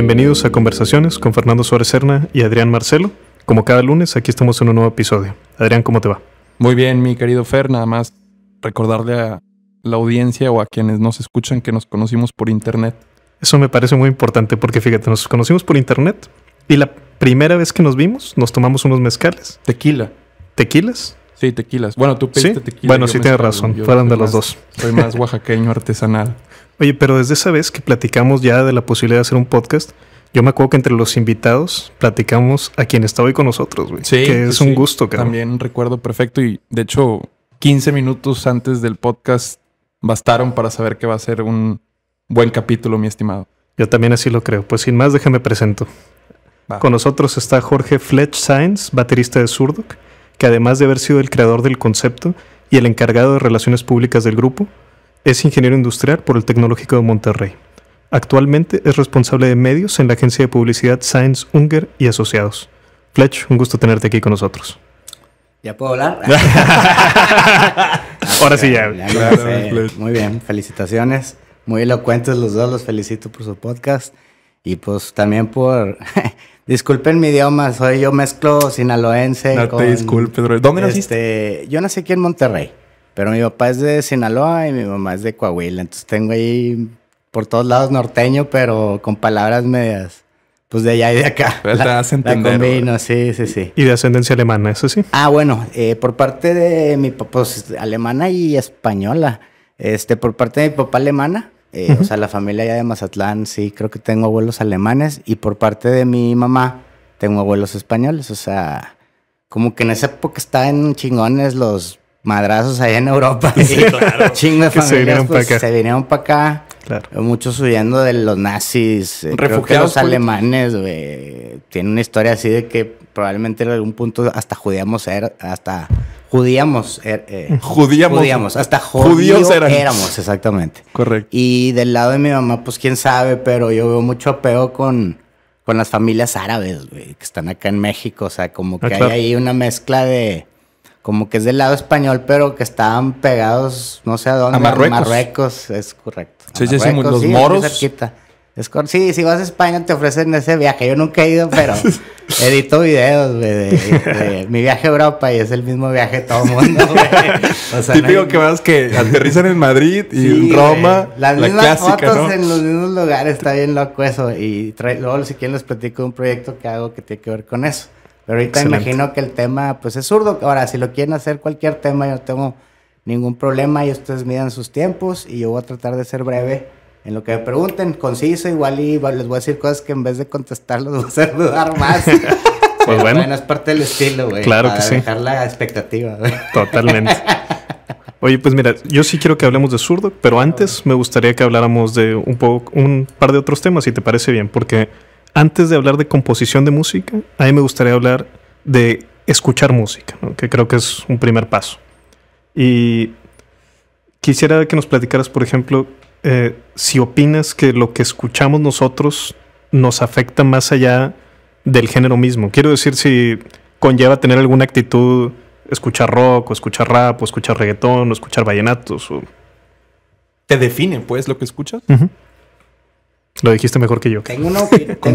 Bienvenidos a Conversaciones con Fernando Suárez Serna y Adrián Marcelo. Como cada lunes, aquí estamos en un nuevo episodio. Adrián, ¿cómo te va? Muy bien, mi querido Fer. Nada más recordarle a la audiencia o a quienes nos escuchan que nos conocimos por internet. Eso me parece muy importante porque fíjate, nos conocimos por internet y la primera vez que nos vimos nos tomamos unos mezcales. Tequila. ¿Tequilas? Sí, tequilas. Bueno, tú pediste ¿Sí? tequila. Bueno, sí tienes razón. Fueron de los dos. Soy más oaxaqueño artesanal. Oye, pero desde esa vez que platicamos ya de la posibilidad de hacer un podcast, yo me acuerdo que entre los invitados platicamos a quien está hoy con nosotros, güey. Sí. Que es pues un gusto, También recuerdo perfecto y de hecho 15 minutos antes del podcast bastaron para saber que va a ser un buen capítulo, mi estimado. Yo también así lo creo. Pues sin más, déjame presento. Con nosotros está Jorge Fletch Sainz, baterista de Surdoc, que además de haber sido el creador del concepto y el encargado de relaciones públicas del grupo, es ingeniero industrial por el Tecnológico de Monterrey. Actualmente es responsable de medios en la agencia de publicidad Science Unger y Asociados. Fletch, un gusto tenerte aquí con nosotros. ¿Ya puedo hablar? Ahora sí ya. muy bien, felicitaciones. Muy elocuentes los dos, los felicito por su podcast. Y pues también por... Disculpen mi idioma, soy yo mezclo sinaloense. No te disculpes, ¿Dónde este, Yo nací aquí en Monterrey. Pero mi papá es de Sinaloa y mi mamá es de Coahuila. Entonces tengo ahí por todos lados norteño, pero con palabras medias. Pues de allá y de acá. Pues, sí, sí, sí. Y de ascendencia alemana, eso sí. Ah, bueno, eh, por parte de mi papá, pues alemana y española. Este, por parte de mi papá alemana, eh, o sea, la familia ya de Mazatlán, sí, creo que tengo abuelos alemanes. Y por parte de mi mamá, tengo abuelos españoles. O sea, como que en esa época estaban chingones los madrazos allá en Europa. Sí, claro. de familias se vinieron pues, para acá. Se vinieron para acá. Muchos huyendo de los nazis. Eh, Refugiados. Pues. alemanes, güey. Tienen una historia así de que probablemente en algún punto hasta judíamos er, hasta er, eh, judíamos, judíamos, hasta judíos éramos, exactamente. Correcto. Y del lado de mi mamá, pues quién sabe, pero yo veo mucho apego con, con las familias árabes, que están acá en México, o sea, como ah, que hay ahí una mezcla de, como que es del lado español, pero que estaban pegados, no sé a dónde. A Marruecos. Marruecos es correcto. sí, sí, los moros. sí, si vas a España te ofrecen ese viaje. Yo nunca he ido, pero edito videos, de, mi viaje a Europa y es el mismo viaje de todo el mundo, Típico que vas que aterrizan en Madrid y en Roma. Las mismas fotos en los mismos lugares, está bien loco eso. Y luego si quieren les platico un proyecto que hago que tiene que ver con eso. Pero ahorita imagino que el tema, pues es zurdo. Ahora, si lo quieren hacer cualquier tema, yo no tengo ningún problema y ustedes midan sus tiempos y yo voy a tratar de ser breve en lo que me pregunten, conciso, igual y les voy a decir cosas que en vez de contestar, contestarlos voy a hacer dudar más. pues bueno. parte del estilo, güey. Claro que sí. Dejar la expectativa, Totalmente. Oye, pues mira, yo sí quiero que hablemos de zurdo, pero antes me gustaría que habláramos de un poco, un par de otros temas, si te parece bien, porque antes de hablar de composición de música, a mí me gustaría hablar de escuchar música, que creo que es un primer paso. Y quisiera que nos platicaras, por ejemplo, eh, si opinas que lo que escuchamos nosotros nos afecta más allá del género mismo. Quiero decir, si conlleva tener alguna actitud, escuchar rock, o escuchar rap, o escuchar reggaetón, o escuchar vallenatos. Te definen, pues, lo que escuchas. Lo dijiste mejor que yo. Tengo una,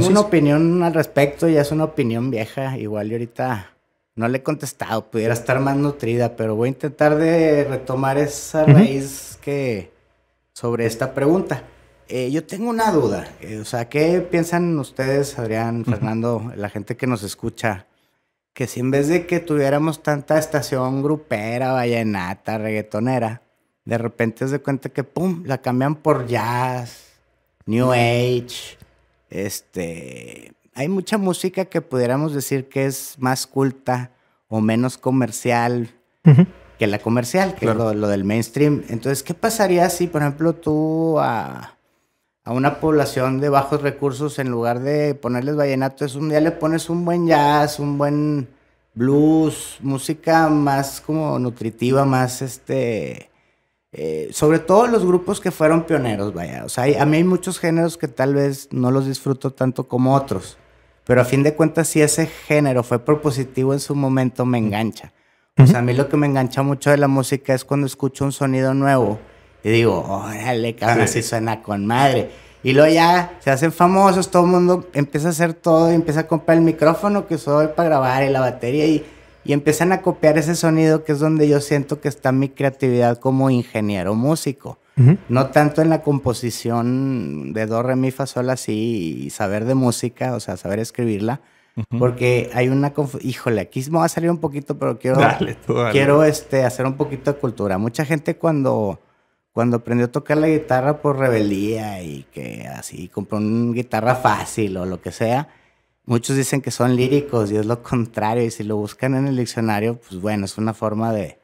una opinión al respecto, ya es una opinión vieja, igual y ahorita no le he contestado, pudiera estar más nutrida, pero voy a intentar de retomar esa raíz que sobre esta pregunta. Eh, yo tengo una duda, eh, o sea, ¿qué piensan ustedes, Adrián, Fernando, la gente que nos escucha? Que si en vez de que tuviéramos tanta estación grupera, vallenata, reggaetonera, de repente se de cuenta que, ¡pum!, la cambian por jazz, New Age, este, hay mucha música que pudiéramos decir que es más culta o menos comercial que la comercial, que lo, del mainstream. Entonces, ¿qué pasaría si, por ejemplo, tú a, a, una población de bajos recursos, en lugar de ponerles vallenato, es un día le pones un buen jazz, un buen blues, música más como nutritiva, más este eh, sobre todo los grupos que fueron pioneros, vaya. O sea, hay, a mí hay muchos géneros que tal vez no los disfruto tanto como otros, pero a fin de cuentas, si ese género fue propositivo en su momento, me engancha. O sea, a mí lo que me engancha mucho de la música es cuando escucho un sonido nuevo y digo, órale, cabrón, así suena con madre. Y luego ya se hacen famosos, todo el mundo empieza a hacer todo, y empieza a comprar el micrófono que usó para grabar y la batería y y empiezan a copiar ese sonido que es donde yo siento que está mi creatividad como ingeniero músico. No tanto en la composición de do, re, mi, y saber de música, o sea, saber escribirla, porque hay una... Híjole, aquí me va a salir un poquito, pero quiero, quiero este, hacer un poquito de cultura. Mucha gente cuando, cuando aprendió a tocar la guitarra por rebelía y que así compró una guitarra fácil o lo que sea, Muchos dicen que son líricos y es lo contrario. Y si lo buscan en el diccionario, pues bueno, es una forma de,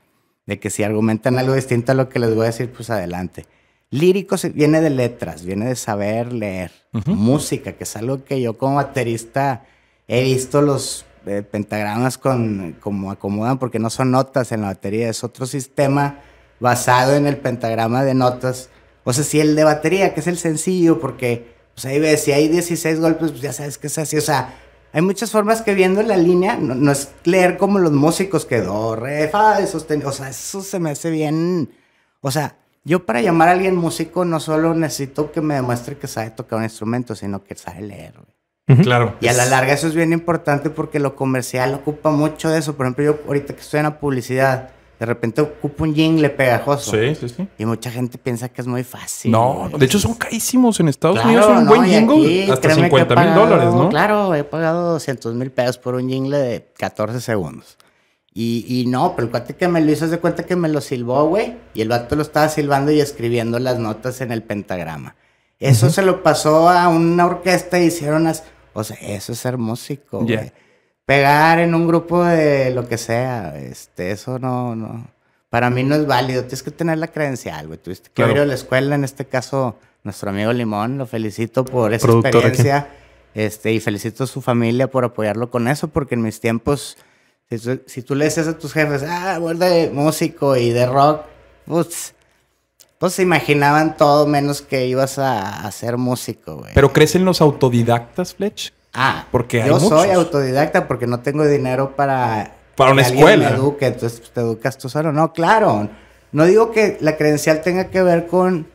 que si argumentan algo distinto a lo que les voy a decir, pues adelante. Lírico viene de letras, viene de saber leer. Música, que es algo que yo como baterista he visto los eh, pentagramas con, como acomodan, porque no son notas en la batería, es otro sistema basado en el pentagrama de notas. O sea, si el de batería, que es el sencillo, porque sea, ahí ves, si hay 16 golpes, pues ya sabes que es así. O sea, hay muchas formas que viendo la línea, no, es leer como los músicos que do, oh, re, fa, este-", O sea, eso se me hace bien. O sea, yo para llamar a alguien músico no solo necesito que me demuestre que sabe tocar un instrumento, sino que sabe leer. Claro. Y a la larga eso es bien importante porque lo comercial ocupa mucho de eso. Por ejemplo, yo ahorita que estoy en la publicidad, de repente ocupa un jingle pegajoso. Sí, sí, sí. Y mucha gente piensa que es muy fácil. No, de hecho son carísimos en Estados Unidos. Un buen jingle hasta 50 mil dólares, ¿no? Claro, he pagado 200 mil pesos por un jingle de 14 segundos. Y, no, pero el cuate que me lo hizo, de cuenta que me lo silbó, güey. Y el vato lo estaba silbando y escribiendo las notas en el pentagrama. Eso se lo pasó a una orquesta y hicieron las... O sea, eso es ser músico, güey pegar en un grupo de lo que sea, este, eso no, no, para mí no es válido. Tienes que tener la credencial, güey. Tuviste que la escuela, en este caso, nuestro amigo Limón, lo felicito por esa experiencia. Este, y felicito a su familia por apoyarlo con eso, porque en mis tiempos, si tú, le decías a tus jefes, ah, vuelve de músico y de rock, pues, pues se imaginaban todo menos que ibas a, hacer ser músico, güey. ¿Pero crecen los autodidactas, Fletch? Ah, porque yo soy autodidacta porque no tengo dinero para... Para una que escuela. eduque, entonces pues, te educas tú solo. No, claro. No digo que la credencial tenga que ver con,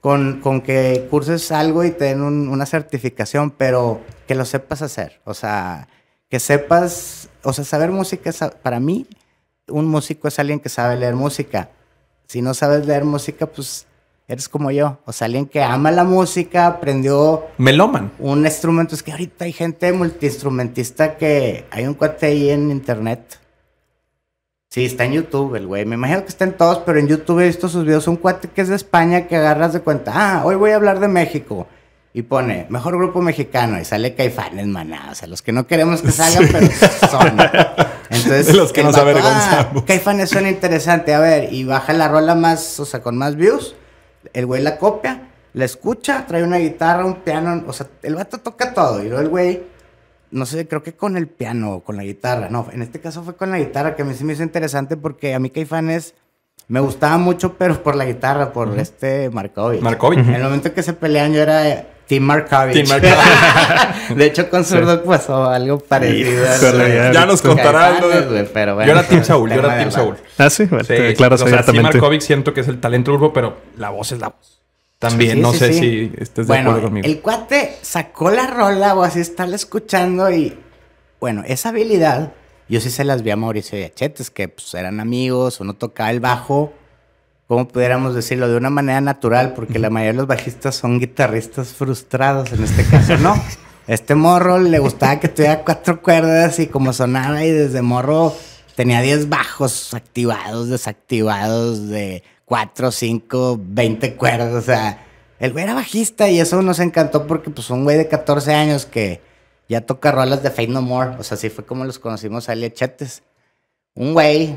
con, que curses algo y te den una certificación, pero que lo sepas hacer. O sea, que sepas, o sea, saber música, para mí, un músico es alguien que sabe leer música. Si no sabes leer música, pues eres como yo. O sea, alguien que ama la música, aprendió. Meloman. Un instrumento. Es que ahorita hay gente multiinstrumentista que. Hay un cuate ahí en internet. Sí, está en YouTube el güey. Me imagino que está en todos, pero en YouTube he visto sus videos. Un cuate que es de España que agarras de cuenta. Ah, hoy voy a hablar de México. Y pone, mejor grupo mexicano. Y sale Caifanes, maná. O sea, los que no queremos que salgan, pero son. Entonces, los que nos ah, avergonzamos. Caifanes suena interesante. A ver, y baja la rola más, o sea, con más views. El güey la copia, la escucha, trae una guitarra, un piano, o sea, el vato toca todo. Y luego el güey, no sé, creo que con el piano o con la guitarra, no, en este caso fue con la guitarra, que a mí sí me hizo interesante porque a mí hay es me gustaba mucho, pero por la guitarra, por este Markovic. Markovic. En el momento que se pelean, yo era eh, Tim Markovic. Tim Markovic. de hecho, con Zurdo pasó pues, algo parecido. ya, nos contará algo. yo era Tim Saúl, yo era Tim Saúl. Ah, sí, bueno, sí te Tim Markovic siento que es el talento urbo, pero la voz es la voz. También, no sé si estés de acuerdo conmigo. El cuate sacó la rola o así estarla escuchando y, bueno, esa habilidad yo sí se las vi a Mauricio y a Chetes, que pues, eran amigos, uno tocaba el bajo, como pudiéramos decirlo, de una manera natural, porque la mayoría de los bajistas son guitarristas frustrados, en este caso no. Este morro le gustaba que tuviera cuatro cuerdas y como sonaba y desde morro tenía diez bajos activados, desactivados, de 4, cinco, 20 cuerdas, o sea, el güey era bajista y eso nos encantó porque pues un güey de 14 años que ya toca rolas de Fate No More. O sea, así fue como los conocimos a Alia Chetes. Un güey.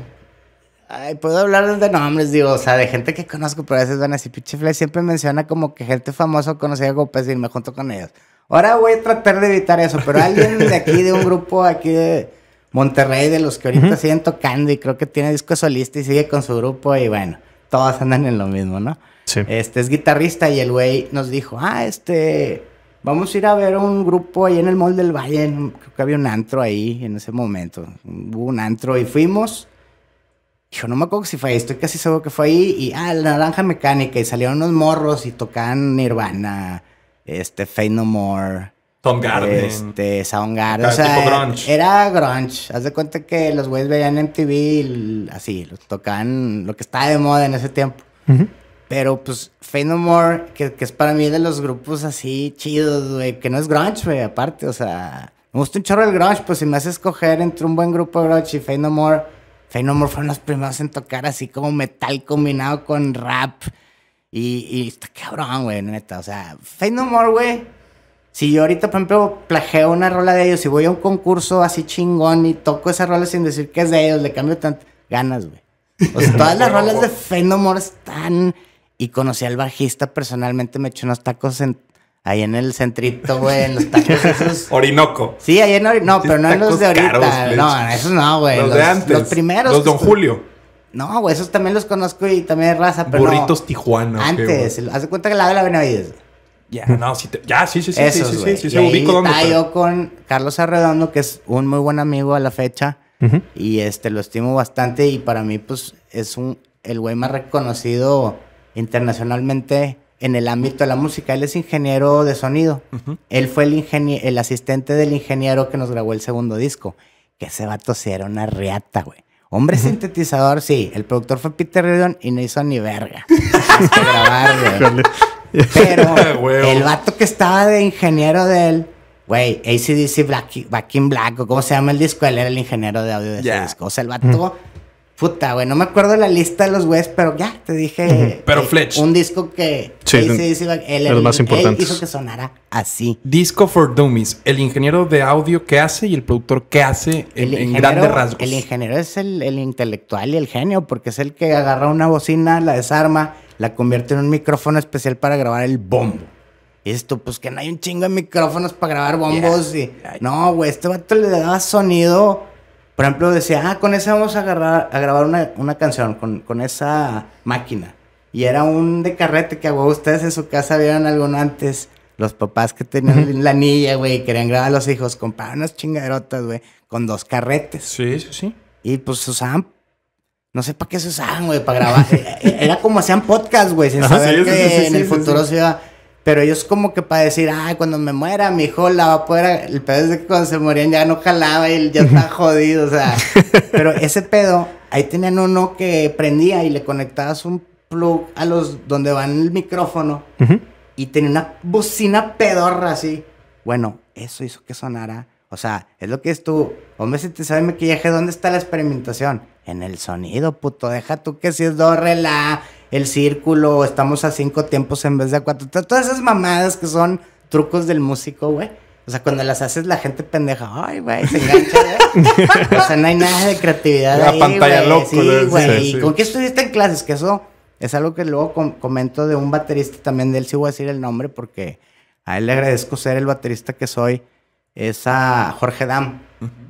Ay, puedo hablar de nombres, digo, o sea, de gente que conozco, pero a veces van así, pinche siempre menciona como que gente famosa conocía a Gómez pues, y me junto con ellos. Ahora voy a tratar de evitar eso, pero alguien de aquí, de un grupo aquí de Monterrey, de los que ahorita siguen tocando y creo que tiene disco solista y sigue con su grupo y bueno, todos andan en lo mismo, ¿no? Sí. Este es guitarrista y el güey nos dijo, ah, este, vamos a ir a ver un grupo ahí en el Mall del Valle, creo que había un antro ahí en ese momento, hubo un antro y fuimos. Yo no me acuerdo si fue ahí, estoy casi seguro que fue ahí. Y, ah, la naranja mecánica, y salieron unos morros y tocaban Nirvana, este, Fade No More. Soundgarden. Este, Soundgarden. O grunge. era grunge. Haz de cuenta que los güeyes veían MTV y así, los tocaban lo que estaba de moda en ese tiempo. Pero pues Fade No que, es para mí de los grupos así chidos, güey, que no es grunge, güey, aparte, o sea, me gusta un chorro el grunge, pues si me hace escoger entre un buen grupo de grunge y Fade No More, fueron los primeros en tocar así como metal combinado con rap. Y, está cabrón, güey, neta. O sea, Fade More, güey. Si yo ahorita, por ejemplo, plajeo una rola de ellos, y voy a un concurso así chingón y toco esa rola sin decir que es de ellos, le cambio tanto. Ganas, güey. O sea, todas las rolas de Fade están y conocí al bajista personalmente, me echó unos tacos en, ahí en el centrito, güey, en los tacos esos. Orinoco. Sí, ahí en Orinoco, no, pero no en los de ahorita. no, esos no, güey. Los, de antes. Los primeros. Los Don Julio. No, güey, esos también los conozco y también de raza, pero. Burritos Tijuana. Antes, Hace cuenta que la de la Benavides. Ya, no, sí, si ya, sí, sí, sí, Esos, sí, sí, sí, sí, ubico está. yo con Carlos Arredondo, que es un muy buen amigo a la fecha, y este, lo estimo bastante, y para mí, pues, es un, el güey más reconocido internacionalmente en el ámbito de la música. Él es ingeniero de sonido. Él fue el, asistente del ingeniero que nos grabó el segundo disco. Que ese vato sí era una reata, güey. Hombre sintetizador, sí. El productor fue Peter Redon y no hizo ni verga. Pero el vato que estaba de ingeniero de él, güey, ACDC Black, Back in Black, o se llama el disco, él era el ingeniero de audio de ese disco. O sea, el vato... Puta, güey, no me acuerdo la lista de los güeyes, pero ya, te dije. Eh, pero eh, Fletch. Un disco que sí, sí, sí, los más importantes. Él hizo que sonara así. Disco for Dummies. El ingeniero de audio qué hace y el productor qué hace en, grandes rasgos. El ingeniero es el, el, intelectual y el genio, porque es el que agarra una bocina, la desarma, la convierte en un micrófono especial para grabar el bombo. esto, pues que no hay un chingo de micrófonos para grabar bombos. Y, no, güey, este vato le daba sonido por ejemplo, decía, ah, con esa vamos a, agarrar, a grabar una, canción, con, con, esa máquina. Y era un de carrete que, hago ustedes en su casa vieron algún antes. Los papás que tenían la niña, güey, querían grabar a los hijos, compraban unas chingaderotas, güey, con dos carretes. Sí, sí, sí. Y pues usaban no sé para qué se usaban, güey, para grabar. Era como hacían podcast, güey, sin saber que en el futuro se iba. Pero ellos como que para decir, ah, cuando me muera, mi hijo la va a poder... El pedo es que cuando se morían ya no jalaba y ya está jodido, o sea. Pero ese pedo, ahí tenían uno que prendía y le conectabas un plug a los... donde van el micrófono. Y tenía una bocina pedorra así. Bueno, eso hizo que sonara. O sea, es lo que es tú. Hombre, si te sabe maquillaje, ¿dónde está la experimentación? En el sonido, puto. Deja tú que si es do, la el círculo, estamos a cinco tiempos en vez de a cuatro. Todas esas mamadas que son trucos del músico, güey. O sea, cuando las haces la gente pendeja, ay, güey, se engancha, güey. o sea, no hay nada de creatividad la pantalla Loco, güey. ¿Y con qué estuviste en clases? Que eso es algo que luego comento de un baterista también, de él sí voy a decir el nombre porque a él le agradezco ser el baterista que soy, es a Jorge Dam,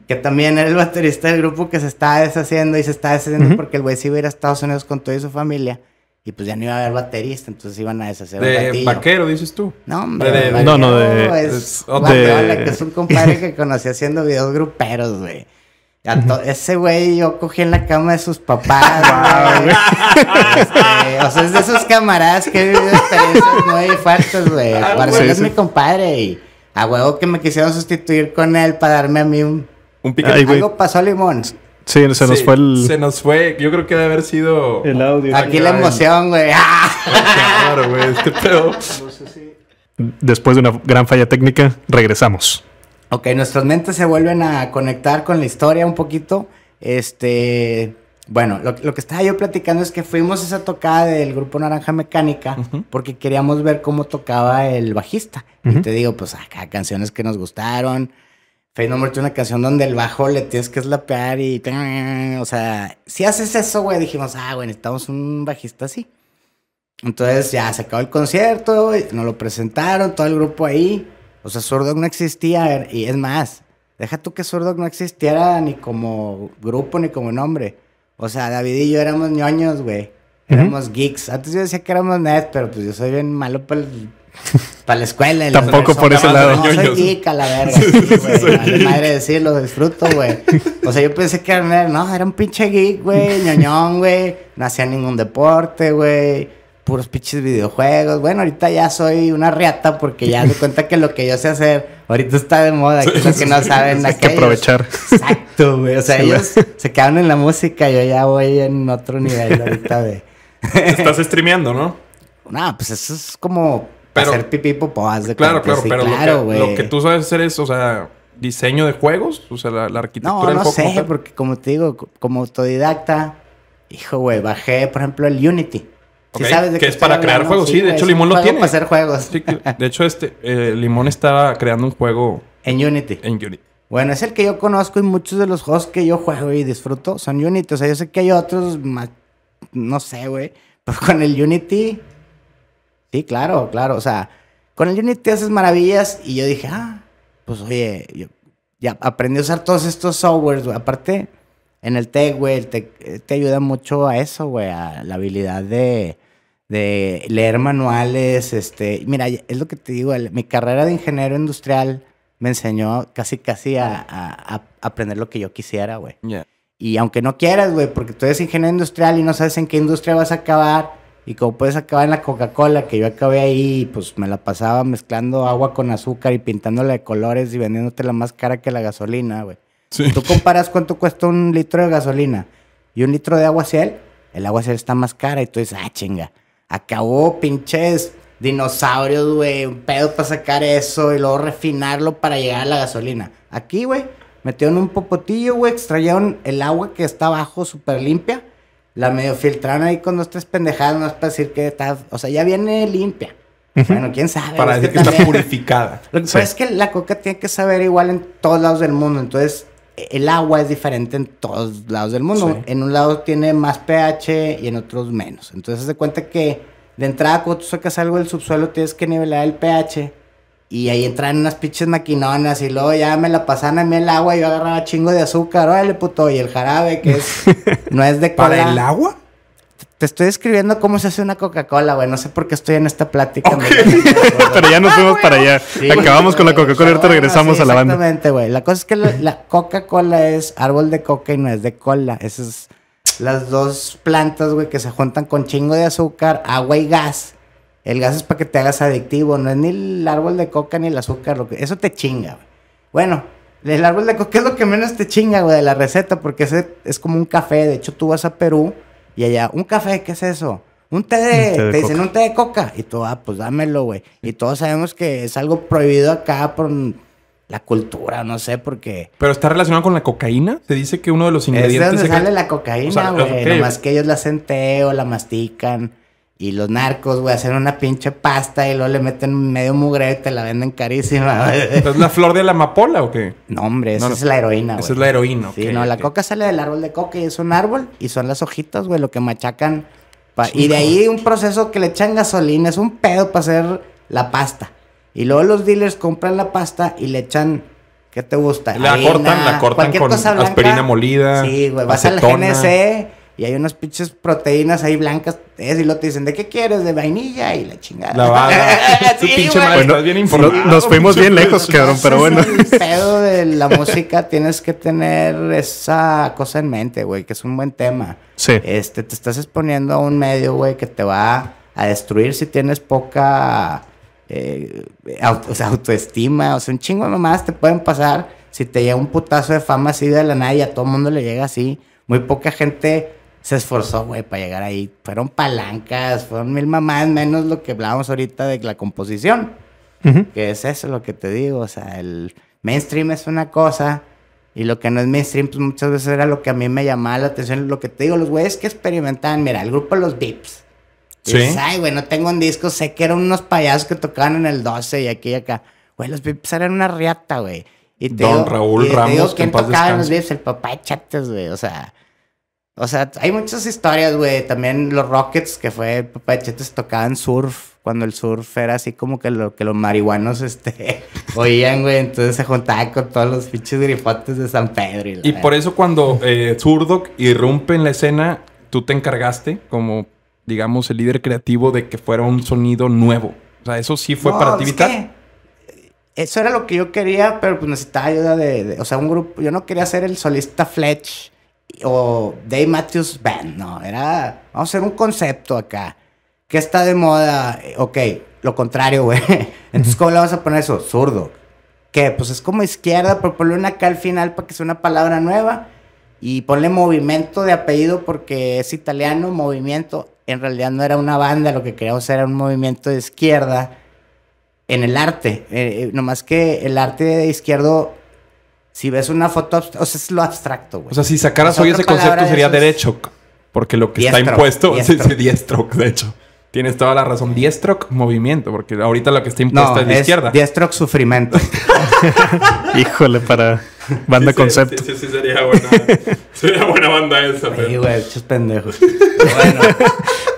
que también era el baterista del grupo que se está deshaciendo y se está deshaciendo porque el güey sí iba a ir a Estados Unidos con toda su familia y pues ya no iba a haber baterista, entonces iban a deshacer de un vaquero, dices tú. No, hombre, no, no, de, es, de que es un compadre que conocí haciendo videos gruperos, güey. Ese güey yo cogí en la cama de sus papás, güey. Este, o sea, es de esos camaradas que he vivido experiencias muy fuertes, güey. Barcelona ah, es mi compadre y a huevo que me quisieron sustituir con él para darme a mí un... Un y Algo pasó a limón. Sí, se nos fue el. Se nos fue. Yo creo que debe haber sido. El audio. Aquí la emoción, güey. Ah. güey. Después de una gran falla técnica, regresamos. Ok, nuestras mentes se vuelven a conectar con la historia un poquito. Este. Bueno, lo, que estaba yo platicando es que fuimos a esa tocada del grupo Naranja Mecánica porque queríamos ver cómo tocaba el bajista. Y te digo, pues acá ah, canciones que nos gustaron Fade No More tiene una canción donde el bajo le tienes que slapear y. O sea, si haces eso, güey, dijimos, ah, güey, necesitamos un bajista así. Entonces ya se acabó el concierto, nos lo presentaron, todo el grupo ahí. O sea, Surdog no existía, y es más, deja tú que Surdog no existiera ni como grupo ni como nombre. O sea, David y yo éramos ñoños, güey. Éramos geeks. Antes yo decía que éramos nerds, pero pues yo soy bien malo para el para la escuela. Y Tampoco por ese lado. No, soy geek a la verga. madre decirlo lo disfruto, güey. O sea, yo pensé que era, no, era un pinche geek, güey, ñoñón, güey. No hacía ningún deporte, güey. Puros pinches videojuegos. Bueno, ahorita ya soy una riata porque ya doy cuenta que lo que yo sé hacer ahorita está de moda. Que los que no saben Hay que aprovechar. Exacto, güey. O sea, ellos se quedaron en la música. Yo ya voy en otro nivel ahorita, de... Estás streameando, ¿no? No, pues eso es como pero, hacer pipí popó, pues, pues, de Claro, claro, pero claro, lo, que, tú sabes hacer es, o sea, diseño de juegos, o sea, la, arquitectura no, No, sé, porque como te digo, como autodidacta, hijo, güey, bajé, por ejemplo, el Unity. sabes de que, es para crear juegos, sí, de hecho Limón lo tiene. Para hacer juegos. de hecho, este eh, Limón estaba creando un juego en Unity. En Unity. Bueno, es el que yo conozco y muchos de los juegos que yo juego y disfruto son Unity. O sea, yo sé que hay otros más, no sé, güey, pero con el Unity Sí, claro, claro. O sea, con el Unity te haces maravillas y yo dije, ah, pues oye, yo ya aprendí a usar todos estos softwares, güey. Aparte, en el tech, güey, el tech eh, te ayuda mucho a eso, güey, a la habilidad de, leer manuales. Este, mira, es lo que te digo, mi carrera de ingeniero industrial me enseñó casi, casi a, aprender lo que yo quisiera, güey. Y aunque no quieras, güey, porque tú eres ingeniero industrial y no sabes en qué industria vas a acabar, y como puedes acabar en la Coca-Cola, que yo acabé ahí, pues me la pasaba mezclando agua con azúcar y pintándola de colores y vendiéndote la más cara que la gasolina, güey. Tú comparas cuánto cuesta un litro de gasolina y un litro de agua ciel, el agua ciel está más cara y tú dices, ah, chinga, acabó pinches dinosaurios, güey, un pedo para sacar eso y luego refinarlo para llegar a la gasolina. Aquí, güey, metieron un popotillo, güey, extrayeron el agua que está abajo súper limpia la medio filtraron ahí con dos, tres no es para decir que está, o sea, ya viene limpia. Bueno, quién sabe. Para decir que, está purificada. Lo que es que la coca tiene que saber igual en todos lados del mundo. Entonces, e, el agua es diferente en todos lados del mundo. En un lado tiene más pH y en otros menos. Entonces, se cuenta que de entrada, cuando tú sacas algo del subsuelo, tienes que nivelar el pH y ahí entraban unas pinches maquinonas y luego ya me la pasaban a mí el agua y yo agarraba chingo de azúcar, órale puto, y el jarabe que es, no es de cola. ¿Para el agua? Te estoy describiendo cómo se hace una Coca-Cola, güey. No sé por qué estoy en esta plática. Pero ya nos fuimos ah, para allá. Acabamos con la Coca-Cola y ahorita regresamos a la banda. Exactamente, güey. La cosa es que la, Coca-Cola es árbol de coca y no es de cola. Esas son las dos plantas, güey, que se juntan con chingo de azúcar, agua y gas el gas es para que te hagas adictivo, no es ni el árbol de coca ni el azúcar, lo que, eso te chinga, güey. Bueno, el árbol de coca es lo que menos te chinga, güey, de la receta, porque ese es como un café. De hecho, tú vas a Perú y allá, ¿un café? ¿Qué es eso? Un té de, te dicen un té de coca. Y tú, ah, pues dámelo, güey. Y todos sabemos que es algo prohibido acá por la cultura, no sé por qué. Pero está relacionado con la cocaína. Se dice que uno de los ingredientes. Es de donde sale la cocaína, güey. que ellos la hacen té o la mastican. Y los narcos, güey, hacen una pinche pasta y luego le meten medio mugre y te la venden carísima, ¿Es la flor de la amapola o qué? No, hombre, esa es la heroína, güey. Esa es la heroína, Sí, no, la coca sale del árbol de coca y es un árbol y son las hojitas, güey, lo que machacan. y de ahí un proceso que le echan gasolina, es un pedo para hacer la pasta. Y luego los dealers compran la pasta y le echan ¿Qué te gusta? La cortan, la cortan con aspirina molida. Sí, güey. Vas al GNC y hay unas pinches proteínas ahí blancas. y lo te dicen, ¿de qué quieres? De vainilla y la chingada. La sí, pinche bien nos fuimos bien lejos, cabrón, pero bueno. El pedo de la música tienes que tener esa cosa en mente, güey, que es un buen tema. Sí. Este, te estás exponiendo a un medio, güey, que te va a destruir si tienes poca eh, o sea, autoestima. O sea, un chingo nomás te pueden pasar si te llega un putazo de fama así de la nada y a todo el mundo le llega así. Muy poca gente se esforzó, güey, para llegar ahí. Fueron palancas, fueron mil mamás, menos lo que hablábamos ahorita de la composición. Que es eso lo que te digo. O sea, el mainstream es una cosa. Y lo que no es mainstream, pues muchas veces era lo que a mí me llamaba la atención. Lo que te digo, los güeyes que experimentaban. Mira, el grupo Los Vips. Sí. ay, güey, no tengo un disco. Sé que eran unos payasos que tocaban en el 12 y aquí y acá. Güey, los Vips eran una riata, güey. Y Don Raúl Ramos. que tocaba los Vips? El papá de güey. O sea, o sea, hay muchas historias, güey. También los Rockets, que fue papá tocaban surf. Cuando el surf era así como que, los marihuanos este, oían, güey. Entonces se juntaban con todos los pinches grifotes de San Pedro. Y, por eso cuando eh, irrumpe en la escena, tú te encargaste como, digamos, el líder creativo de que fuera un sonido nuevo. O sea, eso sí fue para ti vital eso era lo que yo quería, pero pues necesitaba ayuda de, o sea, un grupo. Yo no quería ser el solista Fletch o Dave Matthews Band, no, era, vamos a hacer un concepto acá. ¿Qué está de moda? Eh, ok, lo contrario, güey. Entonces, ¿cómo le vas a poner eso? Zurdo. ¿Qué? Pues es como izquierda, pero ponle una acá al final para que sea una palabra nueva y ponle movimiento de apellido porque es italiano, movimiento. En realidad no era una banda, lo que queríamos era un movimiento de izquierda en el arte. Eh, eh, nomás que el arte de izquierdo si ves una foto, o sea, es lo abstracto, güey. O sea, si sacaras hoy ese concepto sería derecho, porque lo que está impuesto es, diestro, de hecho. Tienes toda la razón. Diestro movimiento, porque ahorita lo que está impuesto es de izquierda. Diestro sufrimiento. Híjole, para banda concepto. Sí, sí, sí, sería buena. sería buena banda esa, Sí, güey, Chos, pendejos. bueno.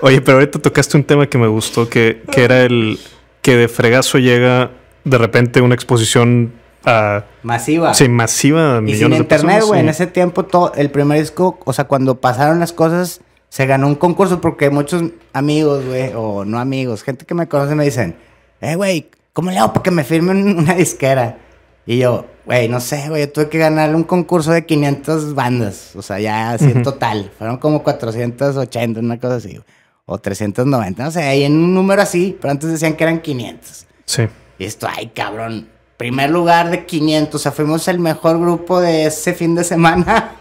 Oye, pero ahorita tocaste un tema que me gustó, que, que era el que de fregazo llega de repente una exposición Ah, masiva. Sí, masiva. Y sin internet, güey. En ese tiempo, todo, el primer disco, o sea, cuando pasaron las cosas, se ganó un concurso porque muchos amigos, güey, o no amigos, gente que me conoce me dicen, eh, güey, ¿cómo le hago para que me firmen una disquera? Y yo, güey, no sé, güey, yo tuve que ganar un concurso de 500 bandas, o sea, ya así en total. Fueron como 480, una cosa así, o 390, no sé, ahí en un número así, pero antes decían que eran 500. Sí. Y esto, ay, cabrón, primer lugar de 500. O sea, fuimos el mejor grupo de ese fin de semana.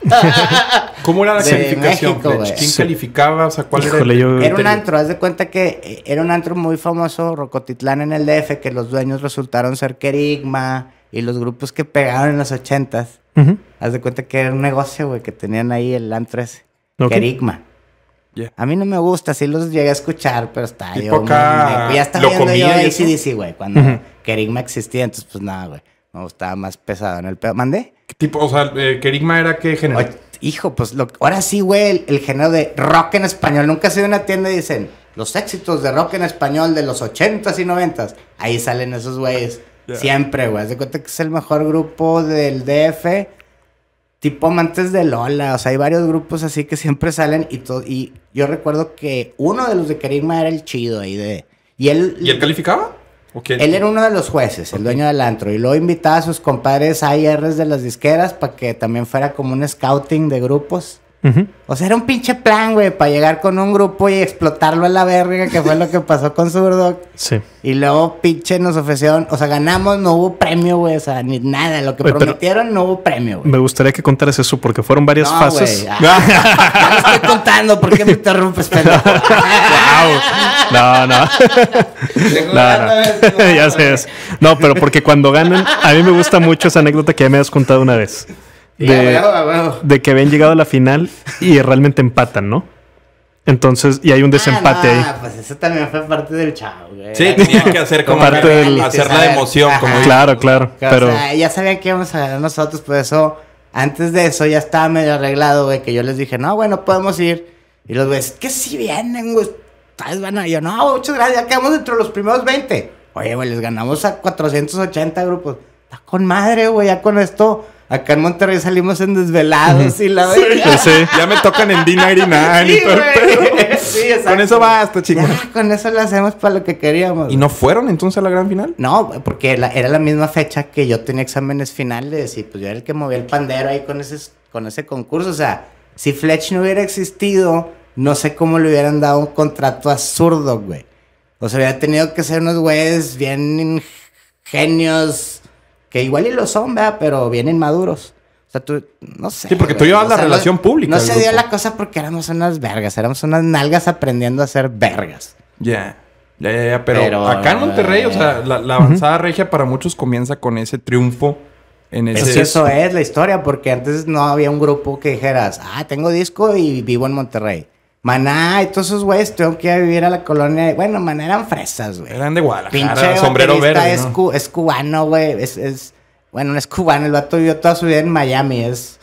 ¿Cómo era la calificación? ¿Quién calificaba? ¿cuál era? Era un antro, haz de cuenta que eh, era un antro muy famoso, Rocotitlán en el DF, que los dueños resultaron ser Kerigma y los grupos que pegaron en los 80s. Haz de cuenta que era un negocio, güey, que tenían ahí el antro ese. Kerigma. A mí no me gusta, sí los llegué a escuchar, pero está yo. ya está viendo yo ACDC, güey, cuando Kerigma existía, entonces pues nada, güey. Me gustaba más pesado en el pedo. ¿Mandé? ¿Qué tipo? O sea, eh, Kerigma era qué género? hijo, pues lo... ahora sí, güey, el, género de rock en español. Nunca se ve una tienda y dicen los éxitos de rock en español de los 80s y 90s. Ahí salen esos güeyes. Siempre, güey. Haz de cuenta que es el mejor grupo del DF tipo amantes de Lola, o sea, hay varios grupos así que siempre salen y todo. Y yo recuerdo que uno de los de Karima era el chido ahí de. ¿Y él, calificaba? ¿O Él era uno de los jueces, el dueño del antro, y luego invitaba a sus compadres R de las disqueras para que también fuera como un scouting de grupos. O sea, era un pinche plan, güey, para llegar con un grupo y explotarlo a la verga, que fue lo que pasó con Surdoc. Sí. Y luego, pinche, nos ofrecieron, o sea, ganamos, no hubo premio, güey, o sea, ni nada. Lo que prometieron, no hubo premio, güey. Me gustaría que contaras eso, porque fueron varias no, fases. No ah, ya, ya estoy contando, ¿por qué me interrumpes, wow. No, no. no, no. ya sé. No, pero porque cuando ganan, a mí me gusta mucho esa anécdota que ya me has contado una vez. De, que habían llegado a la final y realmente empatan, ¿no? Entonces, y hay un desempate ah, Pues eso también fue parte del chavo, güey. Sí, tenía que hacer como parte del, hacer la emoción, como Claro, claro. Pero... ya sabían que íbamos a ganar nosotros, por eso, antes de eso ya estaba medio arreglado, güey, que yo les dije, no, bueno, podemos ir. Y los güeyes, que si vienen, güey, vez Van a yo, no, muchas gracias, ya quedamos dentro de los primeros 20. Oye, güey, les ganamos a 480 grupos. Está con madre, güey, ya con esto Acá en Monterrey salimos en desvelados y la verdad. Sí, Ya me tocan en d y todo el Sí, Con eso basta, chicos. con eso lo hacemos para lo que queríamos. ¿Y no fueron entonces a la gran final? No, porque era la misma fecha que yo tenía exámenes finales y pues yo era el que movía el pandero ahí con ese, con ese concurso. O sea, si Fletch no hubiera existido, no sé cómo le hubieran dado un contrato absurdo, güey. O sea, hubiera tenido que ser unos güeyes bien genios que igual y lo son, ¿verdad? Pero vienen maduros. O sea, tú, no sé. Sí, porque tú llevas la relación pública. No se dio la cosa porque éramos unas vergas, éramos unas nalgas aprendiendo a ser vergas. Ya. Ya, pero, acá en Monterrey, o sea, la, avanzada regia para muchos comienza con ese triunfo en ese... eso es la historia, porque antes no había un grupo que dijeras, ah, tengo disco y vivo en Monterrey. Maná y todos esos güeyes tengo que ir a vivir a la colonia. bueno, Maná eran fresas, güey. Eran de Guadalajara, Pinche sombrero verde. Es, es cubano, güey. Es, bueno, no es cubano. El vato vivió toda su vida en Miami. Es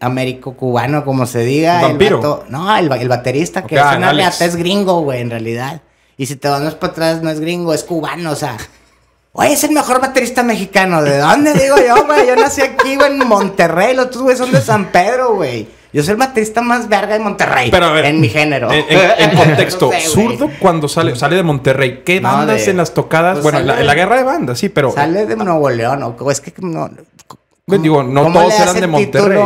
américo cubano, como se diga. vampiro. no, el, baterista, que okay, es una es gringo, güey, en realidad. Y si te vas para atrás, no es gringo, es cubano, o sea. Oye, es el mejor baterista mexicano. ¿De dónde digo yo, güey? Yo nací aquí, güey, en Monterrey. Los otros, güeyes son de San Pedro, güey. Yo soy el baterista más verga de Monterrey. en mi género. En, contexto, zurdo cuando sale, sale de Monterrey. ¿Qué bandas en las tocadas? Pues bueno, la, guerra de bandas, sí, pero. Sale de Nuevo León, es que no. Pues digo, no todos eran de Monterrey.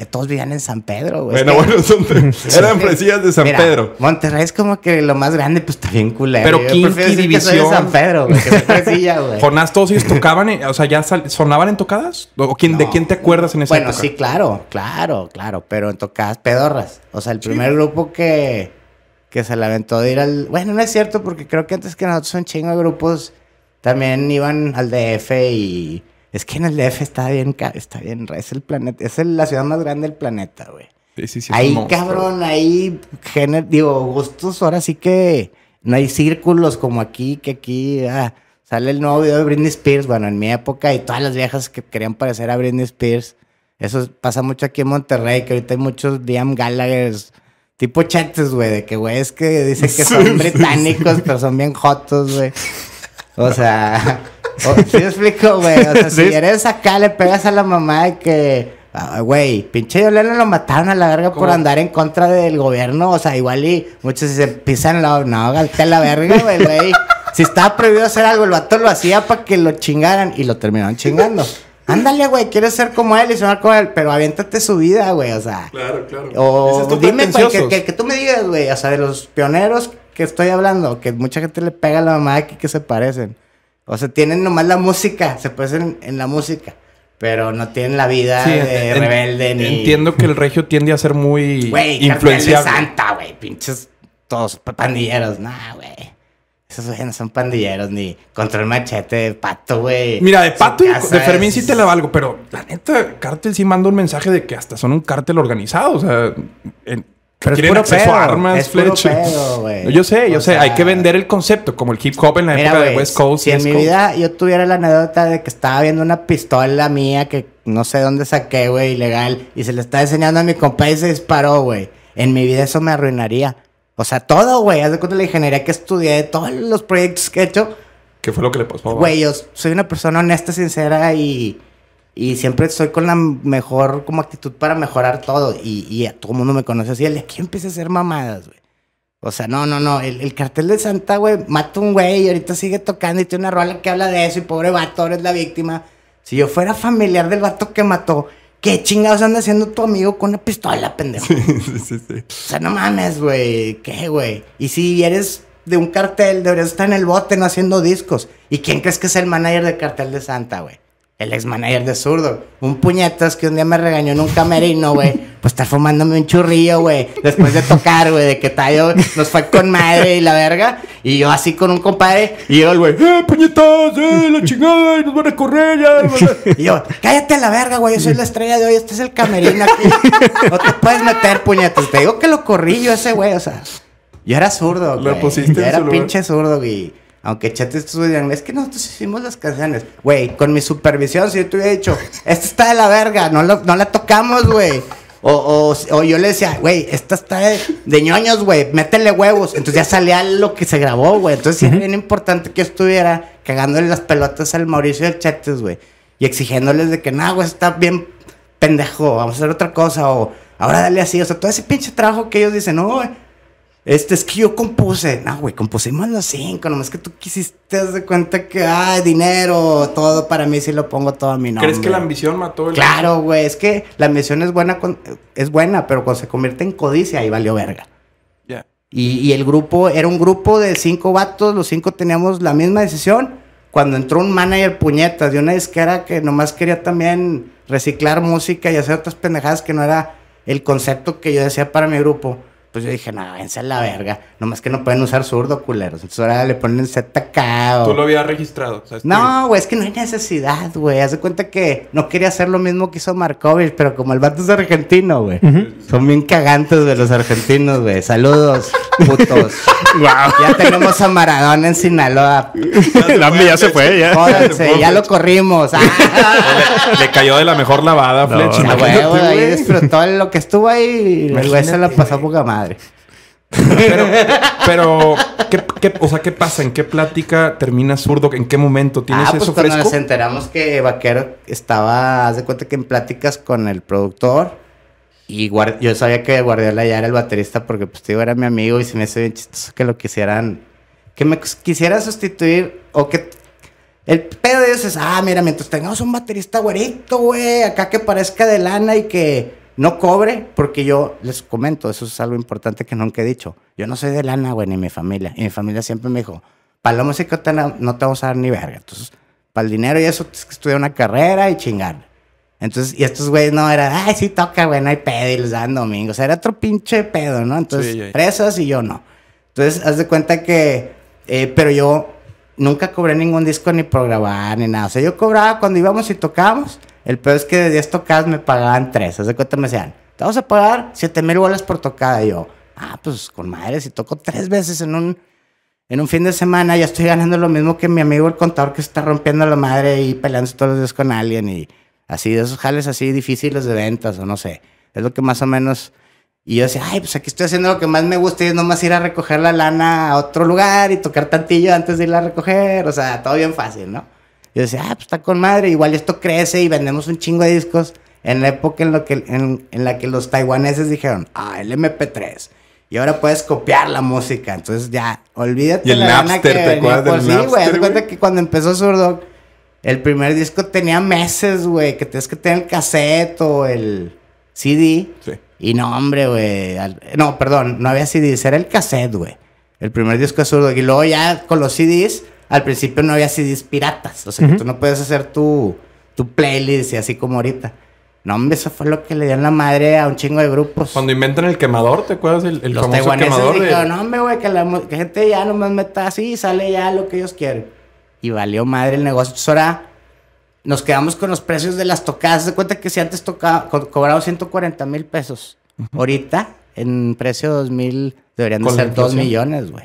Eh, todos vivían en San Pedro, güey. Bueno, bueno, eran fresillas de San Pedro. Monterrey es como que lo más grande, pues también Pero Yo Que San Pedro, güey, güey. Jonás, todos y tocaban, o sea, ¿ya sonaban en tocadas? ¿De quién te acuerdas en esa bueno, época? Bueno, sí, claro, claro, claro, pero en tocadas pedorras. O sea, el primer grupo que, que se lamentó de ir al. Bueno, no es cierto, porque creo que antes que nosotros son chingo grupos también iban al DF y es que en el DF está bien, está bien, es el planeta, es la ciudad más grande del planeta, güey. Sí, sí, ahí, cabrón, ahí, digo, gustos, ahora sí que no hay círculos como aquí, que aquí ah, sale el nuevo video de Britney Spears, bueno, en mi época, y todas las viejas que querían parecer a Britney Spears. Eso pasa mucho aquí en Monterrey, que ahorita hay muchos Liam Gallagher. tipo chates, güey, de que, güey, es que dicen que son británicos, pero son bien jotos, güey. O sea... Oh, explico, güey? O sea, si eres acá, le pegas a la mamá de que. Ah, güey, pinche Yolanda lo mataron a la verga por andar en contra del gobierno. O sea, igual y muchos se pisan la. No, A la verga, güey, güey. Si estaba prohibido hacer algo, el vato lo hacía para que lo chingaran y lo terminaron chingando. Ándale, güey, quieres ser como él y sonar como él, pero aviéntate su vida, güey, o sea. Claro, claro. O dime, güey, que, que, tú me digas, güey, o sea, de los pioneros que estoy hablando, que mucha gente le pega a la mamá aquí que se parecen. O sea, tienen nomás la música, se hacer en la música. Pero no tienen la vida rebelde ni... Entiendo que el regio tiende a ser muy wey, santa, güey. Pinches todos pandilleros. Nah, güey. Esos güeyes no son pandilleros ni contra el machete de pato, güey. Mira, de pato y de Fermín sí te la valgo, pero la neta, Cártel sí manda un mensaje de que hasta son un cártel organizado. O sea, pero es armas, es Yo sé, yo sé. hay que vender el concepto, como el hip hop en la época de West Coast. Si en mi vida yo tuviera la anécdota de que estaba viendo una pistola mía que no sé dónde saqué, güey, ilegal, y se le estaba enseñando a mi compa y se disparó, güey. En mi vida eso me arruinaría. O sea, todo, güey. Haz de cuenta la ingeniería que estudié, todos los proyectos que he hecho. ¿Qué fue lo que le pasó? Güey, yo soy una persona honesta, sincera y y siempre estoy con la mejor como actitud para mejorar todo. Y, a todo el mundo me conoce así. El de aquí empieza a hacer mamadas, güey. O sea, no, no, no. El, cartel de Santa, güey, mata un güey y ahorita sigue tocando y tiene una rola que habla de eso. Y pobre vato, eres la víctima. Si yo fuera familiar del vato que mató, ¿qué chingados anda haciendo tu amigo con una pistola, pendejo? O sea, no mames, güey. ¿Qué, güey? Y si eres de un cartel, deberías estar en el bote no haciendo discos. ¿Y quién crees que es el manager del cartel de Santa, güey? el ex manager de zurdo. Un puñetas que un día me regañó en un camerino, güey. Pues estar fumándome un churrillo, güey. Después de tocar, güey, de que Tayo nos fue con madre y la verga. Y yo así con un compadre. Y yo, güey, ¡eh, puñetas! ¡eh, la chingada! ¡Y nos van a correr ya! Y yo, cállate a la verga, güey. Yo soy la estrella de hoy. Este es el camerino aquí. No te puedes meter, puñetas. Te digo que lo corrí yo ese, güey. O sea, yo era zurdo, güey. Lo pusiste yo era pinche zurdo, güey. Aunque chates estos digan, es que nosotros hicimos las canciones. Güey, con mi supervisión, si yo te hubiera dicho, esta está de la verga, no, no la tocamos, güey. O, o, yo le decía, güey, esta está de, ñoños, güey, métele huevos. Entonces ya salía lo que se grabó, güey. Entonces sí era bien importante que yo estuviera cagándole las pelotas al Mauricio y al Chates, güey. Y exigiéndoles de que, no, güey, está bien pendejo, vamos a hacer otra cosa. O ahora dale así. O sea, todo ese pinche trabajo que ellos dicen, no, güey este es que yo compuse. No, güey, compusimos los cinco. Nomás que tú quisiste de cuenta que, ay, dinero, todo para mí si lo pongo todo a mi nombre. ¿Crees que la ambición mató el.? Claro, güey, es que la ambición es buena, es buena, pero cuando se convierte en codicia, ahí valió verga. Ya. Y, y, el grupo, era un grupo de cinco vatos, los cinco teníamos la misma decisión. Cuando entró un manager puñetas de una disquera que nomás quería también reciclar música y hacer otras pendejadas que no era el concepto que yo decía para mi grupo pues yo dije, no, vense a la verga. Nomás que no pueden usar zurdo, culeros. Entonces ahora le ponen ZK Tú lo habías registrado. No, güey, es que no hay necesidad, güey. Haz de cuenta que no quería hacer lo mismo que hizo Markovich, pero como el vato es argentino, güey. Son bien cagantes de los argentinos, güey. Saludos, putos. Ya tenemos a Maradona en Sinaloa. ya se fue, ya. ya lo corrimos. Le, cayó de la mejor lavada, no, Fletch. güey, ahí disfrutó lo que estuvo ahí. el güey se la pasó poca más. Pero, pero ¿qué, o sea, ¿qué pasa? ¿En qué plática termina zurdo? ¿En qué momento tienes eso ah, pues cuando nos enteramos que Vaquero estaba, haz de cuenta que en pláticas con el productor. Y yo sabía que Guardiola ya era el baterista porque, pues, tío, era mi amigo y se me hace bien chistoso que lo quisieran. Que me quisiera sustituir o que. El pedo de ellos es, ah, mira, mientras tengamos un baterista güerito, güey, acá que parezca de lana y que no cobre, porque yo les comento, eso es algo importante que nunca he dicho. Yo no soy de lana, güey, ni mi familia. Y mi familia siempre me dijo, para la música no te vamos a dar ni verga. Entonces, para el dinero y eso, estudia una carrera y chingar. Entonces, y estos güeyes no era, ay, sí toca, güey, no hay pedo, y los dan domingos. O sea, era otro pinche pedo, ¿no? Entonces, presas y yo no. Entonces, haz de cuenta que, eh, pero yo nunca cobré ningún disco ni por grabar ni nada. O sea, yo cobraba cuando íbamos y tocábamos el peor es que de 10 tocadas me pagaban 3. Hace cuenta me decían, te vamos a pagar 7 mil bolas por tocada. Y yo, ah, pues con madre, si toco 3 veces en un, en un fin de semana, ya estoy ganando lo mismo que mi amigo el contador que está rompiendo la madre y peleando todos los días con alguien. Y así, de esos jales así difíciles de ventas o no sé. Es lo que más o menos... Y yo decía, ay, pues aquí estoy haciendo lo que más me gusta y es nomás ir a recoger la lana a otro lugar y tocar tantillo antes de ir a recoger. O sea, todo bien fácil, ¿no? Y decía, ah, pues está con madre, igual esto crece y vendemos un chingo de discos. En la época en, lo que, en, la que los taiwaneses dijeron, ah, el MP3. Y ahora puedes copiar la música. Entonces ya, olvídate. Y el la Napster, que ¿te acuerdas Sí, güey, que cuando empezó Surdog... el primer disco tenía meses, güey, que tienes que tener el cassette o el CD. Sí. Y no, hombre, güey. No, perdón, no había CDs, era el cassette, güey. El primer disco de Surdog, Y luego ya con los CDs al principio no había así piratas. O sea, que tú no puedes hacer tu, tu playlist y así como ahorita. No, hombre, eso fue lo que le dieron la madre a un chingo de grupos. Cuando inventan el quemador, ¿te acuerdas? El, el Los famoso quemador. Dijeron, no, hombre, güey, que la gente ya nomás meta así sale ya lo que ellos quieren. Y valió madre el negocio. Entonces ahora nos quedamos con los precios de las tocadas. De cuenta que si antes tocaba, cobraba 140 mil pesos. Ahorita, en precio mil, deberían de ser 2 millones, güey.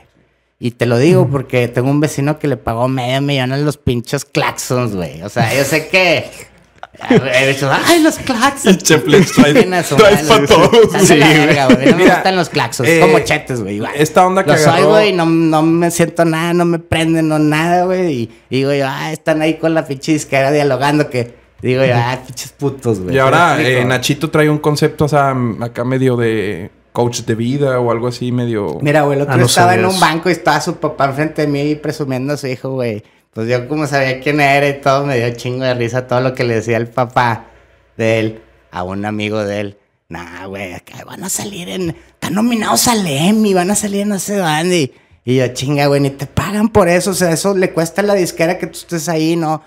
Y te lo digo porque tengo un vecino que le pagó medio millón a los pinches claxons, güey. O sea, yo sé que. He dicho, ay, los claxons. Trae para todos. Sí, güey. No me gustan los claxons. Eh, como chetes, güey. Esta onda que los soy, güey. No, no me siento nada, no me prenden, no nada, güey. Y, digo yo, ah, están ahí con la pinche disquera dialogando que... Digo yo, ah, pinches putos, güey. Y ahora eh, Nachito trae un concepto, o sea, acá medio de coach de vida o algo así medio... Mira, güey, el otro ah, estaba en un banco y estaba su papá enfrente de mí presumiendo a su hijo, güey. Pues yo como sabía quién era y todo, me dio chingo de risa todo lo que le decía el papá de él a un amigo de él. Nah, güey, acá van a salir en... Están nominados al Emmy, van a salir en ese sé Y yo, chinga, güey, ni te pagan por eso. O sea, eso le cuesta a la disquera que tú estés ahí, ¿no?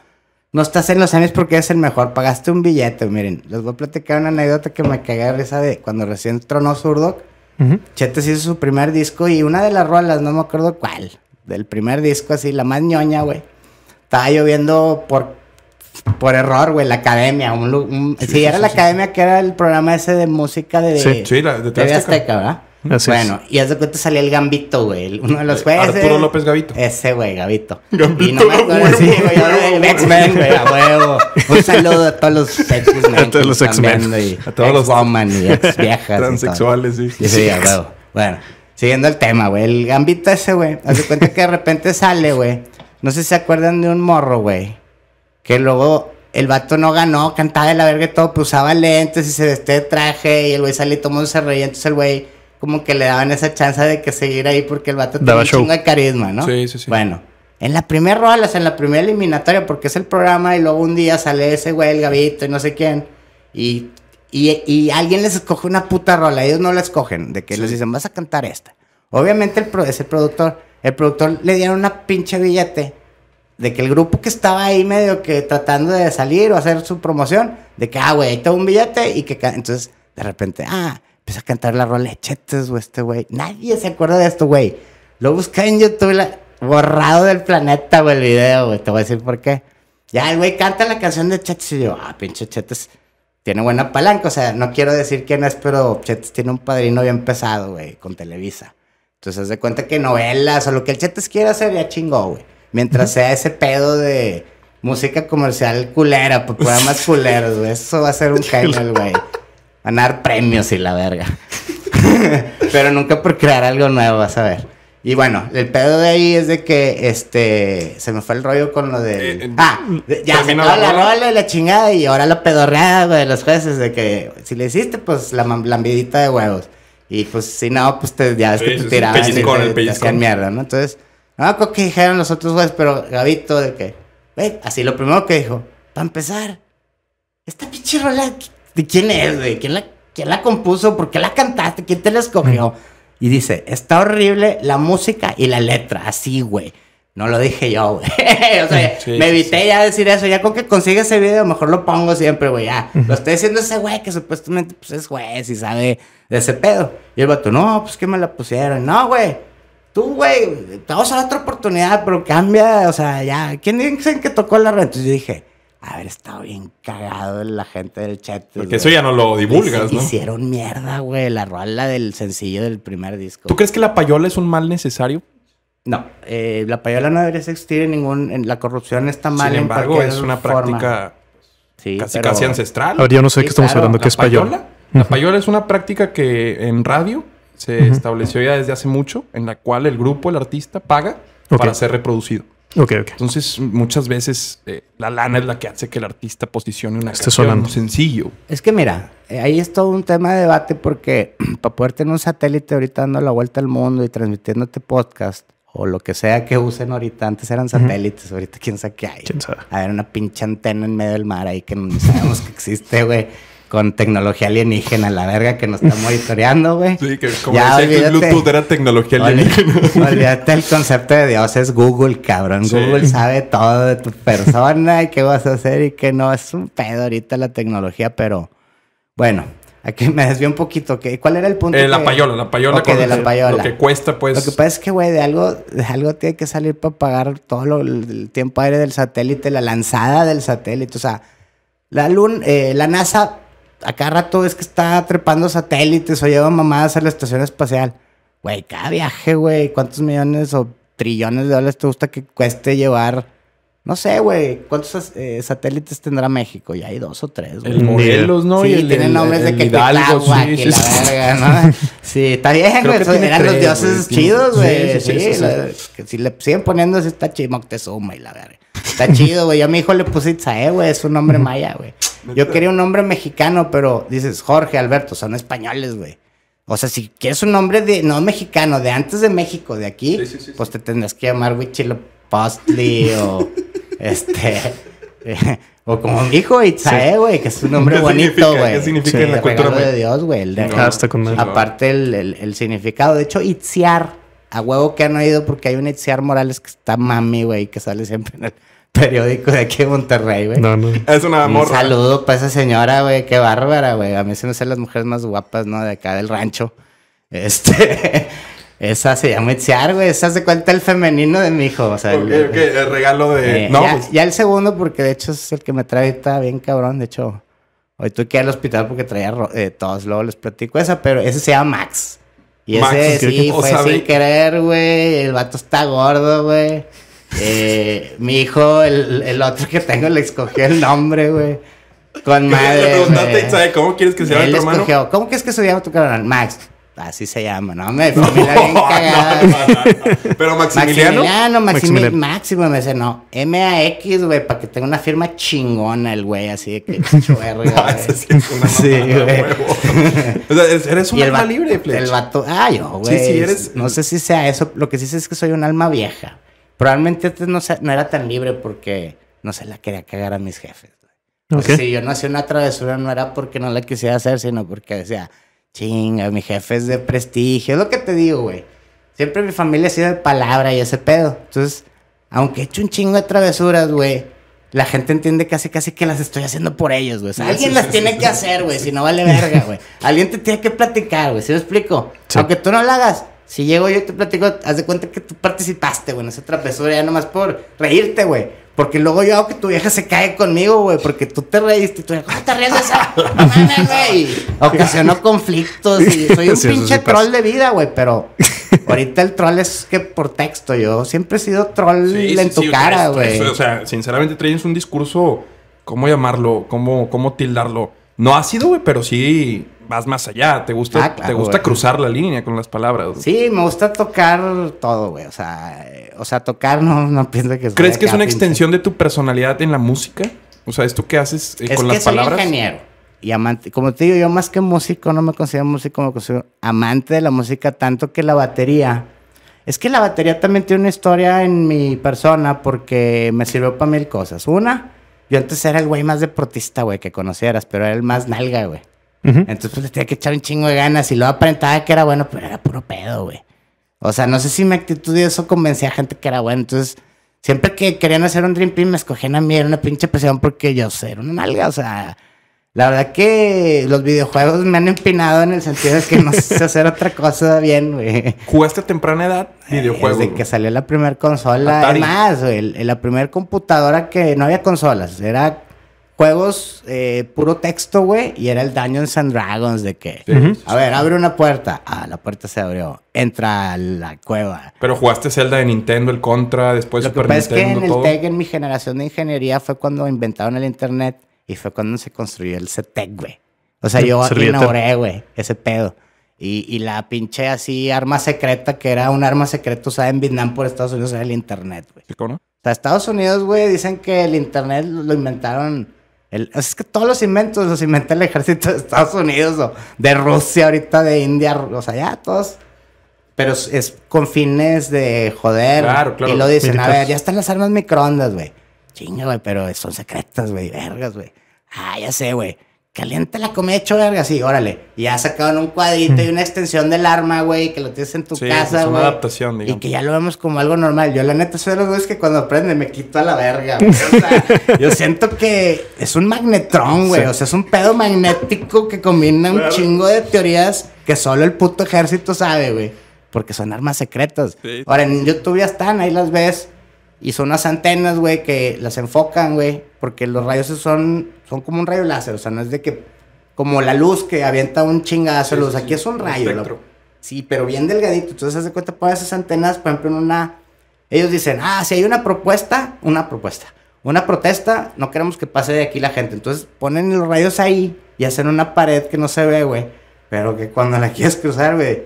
No estás en los años porque es el mejor. Pagaste un billete. Miren, les voy a platicar una anécdota que me cagué de risa de cuando recién tronó Zurdo. Chetes hizo su primer disco y una de las rolas, no me acuerdo cuál, del primer disco, así, la más ñoña, güey. Estaba lloviendo por, por error, güey, la academia. si era la academia que era el programa ese de música de, sí, la, de, Azteca, ¿verdad? bueno, y hace cuenta salía el Gambito, güey. Uno de los eh, jueces. Arturo López Gavito. Ese, güey, Gavito. Gambito. Y no me acuerdo, sí, güey. X-Men, güey, a huevo. Un saludo a todos los X-Men. A todos los X-Men. A todos los. Woman y ex viejas. Transexuales, sí. Sí, sí, a huevo. Bueno, siguiendo el tema, güey. El Gambito ese, güey. Hace cuenta que de repente sale, güey. No sé si se acuerdan de un morro, güey. Que luego el vato no ganó, cantaba de la verga y todo, pues usaba lentes y se vestía de traje y el güey salió y todo el mundo se reía. Entonces el güey como que le daban esa chance de que seguir ahí porque el vato tenía de carisma, ¿no? Sí, sí, sí. Bueno, en la primera rola, o sea, en la primera eliminatoria, porque es el programa y luego un día sale ese güey, el Gavito y no sé quién, y, y, alguien les escoge una puta rola, ellos no la escogen, de que les dicen, vas a cantar esta. Obviamente el ese productor, el productor le dieron una pinche billete de que el grupo que estaba ahí medio que tratando de salir o hacer su promoción, de que, ah, güey, ahí tengo un billete y que, entonces, de repente, ah, empieza a cantar la rola de Chetes, güey, este güey. Nadie se acuerda de esto, güey. Lo busqué en YouTube, la... borrado del planeta, güey, el video, güey. Te voy a decir por qué. Ya, el güey canta la canción de Chetes y yo, ah, pinche Chetes, tiene buena palanca. O sea, no quiero decir quién es, pero Chetes tiene un padrino bien pesado, güey, con Televisa. Entonces, de cuenta que novelas o lo que el Chetes quiera hacer, ya chingó, güey. Mientras sea ese pedo de música comercial culera, programas pues, culeros, güey. Eso va a ser un canal, güey ganar premios y la verga. Pero nunca por crear algo nuevo, vas a ver. Y bueno, el pedo de ahí es de que este se me fue el rollo con lo de. Eh, eh, ah, ya se la rola la chingada y ahora la pedorrea güey, de los jueces, de que si le hiciste, pues la lambidita de huevos. Y pues si no, pues ya es que te tiraban mierda, ¿no? Entonces, no que dijeron los otros jueces, pero Gabito de que, güey, así lo primero que dijo, para empezar, esta pinche rola, ¿de quién es, güey? ¿Quién la, la compuso? ¿Por qué la cantaste? ¿Quién te la escogió? Mm. Y dice, está horrible la música y la letra, así, güey. No lo dije yo, güey. o sea, mm, me evité ya decir eso. Ya con que consigue ese video, mejor lo pongo siempre, güey. Ya. Lo estoy diciendo ese güey que supuestamente pues, es juez y sabe de ese pedo. Y el vato, no, pues que me la pusieron. No, güey. Tú, güey, te vamos a dar otra oportunidad, pero cambia. O sea, ya. ¿Quién dicen que tocó la renta? Y yo dije, haber estado bien cagado la gente del chat. Porque eso ya no lo divulgas, ¿no? Hicieron mierda, güey, la rola del sencillo del primer disco. ¿Tú crees que la payola es un mal necesario? No, eh, la payola no debería existir en ningún... la corrupción está mal Sin embargo, es una práctica casi, casi ancestral. Ahora yo no sé qué estamos hablando, ¿qué es payola? La payola es una práctica que en radio se estableció ya desde hace mucho, en la cual el grupo, el artista, paga para ser reproducido. Okay, okay. Entonces, muchas veces eh, la lana es la que hace que el artista posicione una Esto canción sonando. sencillo. Es que mira, eh, ahí es todo un tema de debate porque para poder tener un satélite ahorita dando la vuelta al mundo y transmitiéndote podcast o lo que sea que usen ahorita, antes eran satélites, ahorita quién sabe qué hay. ¿Quién A ver, una pinche antena en medio del mar ahí que no sabemos que existe, güey con tecnología alienígena, la verga que nos está monitoreando, güey. Sí, que como ya, decía que Bluetooth era tecnología alienígena. Olvídate el concepto de Dios, es Google, cabrón. Google sabe todo de tu persona y qué vas a hacer y qué no. Es un pedo ahorita la tecnología, pero bueno, aquí me desvió un poquito. ¿Cuál era el punto? Eh, la payola, la payola. Okay, de la payola. Lo que cuesta, pues. Lo que pasa es que, güey, de algo, de algo tiene que salir para pagar todo el tiempo aire del satélite, la lanzada del satélite. O sea, la, luna, eh, la NASA acá rato es que está trepando satélites o lleva mamadas a la estación espacial. Güey, cada viaje, güey, ¿cuántos millones o trillones de dólares te gusta que cueste llevar? No sé, güey, ¿cuántos eh, satélites tendrá México? Ya hay dos o tres, güey. de los ¿no? Sí, y tienen nombres de que Hidalgo, sí, que la verga, ¿no? Sí, está bien, güey, eran los dioses chidos, güey. Sí, sí, sí si le siguen poniendo así está chido, Moctezuma y la verga. Está chido, güey. Yo a mi hijo le puse Itzae, güey, es un nombre maya, güey. Yo quería un nombre mexicano, pero dices Jorge, Alberto, son españoles, güey. O sea, si quieres un nombre de, no mexicano, de antes de México, de aquí, pues te tendrás que llamar, güey, o este. Eh, o como dijo hijo Itzae, güey, que es un nombre bonito, güey. ¿Qué significa en la cultura? de Dios, güey. No, con Aparte el, el, significado. De hecho, Itziar, a huevo que han oído porque hay un Itziar Morales que está mami, güey, que sale siempre en el periódico de aquí de Monterrey, güey. No, no. Es una morra. Un saludo para esa señora, güey. Qué bárbara, güey. A mí se me hacen las mujeres más guapas, ¿no? De acá del rancho. Este. Esa se llama Itziar, güey. Esa se cuenta el femenino de mi hijo. O sea, el, el, eh, regalo de. Eh, no, pues- ya, el segundo, porque de hecho es el que me trae está bien cabrón. De hecho, hoy tú que ir al hospital porque traía eh, todos. Luego les platico esa, pero ese se llama Max. Y Max, ese sí, o sin querer, güey. El vato está gordo, güey. Eh, mi hijo, el, el, otro que tengo, le escogió el nombre, güey. Con madre. ¿cómo quieres que se llame tu hermano? ¿Cómo quieres que se llame tu carnal? Max. Así se llama, ¿no? Me bien cagada. Pero Maximiliano. Maximiliano, Maximiliano Máximo, me dice, no. M-A-X, güey, para que tenga una firma chingona el güey, así de que ah, sí, güey. o sea, eres un alma libre, El vato, ah, yo, güey. Sí, sí, eres. No sé si sea eso. Lo que sí sé es que soy un alma vieja. Probablemente antes no, no era tan libre porque no se la quería cagar a mis jefes. Okay. si yo no hacía una travesura no era porque no la quisiera hacer, sino porque decía, chinga, mi jefe es de prestigio. Es lo que te digo, güey. Siempre mi familia ha sido de palabra y ese pedo. Entonces, aunque he hecho un chingo de travesuras, güey, la gente entiende casi, casi que las estoy haciendo por ellos, güey. alguien las tiene que hacer, güey, si no vale verga, güey. Alguien te tiene que platicar, güey. ¿Sí me explico? Aunque tú no la hagas, si llego yo y te platico, haz de cuenta que tú participaste, güey, en esa travesura ya nomás por reírte, güey. Porque luego yo hago que tu vieja se cae conmigo, güey, porque tú te reíste y tú ¿cómo te ríes de esa? güey. Ocasionó conflictos y soy un pinche troll de vida, güey, pero ahorita el troll es que por texto, yo siempre he sido troll en tu cara, güey. O sea, sinceramente traes un discurso, ¿cómo llamarlo? ¿Cómo, cómo tildarlo? No ha sido, güey, pero sí vas más allá, te gusta, ah, te gusta cruzar la línea con las palabras. Sí, me gusta tocar todo, güey. O sea, eh, o sea tocar no, no pienso que ¿Crees que es una extensión de tu personalidad en la música? O sea, esto qué haces eh, palabras? es que soy Ingeniero y amante, como te digo, yo más que músico, no me considero músico, me considero amante de la música, tanto que la batería. Es que la batería también tiene una historia en mi persona porque me sirvió para mil cosas. Una, yo antes era el güey más deportista, güey, que conocieras, pero era el más nalga, güey. Entonces, pues le tenía que echar un chingo de ganas y lo aparentaba que era bueno, pero era puro pedo, güey. O sea, no sé si mi actitud y eso convencía a gente que era bueno. Entonces, siempre que querían hacer un Dream Team, me escogían a mí, era una pinche presión porque yo sé, era una nalga, o sea. La verdad que los videojuegos me han empinado en el sentido de que no sé hacer otra cosa bien, güey. ¿Jugaste a temprana edad eh, videojuegos? Desde que salió la primera consola. Además, güey, la primera computadora que no había consolas. Era juegos eh, puro texto, güey, y era el Dungeons and Dragons de que, a ver, abre una puerta. Ah, la puerta se abrió. Entra a la cueva. Pero jugaste Zelda de Nintendo, el Contra, después Lo Super que pasa Nintendo, es que en el TEC, en mi generación de ingeniería, fue cuando inventaron el internet y fue cuando se construyó el CETEC, e güey. O sea, yo inauguré, güey, ese pedo. Y, la pinche así arma secreta, que era un arma secreta usada en Vietnam por Estados Unidos, era el internet, güey. ¿Cómo O sea, Estados Unidos, güey, dicen que el internet lo inventaron es que todos los inventos los inventa el ejército de Estados Unidos o de Rusia, ahorita de India, o sea, ya todos. Pero es, con fines de joder. Claro, claro. Y lo dicen, a ver, ya están las armas microondas, güey. Chinga, güey, pero son secretas, güey, vergas, güey. Ah, ya sé, güey. ...caliente la comida hecho verga, sí, órale. Y ya sacaron un cuadrito y una extensión del arma, güey, que lo tienes en tu casa, güey. Y que ya lo vemos como algo normal. Yo, la neta, soy de los güeyes que cuando aprende me quito a la verga, O sea, yo siento que es un magnetrón, güey. O sea, es un pedo magnético que combina un chingo de teorías que solo el puto ejército sabe, güey. Porque son armas secretas. Ahora, en YouTube ya están, ahí las ves y son unas antenas, güey, que las enfocan, güey. Porque los rayos son, son como un rayo láser. O sea, no es de que. Como la luz que avienta un chingazo Aquí es un rayo. sí, pero bien delgadito. Entonces, hace cuenta, pues, esas antenas, por ejemplo, en una. Ellos dicen, ah, si hay una propuesta, una propuesta una protesta, no queremos que pase de aquí la gente. Entonces ponen los rayos ahí y hacen una pared que no se ve, güey. Pero que cuando la quieres cruzar, güey,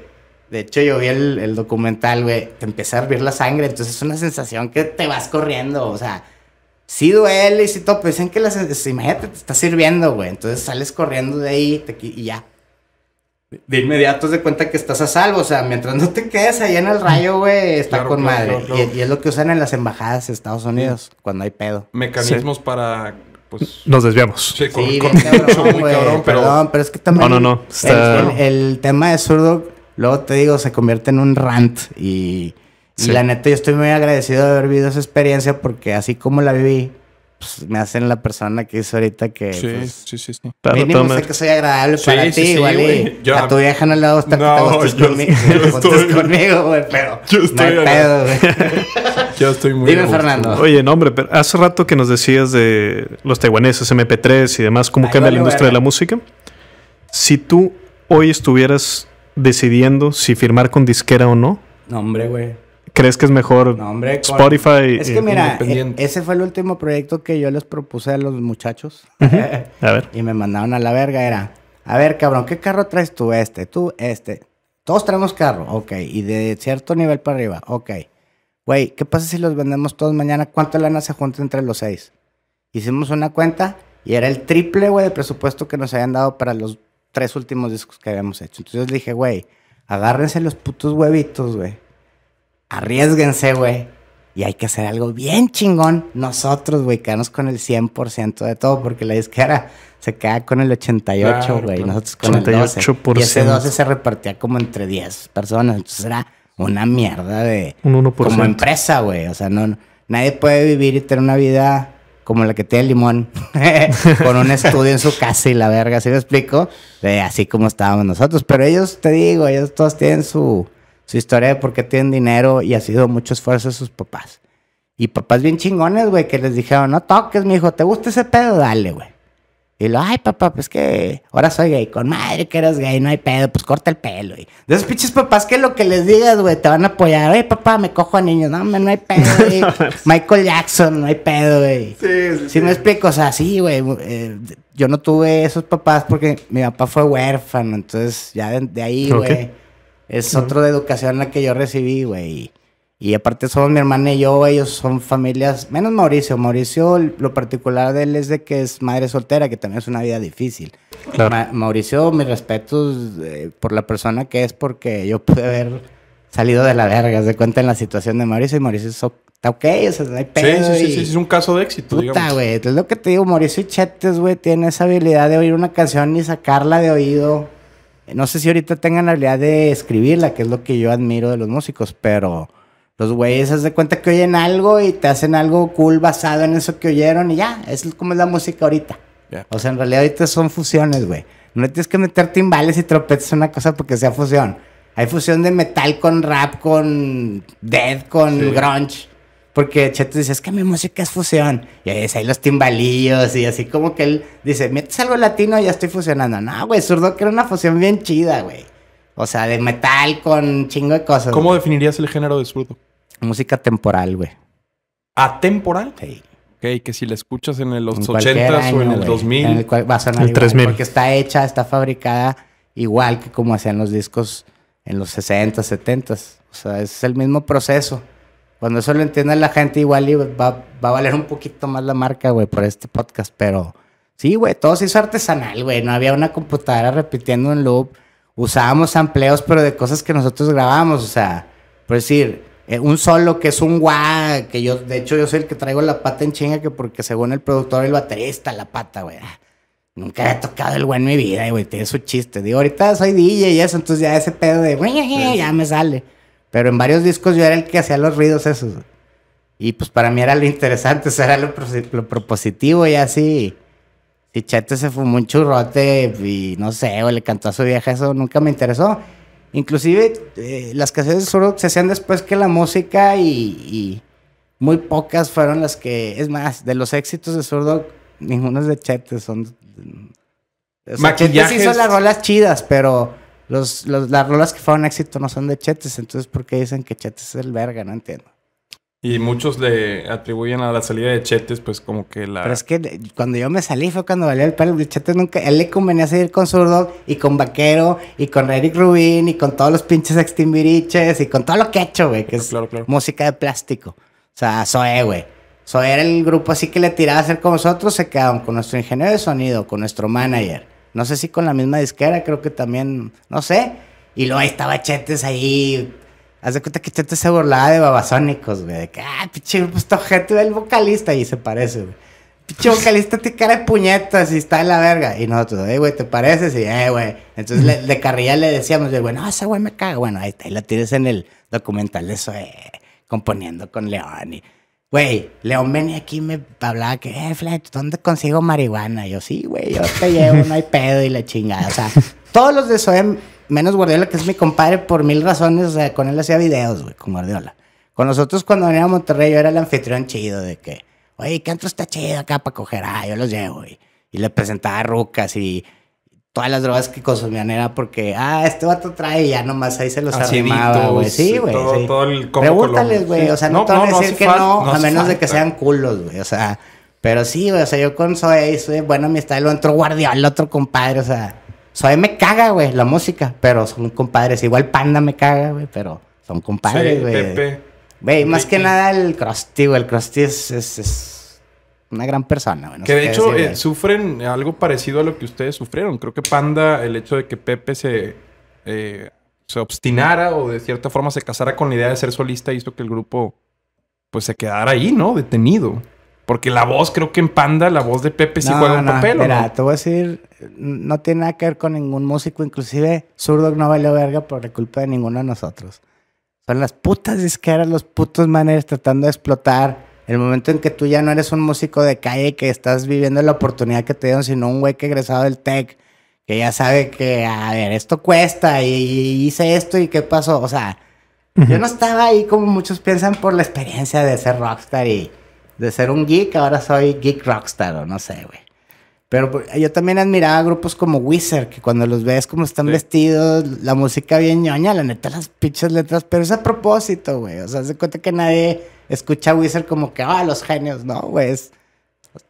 de hecho, yo vi el, documental, güey, te empieza a hervir la sangre, entonces es una sensación que te vas corriendo, o sea, si duele y si todo, pero dicen que las, imagínate, te está sirviendo, güey, entonces sales corriendo de ahí y ya. De inmediato te cuenta que estás a salvo, o sea, mientras no te quedes ahí en el rayo, güey, está con madre. y, es lo que usan en las embajadas de Estados Unidos, cuando hay pedo. Mecanismos para pues, nos desviamos. Sí, con, Perdón, pero es que también. No, no, no. El, el, tema de Surdo luego te digo, se convierte en un rant y, la neta yo estoy muy agradecido de haber vivido esa experiencia porque así como la viví, pues, me hacen la persona que es ahorita que. Sí, pues, sí, sí, sí. Mínimo sé que soy agradable para ti, igual. a tu vieja no le gusta no, que te conmigo, güey, pero. Yo estoy. yo estoy muy. Dime, Fernando. Oye, no, hombre, hace rato que nos decías de los taiwaneses, MP3 y demás, cómo cambia la industria de la música. Si tú hoy estuvieras decidiendo si firmar con disquera o no? No, hombre, güey. ¿Crees que es mejor no, Spotify? Es que mira, ese fue el último proyecto que yo les propuse a los muchachos. a ver. Y me mandaron a la verga. Era, a ver, cabrón, ¿qué carro traes tú? Este, tú, este. Todos traemos carro, ok. Y de cierto nivel para arriba, ok. Güey, ¿qué pasa si los vendemos todos mañana? ¿Cuánto lana se junta entre los seis? Hicimos una cuenta y era el triple, güey, de presupuesto que nos habían dado para los tres últimos discos que habíamos hecho. Entonces dije, güey, agárrense los putos huevitos, güey. Arriesguense, güey. Y hay que hacer algo bien chingón. Nosotros, güey, quedarnos con el 100% de todo, porque la disquera se queda con el 88, güey. nosotros con el 12. Y ese 12 se repartía como entre 10 personas. Entonces era una mierda de... Un 1%. Como empresa, güey. O sea, no, nadie puede vivir y tener una vida como la que tiene limón, con un estudio en su casa y la verga, así ¿sí me explico? así como estábamos nosotros. Pero ellos, te digo, ellos todos tienen su, su historia de por qué tienen dinero y ha sido mucho esfuerzo de sus papás. Y papás bien chingones, güey, que les dijeron, no toques, mi hijo, ¿te gusta ese pedo? Dale, güey. Y lo, ay, papá, pues que ahora soy gay. Con madre que eres gay, no hay pedo, pues corta el pelo. Y de esos pinches papás que lo que les digas, güey, te van a apoyar. Oye, papá, me cojo a niños. No, no hay pedo, güey. Michael Jackson, no hay pedo, güey. Sí, Si no explico, o sea, sí, güey. Eh, yo no tuve esos papás porque mi papá fue huérfano. Entonces, ya de, ahí, güey. Es otro de educación la que yo recibí, güey. Y aparte somos mi hermana y yo, ellos son familias, menos Mauricio. Mauricio, lo particular de él es de que es madre soltera, que también es una vida difícil. Mauricio, mis respetos eh, por la persona que es, porque yo pude haber salido de la verga, se cuenta en la situación de Mauricio y Mauricio está ok, o sea, hay Sí, sí, sí, sí, es un caso de éxito, puta, güey, es lo que te digo, Mauricio y Chetes, güey, tiene esa habilidad de oír una canción y sacarla de oído. No sé si ahorita tengan la habilidad de escribirla, que es lo que yo admiro de los músicos, pero los güeyes se de cuenta que oyen algo y te hacen algo cool basado en eso que oyeron y ya, es como es la música ahorita. O sea, en realidad ahorita son fusiones, güey. No tienes que meter timbales y trompetas una cosa porque sea fusión. Hay fusión de metal con rap, con dead, con grunge. Porque Cheto dice, es que mi música es fusión. Y ahí, hay los timbalillos y así como que él dice, metes algo latino y ya estoy fusionando. No, güey, zurdo que era una fusión bien chida, güey. O sea, de metal con chingo de cosas. ¿Cómo definirías el género de zurdo? Música temporal, güey. ¿Atemporal? Sí. Ok, que si la escuchas en los 80 o en el 2000. En el va a sonar 3000. Porque está hecha, está fabricada igual que como hacían los discos en los 60, 70. O sea, es el mismo proceso. Cuando eso lo entienda la gente, igual va, va a valer un poquito más la marca, güey, por este podcast. Pero sí, güey, todo se hizo artesanal, güey. No había una computadora repitiendo un loop. Usábamos amplios, pero de cosas que nosotros grabamos. O sea, por decir, eh, un solo que es un gua que yo, de hecho, yo soy el que traigo la pata en chinga, que porque según el productor, el baterista, la pata, güey. Ah, nunca había tocado el güey en mi vida, güey, tiene su chiste. Digo, ahorita soy DJ y eso, entonces ya ese pedo de, güey, ya me sale. Pero en varios discos yo era el que hacía los ruidos esos. Y pues para mí era lo interesante, eso era lo, propositivo y así. Si Chete se fumó un churrote y no sé, o le cantó a su vieja, eso nunca me interesó. Inclusive eh, las canciones de se hacían después que la música y, muy pocas fueron las que... Es más, de los éxitos de Surdock, ninguno es de chetes, son... O sea, pues Maquillajes. las rolas chidas, pero los, los, las rolas que fueron éxito no son de Chetes, entonces ¿por qué dicen que Chetes es el verga? No entiendo. Y muchos le atribuyen a la salida de Chetes, pues como que la. Pero es que cuando yo me salí fue cuando valía el palo. Chetes nunca. Él le convenía seguir con Zurdo y con Vaquero y con Eric Rubin y con todos los pinches extinviriches y con todo lo que ha hecho, güey, que es música de plástico. O sea, Zoe, güey. Zoe era el grupo así que le tiraba a hacer con nosotros, se quedaron con nuestro ingeniero de sonido, con nuestro manager. No sé si con la misma disquera, creo que también, no sé. Y luego ahí estaba Chetes ahí Haz de cuenta que Cheto se burlaba de babasónicos, güey. De que, ah, pinche pues gente del vocalista. Y se parece, güey. Pinche vocalista te cara de puñetas y está en la verga. Y nosotros, eh, güey, ¿te pareces? Y, eh, güey. Entonces de carrilla le decíamos, güey, no, ese güey me caga. Bueno, ahí, ahí lo tienes en el documental eso, eh, componiendo con León. Y, güey, León venía aquí y me hablaba que, eh, Fletch, ¿dónde consigo marihuana? yo, sí, güey, yo te llevo, no hay pedo y la chingada. O sea, todos los de SOEM menos Guardiola, que es mi compadre por mil razones, o sea, con él hacía videos, güey, con Guardiola. Con nosotros cuando venía a Monterrey yo era el anfitrión chido de que, oye, ¿qué antro está chido acá para coger? Ah, yo los llevo, güey. Y le presentaba rucas y todas las drogas que consumían era porque, ah, este vato trae y ya nomás ahí se los arrimaba, güey. Sí, güey. Pregúntales, güey. O sea, no, a decir que no, a menos de que sean culos, güey. O sea, pero sí, güey. O sea, yo con Zoe soy mi amistad, el otro guardiola, el otro compadre, o sea soy me caga, güey, la música, pero son compadres. Igual Panda me caga, güey, pero son compadres, güey. Pepe. Güey, más que nada el Krusty, güey. El Krusty es, una gran persona, güey. que de hecho eh, sufren algo parecido a lo que ustedes sufrieron. Creo que Panda, el hecho de que Pepe se, eh, se obstinara o de cierta forma se casara con la idea de ser solista hizo que el grupo pues se quedara ahí, ¿no? Detenido. Porque la voz, creo que en Panda, la voz de Pepe sí juega un no, papel. Mira, te voy a decir, no tiene nada que ver con ningún músico, inclusive Zurdo no valió verga por la culpa de ninguno de nosotros. Son las putas disqueras, los putos maneras tratando de explotar el momento en que tú ya no eres un músico de calle que estás viviendo la oportunidad que te dieron, sino un güey que egresado del tech, que ya sabe que, a ver, esto cuesta y, hice esto y qué pasó. O sea, yo no estaba ahí como muchos piensan por la experiencia de ser rockstar y de ser un geek, ahora soy geek rockstar o no sé, güey. Pero pues, yo también admiraba grupos como Wizard, que cuando los ves como están vestidos, la música bien ñoña, la neta, las pinches letras, pero es a propósito, güey. O sea, se cuenta que nadie escucha a Wizard como que, ah, los genios, ¿no? Güey,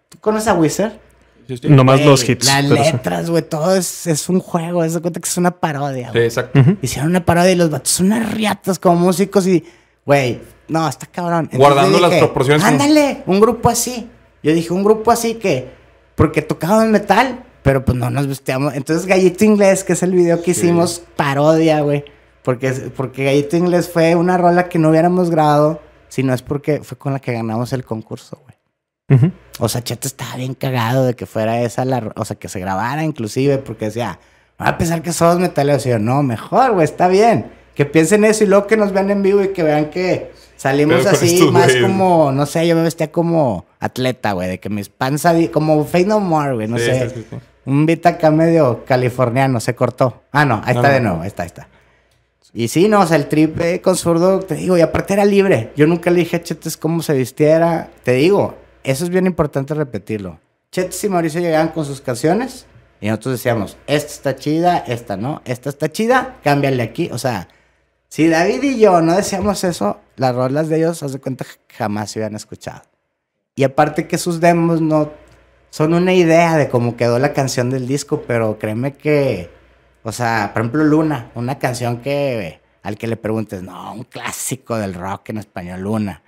¿tú conoces a Wizard? Nomás los hits. Las letras, güey, todo es, un juego, se cuenta que es una parodia, güey. exacto. Hicieron una parodia y los vatos son unas como músicos y güey, no, está cabrón. Guardando las proporciones. Ándale, un grupo así. Yo dije, un grupo así que, porque tocaban metal, pero pues no nos vestíamos. Entonces Gallito Inglés, que es el video que hicimos, parodia, güey. Porque, porque Gallito Inglés fue una rola que no hubiéramos grabado, Si no es porque fue con la que ganamos el concurso, güey. O sea, Cheto estaba bien cagado de que fuera esa la... O sea, que se grabara inclusive, porque decía, a pesar que somos metaleros. yo, no, mejor, güey, está bien que piensen eso y luego que nos vean en vivo y que vean que salimos así, más como, no sé, yo me vestía como atleta, güey, de que mis panza, como Fade No More, güey, no sé. un beat acá medio californiano, se cortó. Ah, no, ahí está de nuevo, ahí está, ahí está. Y sí, no, o sea, el tripe eh, con zurdo, te digo, y aparte era libre. Yo nunca le dije a Chetes cómo se vistiera. Te digo, eso es bien importante repetirlo. Chetes y Mauricio llegaban con sus canciones y nosotros decíamos, esta está chida, esta no, esta está chida, cámbiale aquí. O sea, si David y yo no decíamos eso, las rolas de ellos, haz de cuenta, jamás se hubieran escuchado. Y aparte que sus demos no son una idea de cómo quedó la canción del disco, pero créeme que, o sea, por ejemplo, Luna, una canción que al que le preguntes, no, un clásico del rock en español, Luna.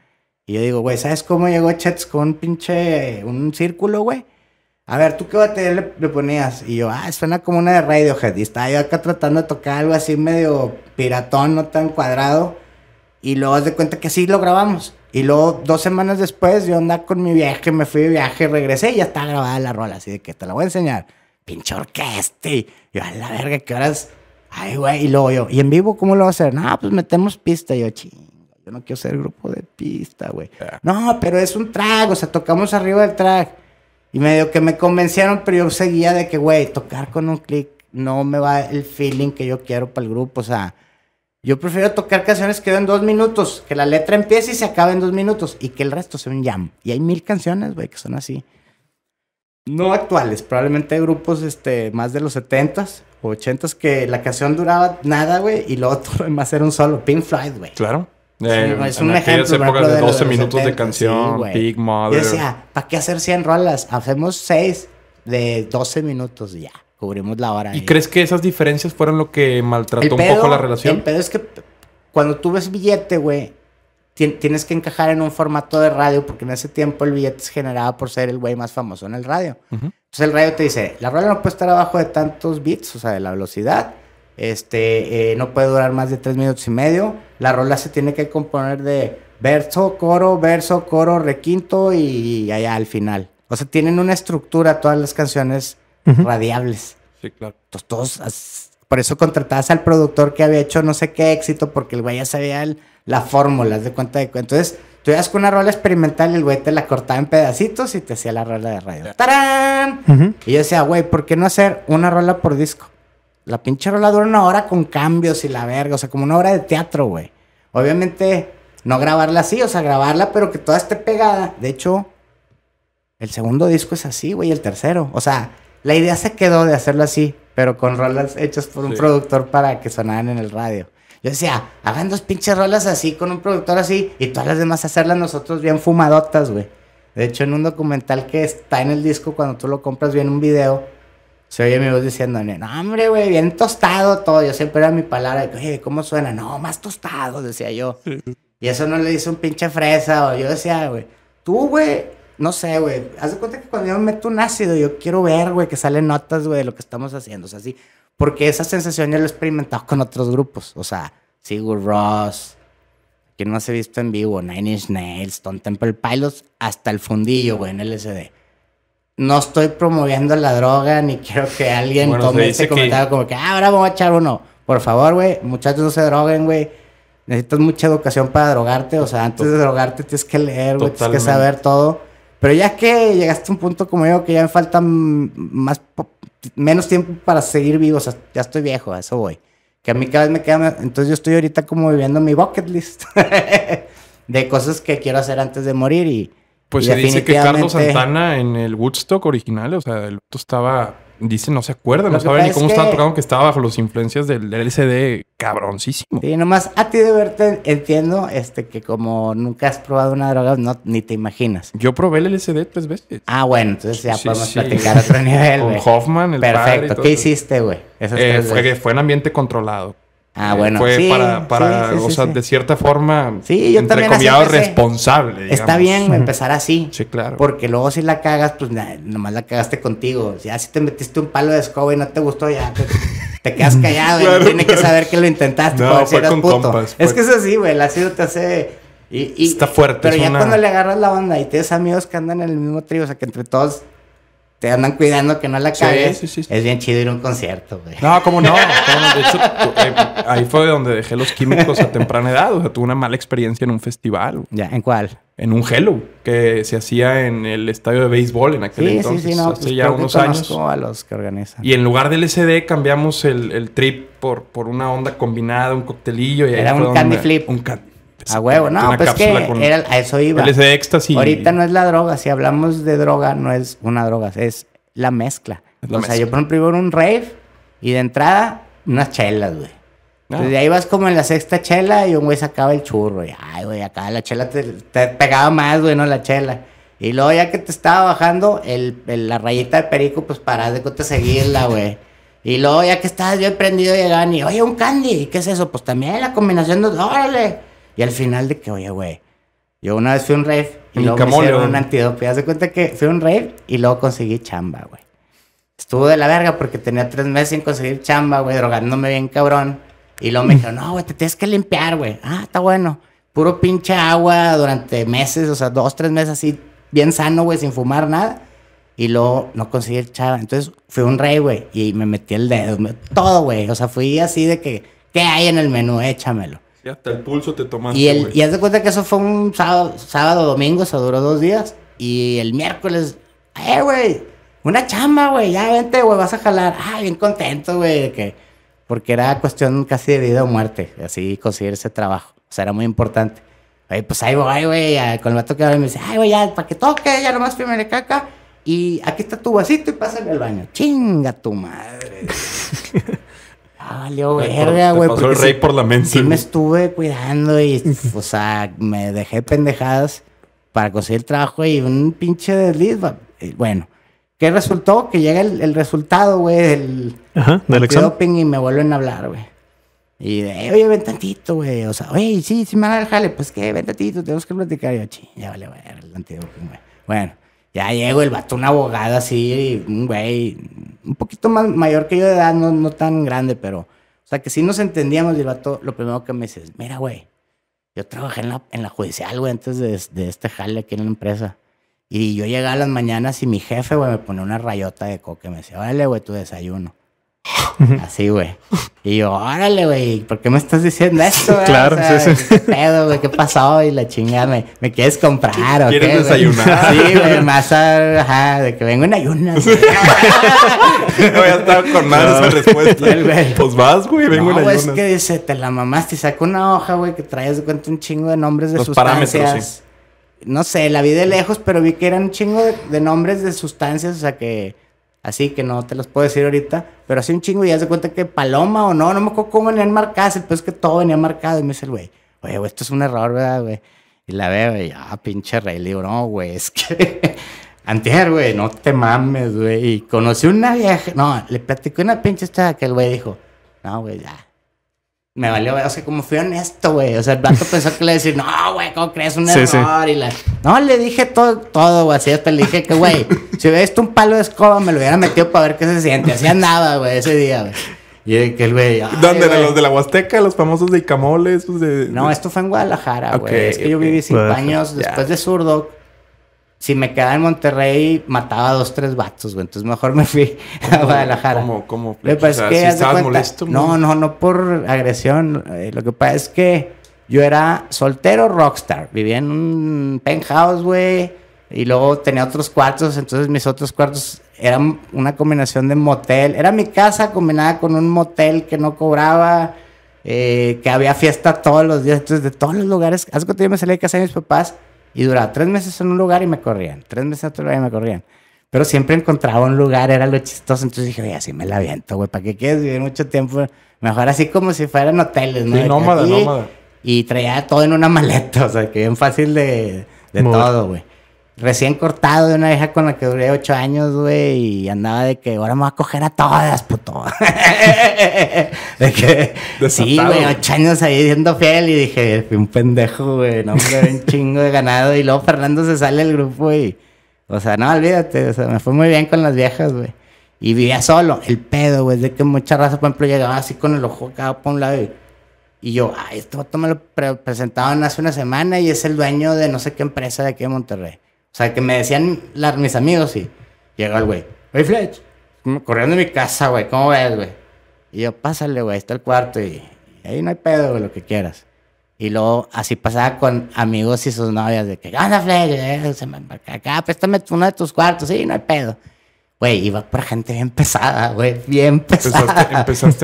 Y yo digo, güey, ¿sabes cómo llegó Chets con un pinche, un círculo, güey? a ver, ¿tú qué batería le, le, ponías? Y yo, ah, suena como una de Radiohead. Y estaba yo acá tratando de tocar algo así medio piratón, no tan cuadrado. Y luego haz de cuenta que sí lo grabamos. Y luego, dos semanas después, yo andaba con mi viaje, me fui de viaje, regresé y ya está grabada la rola. Así de que te la voy a enseñar. Pinche orquesta. Y yo, a la verga, ¿qué horas? Ay, güey. Y luego yo, ¿y en vivo cómo lo va a hacer? No, pues metemos pista. yo, chingo, Yo no quiero ser grupo de pista, güey. Ah. No, pero es un track, o sea, tocamos arriba del track. Y medio que me convencieron, pero yo seguía de que, güey, tocar con un clic no me va el feeling que yo quiero para el grupo. O sea, yo prefiero tocar canciones que en dos minutos, que la letra empiece y se acabe en dos minutos y que el resto sea un jam. Y hay mil canciones, güey, que son así. No actuales, probablemente grupos este, más de los 70s o 80s que la canción duraba nada, güey, y lo otro además era un solo, Pink Floyd, güey. Claro. Eh, es un ejemplo. de 12 minutos de canción, Big Mother. Yo decía, ¿para qué hacer 100 rolas? Hacemos 6 de 12 minutos y ya. Cubrimos la hora. ¿Y, crees que esas diferencias fueron lo que maltrató un poco la relación? El pedo es que cuando tú ves billete, güey, tienes que encajar en un formato de radio, porque en ese tiempo el billete se generaba por ser el güey más famoso en el radio. Entonces el radio te dice, la rola no puede estar abajo de tantos bits, o sea, de la velocidad este, eh, no puede durar más de tres minutos y medio. La rola se tiene que componer de verso, coro, verso, coro, requinto y allá al final. O sea, tienen una estructura todas las canciones radiables. Sí, claro. Entonces, todos, por eso contratabas al productor que había hecho no sé qué éxito, porque el güey ya sabía la fórmula, de cuenta de Entonces, tú ibas con una rola experimental y el güey te la cortaba en pedacitos y te hacía la rola de radio. ¡Tarán! Y yo decía, güey, ¿por qué no hacer una rola por disco? La pinche rola dura una hora con cambios y la verga, o sea, como una obra de teatro, güey. Obviamente, no grabarla así, o sea, grabarla, pero que toda esté pegada. De hecho, el segundo disco es así, güey, el tercero. O sea, la idea se quedó de hacerlo así, pero con rolas hechas por un productor para que sonaran en el radio. Yo decía, hagan dos pinches rolas así, con un productor así, y todas las demás hacerlas nosotros bien fumadotas, güey. De hecho, en un documental que está en el disco, cuando tú lo compras, bien un video se oye mi voz diciendo, no, hombre, güey, bien tostado todo. Yo siempre era mi palabra, oye, ¿cómo suena? No, más tostado, decía yo. Y eso no le dice un pinche fresa, o yo decía, güey, tú, güey, no sé, güey, haz de cuenta que cuando yo meto un ácido, yo quiero ver, güey, que salen notas, güey, de lo que estamos haciendo, o sea, sí, porque esa sensación ya lo he experimentado con otros grupos, o sea, Sigur Ross, que no he visto en vivo, Nine Inch Nails, Stone Temple Pilots, hasta el fundillo, güey, en LSD no estoy promoviendo la droga ni quiero que alguien tome este comentario como que, ah, ahora vamos a echar uno. Por favor, güey, muchachos, no se droguen, güey. Necesitas mucha educación para drogarte, o sea, antes de drogarte tienes que leer, güey, tienes que saber todo. Pero ya que llegaste a un punto como yo, que ya me falta más, menos tiempo para seguir vivo, o sea, ya estoy viejo, eso voy. Que a mí cada vez me queda, entonces yo estoy ahorita como viviendo mi bucket list de cosas que quiero hacer antes de morir y pues se dice que Carlos Santana en el Woodstock original, o sea, el estaba dice no se acuerda, no sabe ni cómo estaba tocando, que estaba bajo las influencias del LCD cabroncísimo. Sí, nomás a ti de verte entiendo este, que como nunca has probado una droga, no, ni te imaginas. Yo probé el LCD tres veces. Ah, bueno, entonces ya podemos platicar a otro nivel. Con Hoffman, el Perfecto. Padre ¿Qué hiciste, güey? Eh, fue, fue en ambiente controlado. Ah, eh, bueno. Fue para, para o sea, de cierta forma, sí, yo entre responsable. Está bien empezar así. Sí, claro. Porque luego si la cagas, pues nada, nomás la cagaste contigo. Ya si te metiste un palo de escoba y no te gustó, ya te, quedas callado. tiene que saber que lo intentaste. Es que es así, güey. El ácido te hace... Está fuerte. Pero ya cuando le agarras la banda y tienes amigos que andan en el mismo trío, o sea, que entre todos te andan cuidando que no la cagues. Es bien chido ir a un concierto, güey. No, ¿cómo no? Eh, ahí fue donde dejé los químicos a temprana edad. O sea, tuve una mala experiencia en un festival. ¿Ya? ¿En cuál? En un Hello, que se hacía en el estadio de béisbol en aquel entonces. Sí, sí, Hace pues ya unos años. a los que Y en lugar del SD cambiamos el, trip por, por una onda combinada, un coctelillo. Y Era un candy flip. Un candy a huevo, no, pues que a eso iba. De éxtasis. Ahorita no es la droga, si hablamos de droga, no es una droga, es la mezcla. o sea, yo por ejemplo iba un rave y de entrada unas chelas, güey. Ah. de ahí vas como en la sexta chela y un güey sacaba el churro. Y, ay, güey, acá la chela te, pegaba más, güey, no la chela. Y luego ya que te estaba bajando el, la rayita de perico, pues para de cuenta seguirla, güey. Y luego ya que estabas bien prendido, llegaban y, oye, un candy, ¿qué es eso? Pues también la combinación de... ¡Órale! Y al final de que, oye, güey, yo una vez fui un rave y luego me hicieron un antidopía. Haz de cuenta que fui un rave y luego conseguí chamba, güey. Estuvo de la verga porque tenía tres meses sin conseguir chamba, güey, drogándome bien cabrón. Y luego me dijeron, no, güey, te tienes que limpiar, güey. Ah, está bueno. Puro pinche agua durante meses, o sea, dos, tres meses así, bien sano, güey, sin fumar nada. Y luego no conseguí el chava. Entonces fui un rey, güey, y me metí el dedo, todo, güey. O sea, fui así de que, ¿qué hay en el menú? Échamelo. Y hasta el pulso te tomaste. Y, haz de cuenta que eso fue un sábado, sábado, domingo, eso duró dos días. Y el miércoles, ay güey! Una chamba, güey, ya vente, güey, vas a jalar. ay ah, bien contento, güey, Porque era cuestión casi de vida o muerte, así conseguir ese trabajo. O sea, era muy importante. pues ahí voy, güey, con el vato que me dice, ay, güey, ya, para que toque, ya nomás de caca. Y aquí está tu vasito y pásale al baño. Chinga tu madre. Ah, valió verga, güey. Pasó el rey sí, por la mensa. Sí me estuve cuidando y, o sea, me dejé pendejadas para conseguir trabajo y un pinche desliz. Bueno, ¿qué resultó? Que llega el, el resultado, güey, del, doping y me vuelven a hablar, güey. Y de, oye, ven tantito, güey. O sea, oye, sí, sí me van a dejarle. Pues qué, ven tantito, tenemos que platicar. yo, ching, ya vale, güey, el antidoping, güey. Bueno. Ya llego el vato, un abogado así, un güey, un poquito más mayor que yo de edad, no, no tan grande, pero, o sea, que sí nos entendíamos el vato, lo primero que me dice es, mira, güey, yo trabajé en la, en la judicial, güey, antes de, este jale aquí en la empresa. Y yo llegaba a las mañanas y mi jefe, güey, me ponía una rayota de coca y me decía, vale, güey, tu desayuno. Así, güey. Y yo, órale, güey, ¿por qué me estás diciendo esto? Claro, sí, sí. ¿Qué pedo, güey? ¿Qué pasó? hoy, la chingada, ¿me, quieres comprar o ¿Quieres desayunar? Sí, güey, más a, de que vengo en ayunas. Voy a estar con más de esa respuesta. Pues vas, güey, vengo en ayunas. es que dice, te la mamaste y saco una hoja, güey, que traes de cuenta un chingo de nombres de Los sustancias. Parámetros, sí. No sé, la vi de lejos, pero vi que eran un chingo de nombres de sustancias, o sea que Así que no te los puedo decir ahorita, pero hace un chingo y ya se cuenta que Paloma o no, no me acuerdo cómo venían marcadas, el pues que todo venía marcado. Y me dice el güey, güey, esto es un error, ¿verdad, güey? Y la veo, ya, ah, pinche rey, le digo, no, güey, es que. Antier, güey, no te mames, güey. Y conocí una vieja, no, le platicó una pinche esta que el güey dijo, no, güey, ya me valió, o sea, como fui honesto, güey. O sea, el vato pensó que le decía, no, güey, ¿cómo crees? Un error. Y la... No, le dije todo, todo, güey. Así hasta le dije que, güey, si hubiera visto un palo de escoba, me lo hubiera metido para ver qué se siente. hacía nada, güey, ese día, güey. Y que el güey. ¿Dónde? eran ¿Los de la Huasteca? ¿Los famosos de Icamoles? Pues, de, No, esto fue en Guadalajara, güey. es que yo viví cinco años después de Zurdo si me quedaba en Monterrey, mataba a dos, tres vatos, güey. Entonces mejor me fui a Guadalajara. ¿Cómo? ¿Cómo? no, no, no por agresión. Eh, lo que pasa es que yo era soltero rockstar. Vivía en un penthouse, güey. Y luego tenía otros cuartos. Entonces mis otros cuartos eran una combinación de motel. Era mi casa combinada con un motel que no cobraba. Eh, que había fiesta todos los días. Entonces de todos los lugares. Hace cuando yo me salí de casa de mis papás y duraba tres meses en un lugar y me corrían, tres meses en otro lugar y me corrían. Pero siempre encontraba un lugar, era lo chistoso. Entonces dije, oye, así me la aviento, güey, ¿para qué quieres vivir mucho tiempo? Mejor así como si fueran hoteles, ¿no? nómada, nómada. Y traía todo en una maleta, o sea, que bien fácil de, de todo, güey recién cortado de una vieja con la que duré ocho años, güey, y andaba de que ahora me voy a coger a todas, puto. de que, sí, güey, ocho años ahí siendo fiel y dije, fui un pendejo, güey, no, hombre, un chingo de ganado. Y luego Fernando se sale del grupo y, o sea, no, olvídate, o sea, me fue muy bien con las viejas, güey. Y vivía solo, el pedo, güey, de que mucha raza, por ejemplo, llegaba así con el ojo acá por un lado y... yo, ay, este voto me lo presentaban hace una semana y es el dueño de no sé qué empresa de aquí de Monterrey. O sea, que me decían mis amigos y llegó el güey. Oye, Fletch, corriendo de mi casa, güey, ¿cómo ves, güey? Y yo, pásale, güey, está el cuarto y, ahí no hay pedo, güey, lo que quieras. Y luego así pasaba con amigos y sus novias de que, anda, Fletch, eh, acá, préstame uno de tus cuartos, sí, no hay pedo. Güey, iba por gente bien pesada, güey, bien pesada. Empezaste,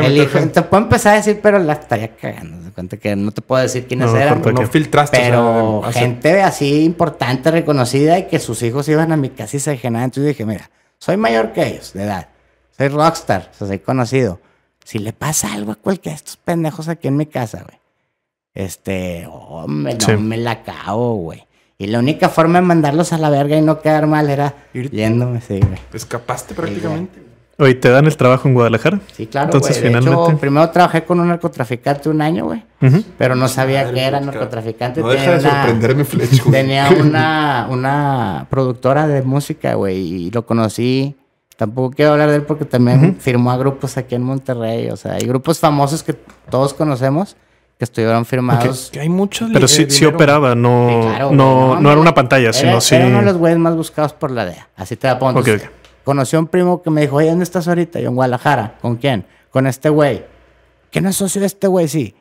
empezaste a Te puedo empezar a decir, pero la estaría cagando. cuenta que no te puedo decir quiénes no, eran. No filtraste. Pero gente así importante, reconocida y que sus hijos iban a mi casa y se ajenaban. Entonces yo dije, mira, soy mayor que ellos de edad. Soy rockstar, o sea, soy conocido. Si le pasa algo a cualquiera de estos pendejos aquí en mi casa, güey. Este, hombre, no me la cago, güey. Y la única forma de mandarlos a la verga y no quedar mal era Ir... yéndome, sí, Escapaste prácticamente. Oye, ¿te dan el trabajo en Guadalajara? Sí, claro. Entonces, finalmente... primero trabajé con un narcotraficante un año, güey. Pero no sabía que era pues, narcotraficante. No tenía deja de sorprenderme, Tenía una, una productora de música, güey. Y lo conocí tampoco quiero hablar de él porque también firmó a grupos aquí en Monterrey. O sea, hay grupos famosos que todos conocemos que estuvieron firmados. hay muchos. Pero sí, eh, operaba, no, no, era una pantalla, sino sí. Era uno de los güeyes más buscados por la DEA. Así te la pongo. Conoció Conocí a un primo que me dijo, oye, ¿dónde estás ahorita? Yo en Guadalajara. ¿Con quién? Con este güey. no es socio de este güey? Sí.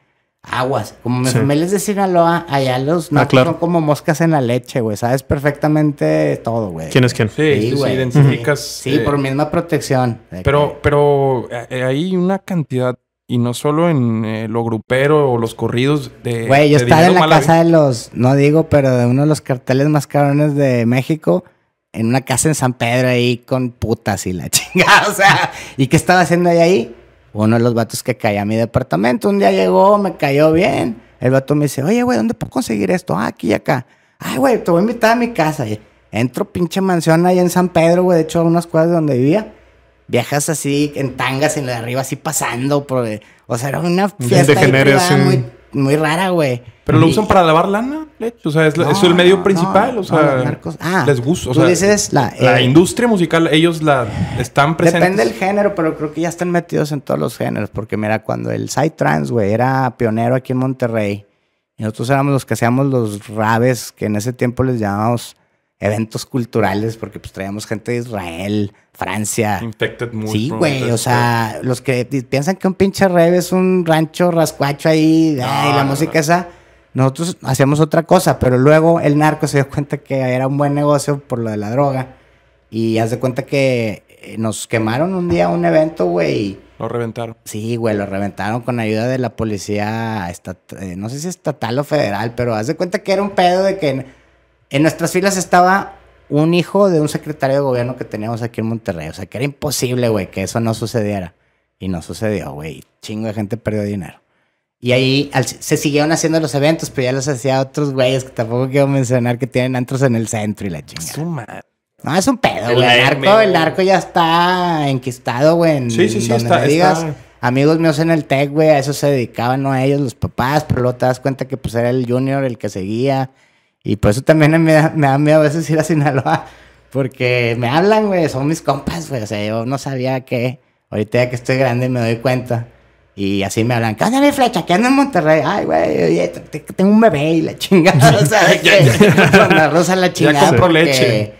Aguas. Como me sí. familia Sinaloa, allá los ah, no son como moscas en la leche, güey. Sabes perfectamente todo, güey. ¿Quién es quién? Sí, sí, identificas. Sí, por eh, misma protección. Pero, pero eh, hay una cantidad y no solo en eh, lo grupero o los corridos de. Güey, yo estaba en la casa de los, no digo, pero de uno de los carteles más carones de México, en una casa en San Pedro ahí con putas y la chingada. O sea, ¿y qué estaba haciendo ahí ahí? Uno de los vatos que caía a mi departamento. Un día llegó, me cayó bien. El vato me dice, oye, güey, ¿dónde puedo conseguir esto? Ah, aquí y acá. Ay, güey, te voy a invitar a mi casa. entro pinche mansión ahí en San Pedro, güey, de hecho, a unas cuadras donde vivía. Viajas así en tangas en la de arriba, así pasando. Por, o sea, era una fiesta muy, muy, rara, güey. Pero lo usan para lavar lana, O sea, es, el medio principal. o sea, ah, les gusta. O dices la, la, eh, industria musical, ellos la están presentes. Depende del género, pero creo que ya están metidos en todos los géneros. Porque mira, cuando el side trans, güey, era pionero aquí en Monterrey. Y nosotros éramos los que hacíamos los raves, que en ese tiempo les llamábamos eventos culturales, porque pues traíamos gente de Israel, Francia. Infected muy Sí, güey, o este. sea, los que piensan que un pinche rev es un rancho rascuacho ahí, Y la música esa. Nosotros hacíamos otra cosa, pero luego el narco se dio cuenta que era un buen negocio por lo de la droga. Y haz de cuenta que eh, nos quemaron un día un evento, güey. Lo reventaron. Sí, güey, lo reventaron con ayuda de la policía, eh, no sé si estatal o federal, pero haz de cuenta que era un pedo de que en nuestras filas estaba un hijo de un secretario de gobierno que teníamos aquí en Monterrey. O sea, que era imposible, güey, que eso no sucediera. Y no sucedió, güey. Chingo de gente perdió dinero. Y ahí se siguieron haciendo los eventos, pero ya los hacía otros güeyes que tampoco quiero mencionar que tienen antros en el centro y la chingada. No, es un pedo, güey. El arco ya está enquistado, güey. sí, sí, sí, Amigos míos en el tech, güey, a eso se dedicaban, no a ellos, los papás, pero luego te das cuenta que pues era el junior el que seguía. Y por eso también me da, me miedo a veces ir a Sinaloa. Porque me hablan, güey, son mis compas, güey. O sea, yo no sabía que. Ahorita ya que estoy grande me doy cuenta. Y así me hablan, ¿qué anda mi flecha? ¿Qué anda en Monterrey? Ay, güey, tengo un bebé y la chingada. O sea, la rosa la chingada. por leche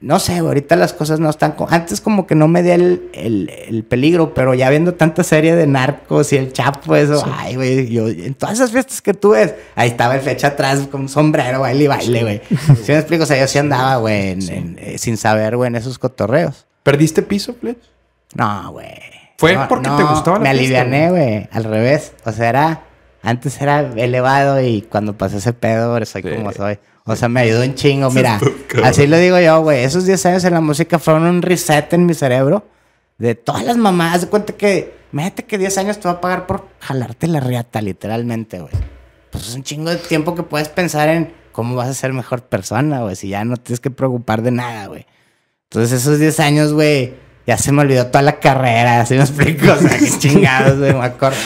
no sé, ahorita las cosas no están... como Antes como que no me di el, peligro, pero ya viendo tanta serie de narcos y el chapo, eso, ay, güey, yo en todas esas fiestas que tuve, ahí estaba el fecha atrás con sombrero, baile y baile, güey. Sí. me explico? O sea, yo sí andaba, güey, eh, sin saber, güey, en esos cotorreos. ¿Perdiste piso, Fletch? No, güey. ¿Fue porque te gustaba Me aliviané, güey, al revés. O sea, era... Antes era elevado y cuando pasé ese pedo, soy como soy. O sea, me ayudó un chingo. Mira, así lo digo yo, güey. Esos 10 años en la música fueron un reset en mi cerebro. De todas las mamás. De cuenta que, imagínate que 10 años te va a pagar por jalarte la riata, literalmente, güey. Pues es un chingo de tiempo que puedes pensar en cómo vas a ser mejor persona, güey. Si ya no tienes que preocupar de nada, güey. Entonces, esos 10 años, güey, ya se me olvidó toda la carrera. Así me explico. O sea, qué chingados, güey. Me acuerdo.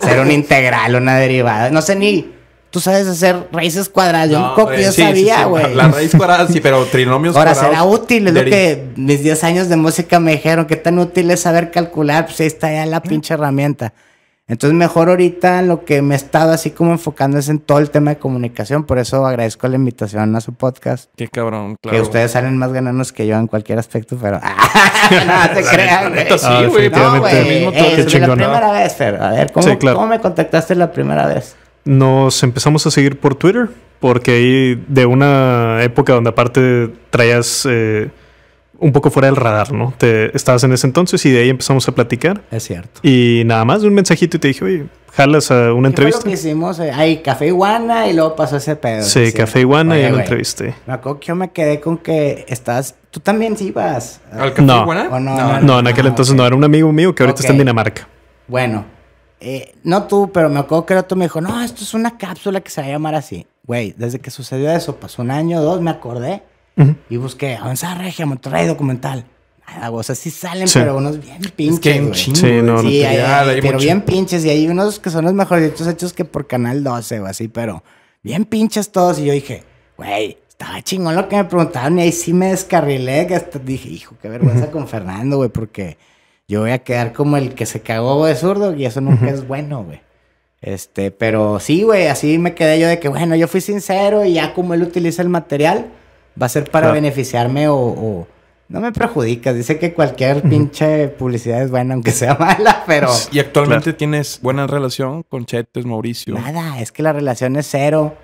Ser un integral, una derivada. No sé ni tú sabes hacer raíces cuadradas. Yo no, un eh, sabía, güey. la, raíz cuadrada, sí, pero trinomios Ahora, cuadrados. Ahora será útil, es lo que mis 10 años de música me dijeron, qué tan útil es saber calcular, pues ahí está ya la pinche herramienta. Entonces, mejor ahorita lo que me he estado así como enfocando es en todo el tema de comunicación. Por eso agradezco la invitación a su podcast. Qué cabrón, claro. Que ustedes salen más gananos que yo en cualquier aspecto, pero. no te creas... güey. Sí, güey. No, güey. Eh, es la primera vez, A ver, ¿cómo me contactaste la primera vez? nos empezamos a seguir por Twitter, porque ahí de una época donde aparte traías eh, un poco fuera del radar, ¿no? Te estabas en ese entonces y de ahí empezamos a platicar. Es cierto. Y nada más de un mensajito y te dije, oye, jalas a una entrevista. lo que hicimos, hay Café Iguana y luego pasó ese pedo. Sí, Café Iguana y una entrevista. Me acuerdo que yo me quedé con que estás tú también sí ibas. ¿Al Café no. Iguana? No? en aquel ah, entonces no, era un amigo mío que ahorita está en Dinamarca. Bueno, eh, no tú, pero me acuerdo que era tú me dijo, no, esto es una cápsula que se va a llamar así. Güey, desde que sucedió eso, pasó un año o dos, me acordé y busqué avanzar, Regia, Monterrey Documental. Nada, o sea, sí salen, pero unos bien pinches. sí, no, pero bien pinches. Y hay unos que son los mejores hechos que por Canal 12 o así, pero bien pinches todos. Y yo dije, güey, estaba chingón lo que me preguntaron. Y ahí sí me descarrilé. Que hasta dije, hijo, qué vergüenza con Fernando, güey, porque yo voy a quedar como el que se cagó de zurdo y eso nunca es bueno, güey. Este, pero sí, güey, así me quedé yo de que, bueno, yo fui sincero y ya como él utiliza el material, va a ser para beneficiarme o, no me perjudicas. Dice que cualquier pinche publicidad es buena, aunque sea mala, pero. ¿Y actualmente tienes buena relación con Chetes, Mauricio? Nada, es que la relación es cero.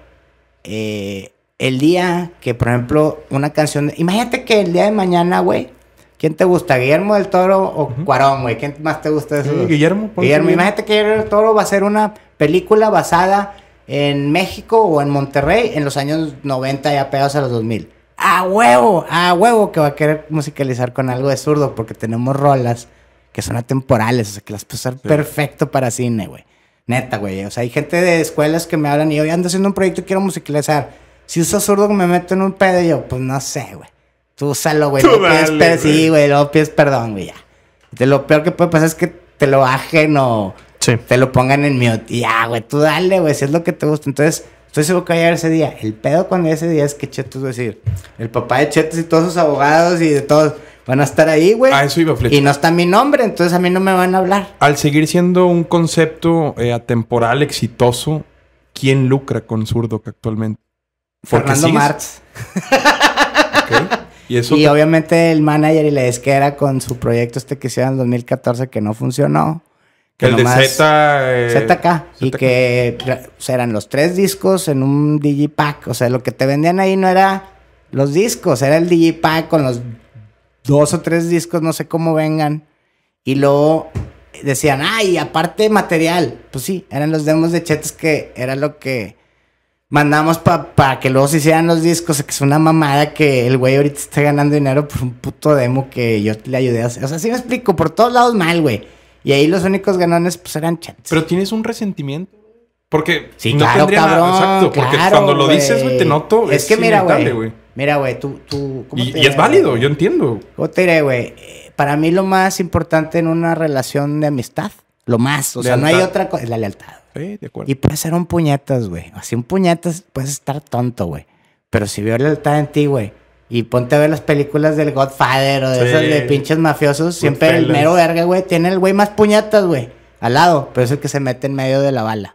Eh, el día que, por ejemplo, una canción. Imagínate que el día de mañana, güey, ¿Quién te gusta, Guillermo del Toro o Cuarón, güey? ¿Quién más te gusta de esos? Pues, sí, Guillermo. Guillermo, imagínate que Guillermo del Toro va a ser una película basada en México o en Monterrey en los años 90 y pegados a los 2000. ¡A huevo! ¡A huevo! Que va a querer musicalizar con algo de zurdo porque tenemos rolas que son atemporales, o sea, que las puede ser perfecto para cine, güey. Neta, güey. O sea, hay gente de escuelas que me hablan y hoy ando haciendo un proyecto y quiero musicalizar. Si uso zurdo me meto en un pedo y yo, pues no sé, güey. Tú salo güey. Sí, güey, no pides perdón, güey, ya. lo peor que puede pasar es que te lo bajen o te lo pongan en mute. ya, güey, tú dale, güey, si es lo que te gusta. Entonces, estoy seguro que va a llegar ese día. El pedo cuando ese día es que Chetos, es decir, el papá de Chetos y todos sus abogados y de todos van a estar ahí, güey. Ah, eso iba a Y no está mi nombre, entonces a mí no me van a hablar. Al seguir siendo un concepto eh, atemporal, exitoso, ¿quién lucra con que actualmente? Fernando Marx. Y, obviamente el manager y la disquera con su proyecto este que hicieron en 2014 que no funcionó. Que, el de Z... Eh, ZK. Y que eran los tres discos en un digipack. O sea, lo que te vendían ahí no era los discos, era el digipack con los dos o tres discos, no sé cómo vengan. Y luego decían, ay, aparte material. Pues sí, eran los demos de Chetes que era lo que mandamos para que luego se hicieran los discos, que es una mamada que el güey ahorita está ganando dinero por un puto demo que yo le ayudé a hacer. O sea, sí me explico, por todos lados mal, güey. Y ahí los únicos ganones pues eran chats. Pero tienes un resentimiento. Porque sí, no Exacto, porque cuando lo dices, güey, te noto. Es, que mira, güey. Mira, güey, tú. tú y, es válido, yo entiendo. ¿Cómo te güey? Eh, para mí lo más importante en una relación de amistad lo más. O sea, no hay otra cosa. Es la lealtad. Sí, de acuerdo. Y puede ser un puñetas, güey. Así un puñetas puedes estar tonto, güey. Pero si veo lealtad en ti, güey. Y ponte a ver las películas del Godfather o de esas de pinches mafiosos. siempre el mero verga, güey, tiene el güey más puñetas, güey. Al lado. Pero es el que se mete en medio de la bala.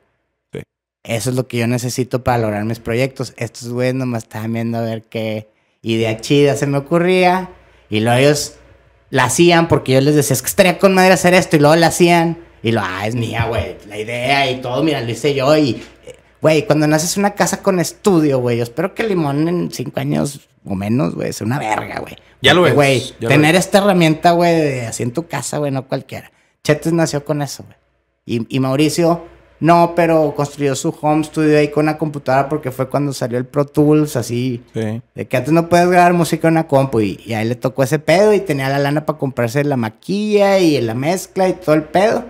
Sí. Eso es lo que yo necesito para lograr mis proyectos. Estos güeyes nomás estaban viendo a ver qué idea chida se me ocurría. Y luego ellos la hacían porque yo les decía, es que estaría con madre hacer esto. Y luego la hacían. Y lo, ah, es mía, güey, la idea y todo, mira, lo hice yo y... Güey, cuando naces una casa con estudio, güey, yo espero que Limón en cinco años o menos, güey, sea una verga, güey. Ya lo ves. Güey, tener esta herramienta, güey, así en tu casa, güey, no cualquiera. Chetes nació con eso, güey. Y, y, Mauricio, no, pero construyó su home studio ahí con una computadora porque fue cuando salió el Pro Tools, así. De que antes no puedes grabar música en una compu y, ahí le tocó ese pedo y tenía la lana para comprarse la maquilla y la mezcla y todo el pedo.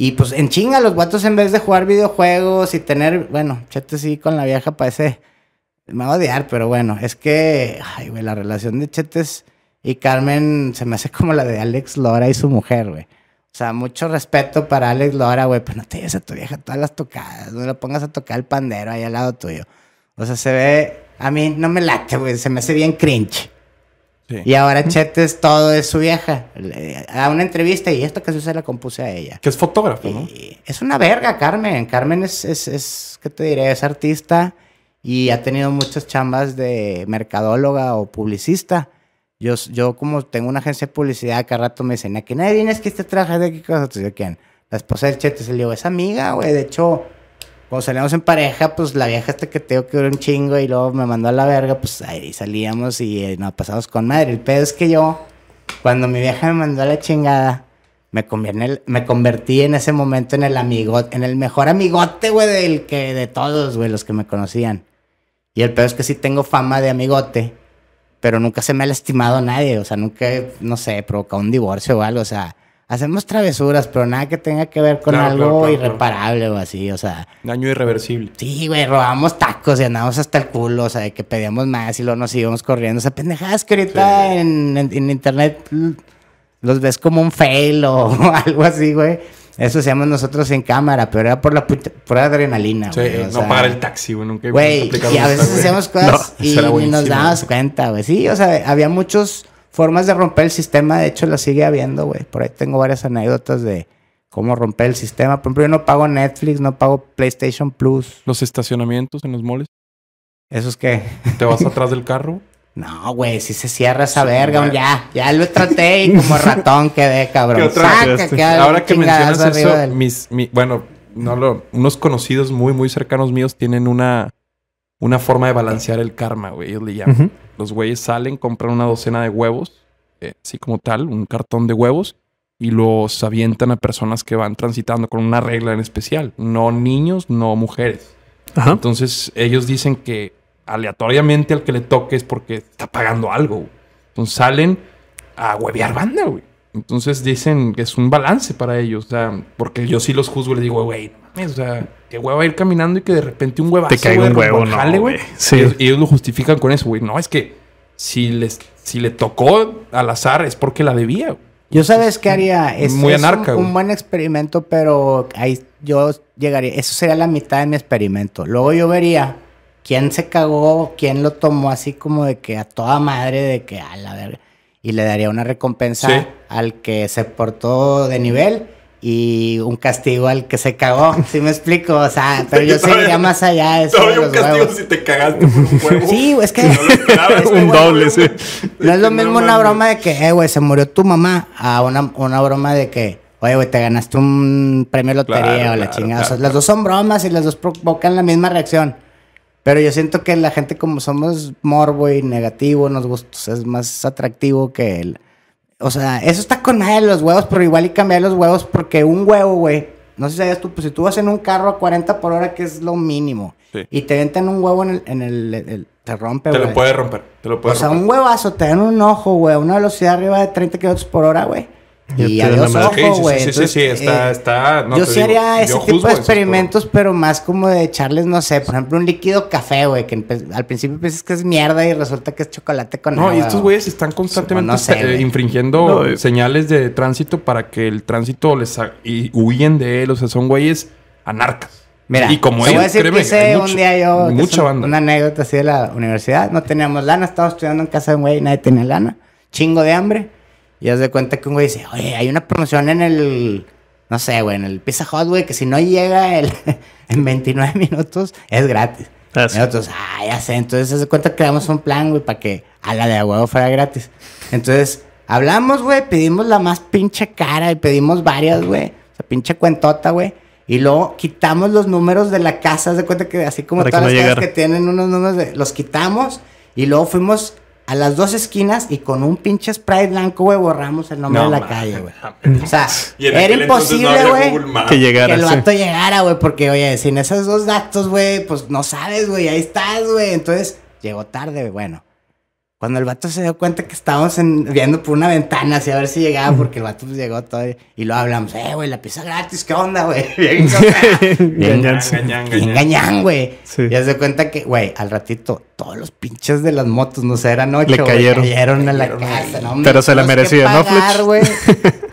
Y pues en chinga, los guatos en vez de jugar videojuegos y tener, bueno, Chetes sí con la vieja parece, me va a odiar, pero bueno, es que, ay, güey, la relación de Chetes y Carmen se me hace como la de Alex Lora y su mujer, güey. O sea, mucho respeto para Alex Lora, güey, pero no te lleves a tu vieja todas las tocadas, no le pongas a tocar el pandero ahí al lado tuyo. O sea, se ve, a mí no me late, güey, se me hace bien cringe. Y ahora Chetes todo es su vieja. A una entrevista y esto canción se la compuse a ella. Que es fotógrafa, ¿no? es una verga, Carmen. Carmen es, es, ¿qué te diré? Es artista y ha tenido muchas chambas de mercadóloga o publicista. Yo, yo como tengo una agencia de publicidad, cada rato me dicen, ¿a qué nadie es que este traje de qué cosa? Entonces, ¿quién? La esposa de Chete se le digo, es amiga, güey. De hecho, cuando salíamos en pareja, pues la vieja hasta que tengo que ver un chingo y luego me mandó a la verga, pues ahí salíamos y eh, nos pasamos con madre. El pedo es que yo, cuando mi vieja me mandó a la chingada, me, me convertí en ese momento en el amigo, en el mejor amigote, güey, del que de todos, güey, los que me conocían. Y el pedo es que sí tengo fama de amigote, pero nunca se me ha lastimado nadie, o sea, nunca, no sé, provocado un divorcio o algo, o sea, hacemos travesuras, pero nada que tenga que ver con algo irreparable o así, o sea. Daño irreversible. Sí, güey, robamos tacos y andamos hasta el culo, o sea, de que pedíamos más y luego nos íbamos corriendo. O sea, pendejadas que ahorita en, internet los ves como un fail o algo así, güey. Eso hacíamos nosotros en cámara, pero era por la por adrenalina, güey. Sí, no pagar el taxi, güey, nunca. y a veces hacíamos cosas y nos dábamos cuenta, güey. Sí, o sea, había muchos formas de romper el sistema, de hecho, la sigue habiendo, güey. Por ahí tengo varias anécdotas de cómo romper el sistema. Por ejemplo, yo no pago Netflix, no pago PlayStation Plus. ¿Los estacionamientos en los moles? ¿Eso es que. ¿Te vas atrás del carro? No, güey, si se cierra esa verga, ya, ya lo traté y como ratón quedé, cabrón. Ahora que mencionas eso, mis, bueno, unos conocidos muy, muy cercanos míos tienen una, una forma de balancear el karma, güey, ellos le llaman. Los güeyes salen, compran una docena de huevos, eh, así como tal, un cartón de huevos, y los avientan a personas que van transitando con una regla en especial. No niños, no mujeres. Entonces ellos dicen que aleatoriamente al que le toque es porque está pagando algo. Entonces salen a huevear banda, güey. Entonces dicen que es un balance para ellos. porque yo sí los juzgo y les digo, güey, o sea, que hueva ir caminando y que de repente un huevazo. Te cae un huevo, no, Sí. Ellos, lo justifican con eso, güey. No, es que si, les, si le tocó al azar es porque la debía. Yo sabes que haría. es Muy un, buen experimento, pero ahí yo llegaría. Eso sería la mitad de mi experimento. Luego yo vería quién se cagó, quién lo tomó así como de que a toda madre, de que a la verga. Y le daría una recompensa al que se portó de nivel y un castigo al que se cagó, si me explico? O sea, pero yo sería más allá de eso. un castigo si te cagaste por un Sí, es que... No un doble, sí. No es lo mismo una broma de que, eh, güey, se murió tu mamá a una, una broma de que, oye, güey, te ganaste un premio lotería o la chingada. o sea, las dos son bromas y las dos provocan la misma reacción. Pero yo siento que la gente como somos morbo y negativo, nos gusta, es más atractivo que... El, o sea, eso está con nada de los huevos, pero igual y cambiar los huevos porque un huevo, güey. No sé si sabías tú, pues si tú vas en un carro a 40 por hora, que es lo mínimo, y te venden un huevo en el. En el, te rompe, güey. Te lo puede romper. Te lo puede o sea, un huevazo, te dan un ojo, güey, a una velocidad arriba de 30 kilómetros por hora, güey. Y adiós, güey. Sí, eh, yo sí haría ese tipo de experimentos, pero más como de echarles, no sé, por ejemplo, un líquido café, güey, que al principio piensas que es mierda y resulta que es chocolate con No, y estos güeyes están constantemente infringiendo eh. señales de tránsito para que el tránsito les y huyen de él. O sea, son güeyes anarcas. Mira, y como él, decir que un día yo mucha banda. una anécdota así de la universidad. No teníamos lana, estaba estudiando en casa de un güey y nadie tenía lana. Chingo de hambre. Y haz de cuenta que un güey dice, oye, hay una promoción en el, no sé, güey, en el Pizza Hot, güey, que si no llega el, en 29 minutos es gratis. entonces ah, nosotros, ah, ya sé. Entonces, haz de cuenta que damos un plan, güey, para que a la de huevo fuera gratis. Entonces, hablamos, güey, pedimos la más pinche cara y pedimos varias, güey. O sea, pinche cuentota, güey. Y luego quitamos los números de la casa. Haz de cuenta que así como todas las casas que tienen unos números, los quitamos. Y luego fuimos a las dos esquinas y con un pinche spray blanco, güey, borramos el nombre de la calle, güey. Ah, o sea, era imposible, güey, que el vato llegara, güey, porque, oye, sin esos dos datos, güey, pues no sabes, güey, ahí estás, güey. Entonces, llegó tarde, güey, bueno. Cuando el vato se dio cuenta que estábamos en, viendo por una ventana, así a ver si llegaba, porque el vato pues, llegó todavía. Y lo hablamos, eh, güey, la pizza gratis, ¿qué onda, güey? Bien, engañan, güey. Sí. Y se cuenta que, güey, al ratito, todos los pinches de las motos, no sé, eran ocho, Le cayeron. cayeron a la casa, ¿no? Pero se la merecía, ¿no, Fletch? Pues, güey.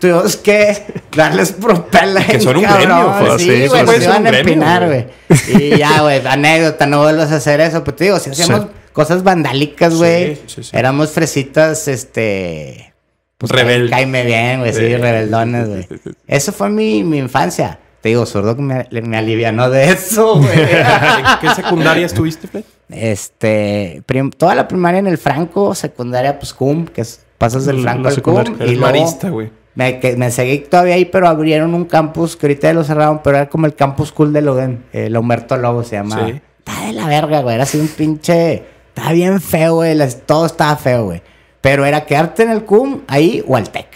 Tuvimos que darles propela. Que son un cabrón, premio, Sí, güey, sí, se iban a empinar, güey. Y ya, güey, anécdota, no vuelvas a hacer eso. Pues te digo, si hacemos cosas vandálicas, güey. Éramos fresitas, este. Pues, Rebel. Caime bien, güey, sí, rebeldones, güey. Eso fue mi, infancia. Te digo, zurdo que me alivianó de eso, güey. ¿Qué secundaria estuviste, Fred? Este, toda la primaria en el Franco, secundaria, pues CUM, que es, pasas del Franco al CUM. Y marista, güey. Me, me seguí todavía ahí, pero abrieron un campus que ahorita ya lo cerraron, pero era como el campus cool de Logan. El Humberto Lobo se llama. Está de la verga, güey. Era así un pinche estaba bien feo, güey. Todo estaba feo, güey. Pero era quedarte en el CUM ahí o al TEC.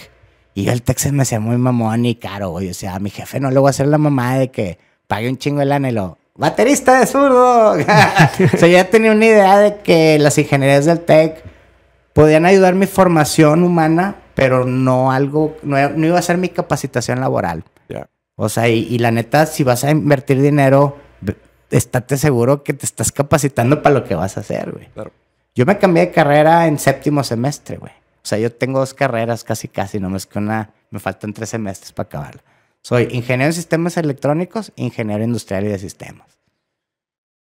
Y el TEC se me hacía muy mamón y caro, güey. O sea, mi jefe no le voy a hacer la mamada de que pague un chingo de lana ¡Baterista de zurdo! o sea, ya tenía una idea de que las ingenierías del TEC podían ayudar mi formación humana, pero no algo... No, iba a ser mi capacitación laboral. O sea, y la neta, si vas a invertir dinero estate seguro que te estás capacitando para lo que vas a hacer, güey. Yo me cambié de carrera en séptimo semestre, güey. O sea, yo tengo dos carreras casi, casi, nomás que una, me faltan tres semestres para acabarla. Soy ingeniero en sistemas electrónicos, ingeniero industrial y de sistemas.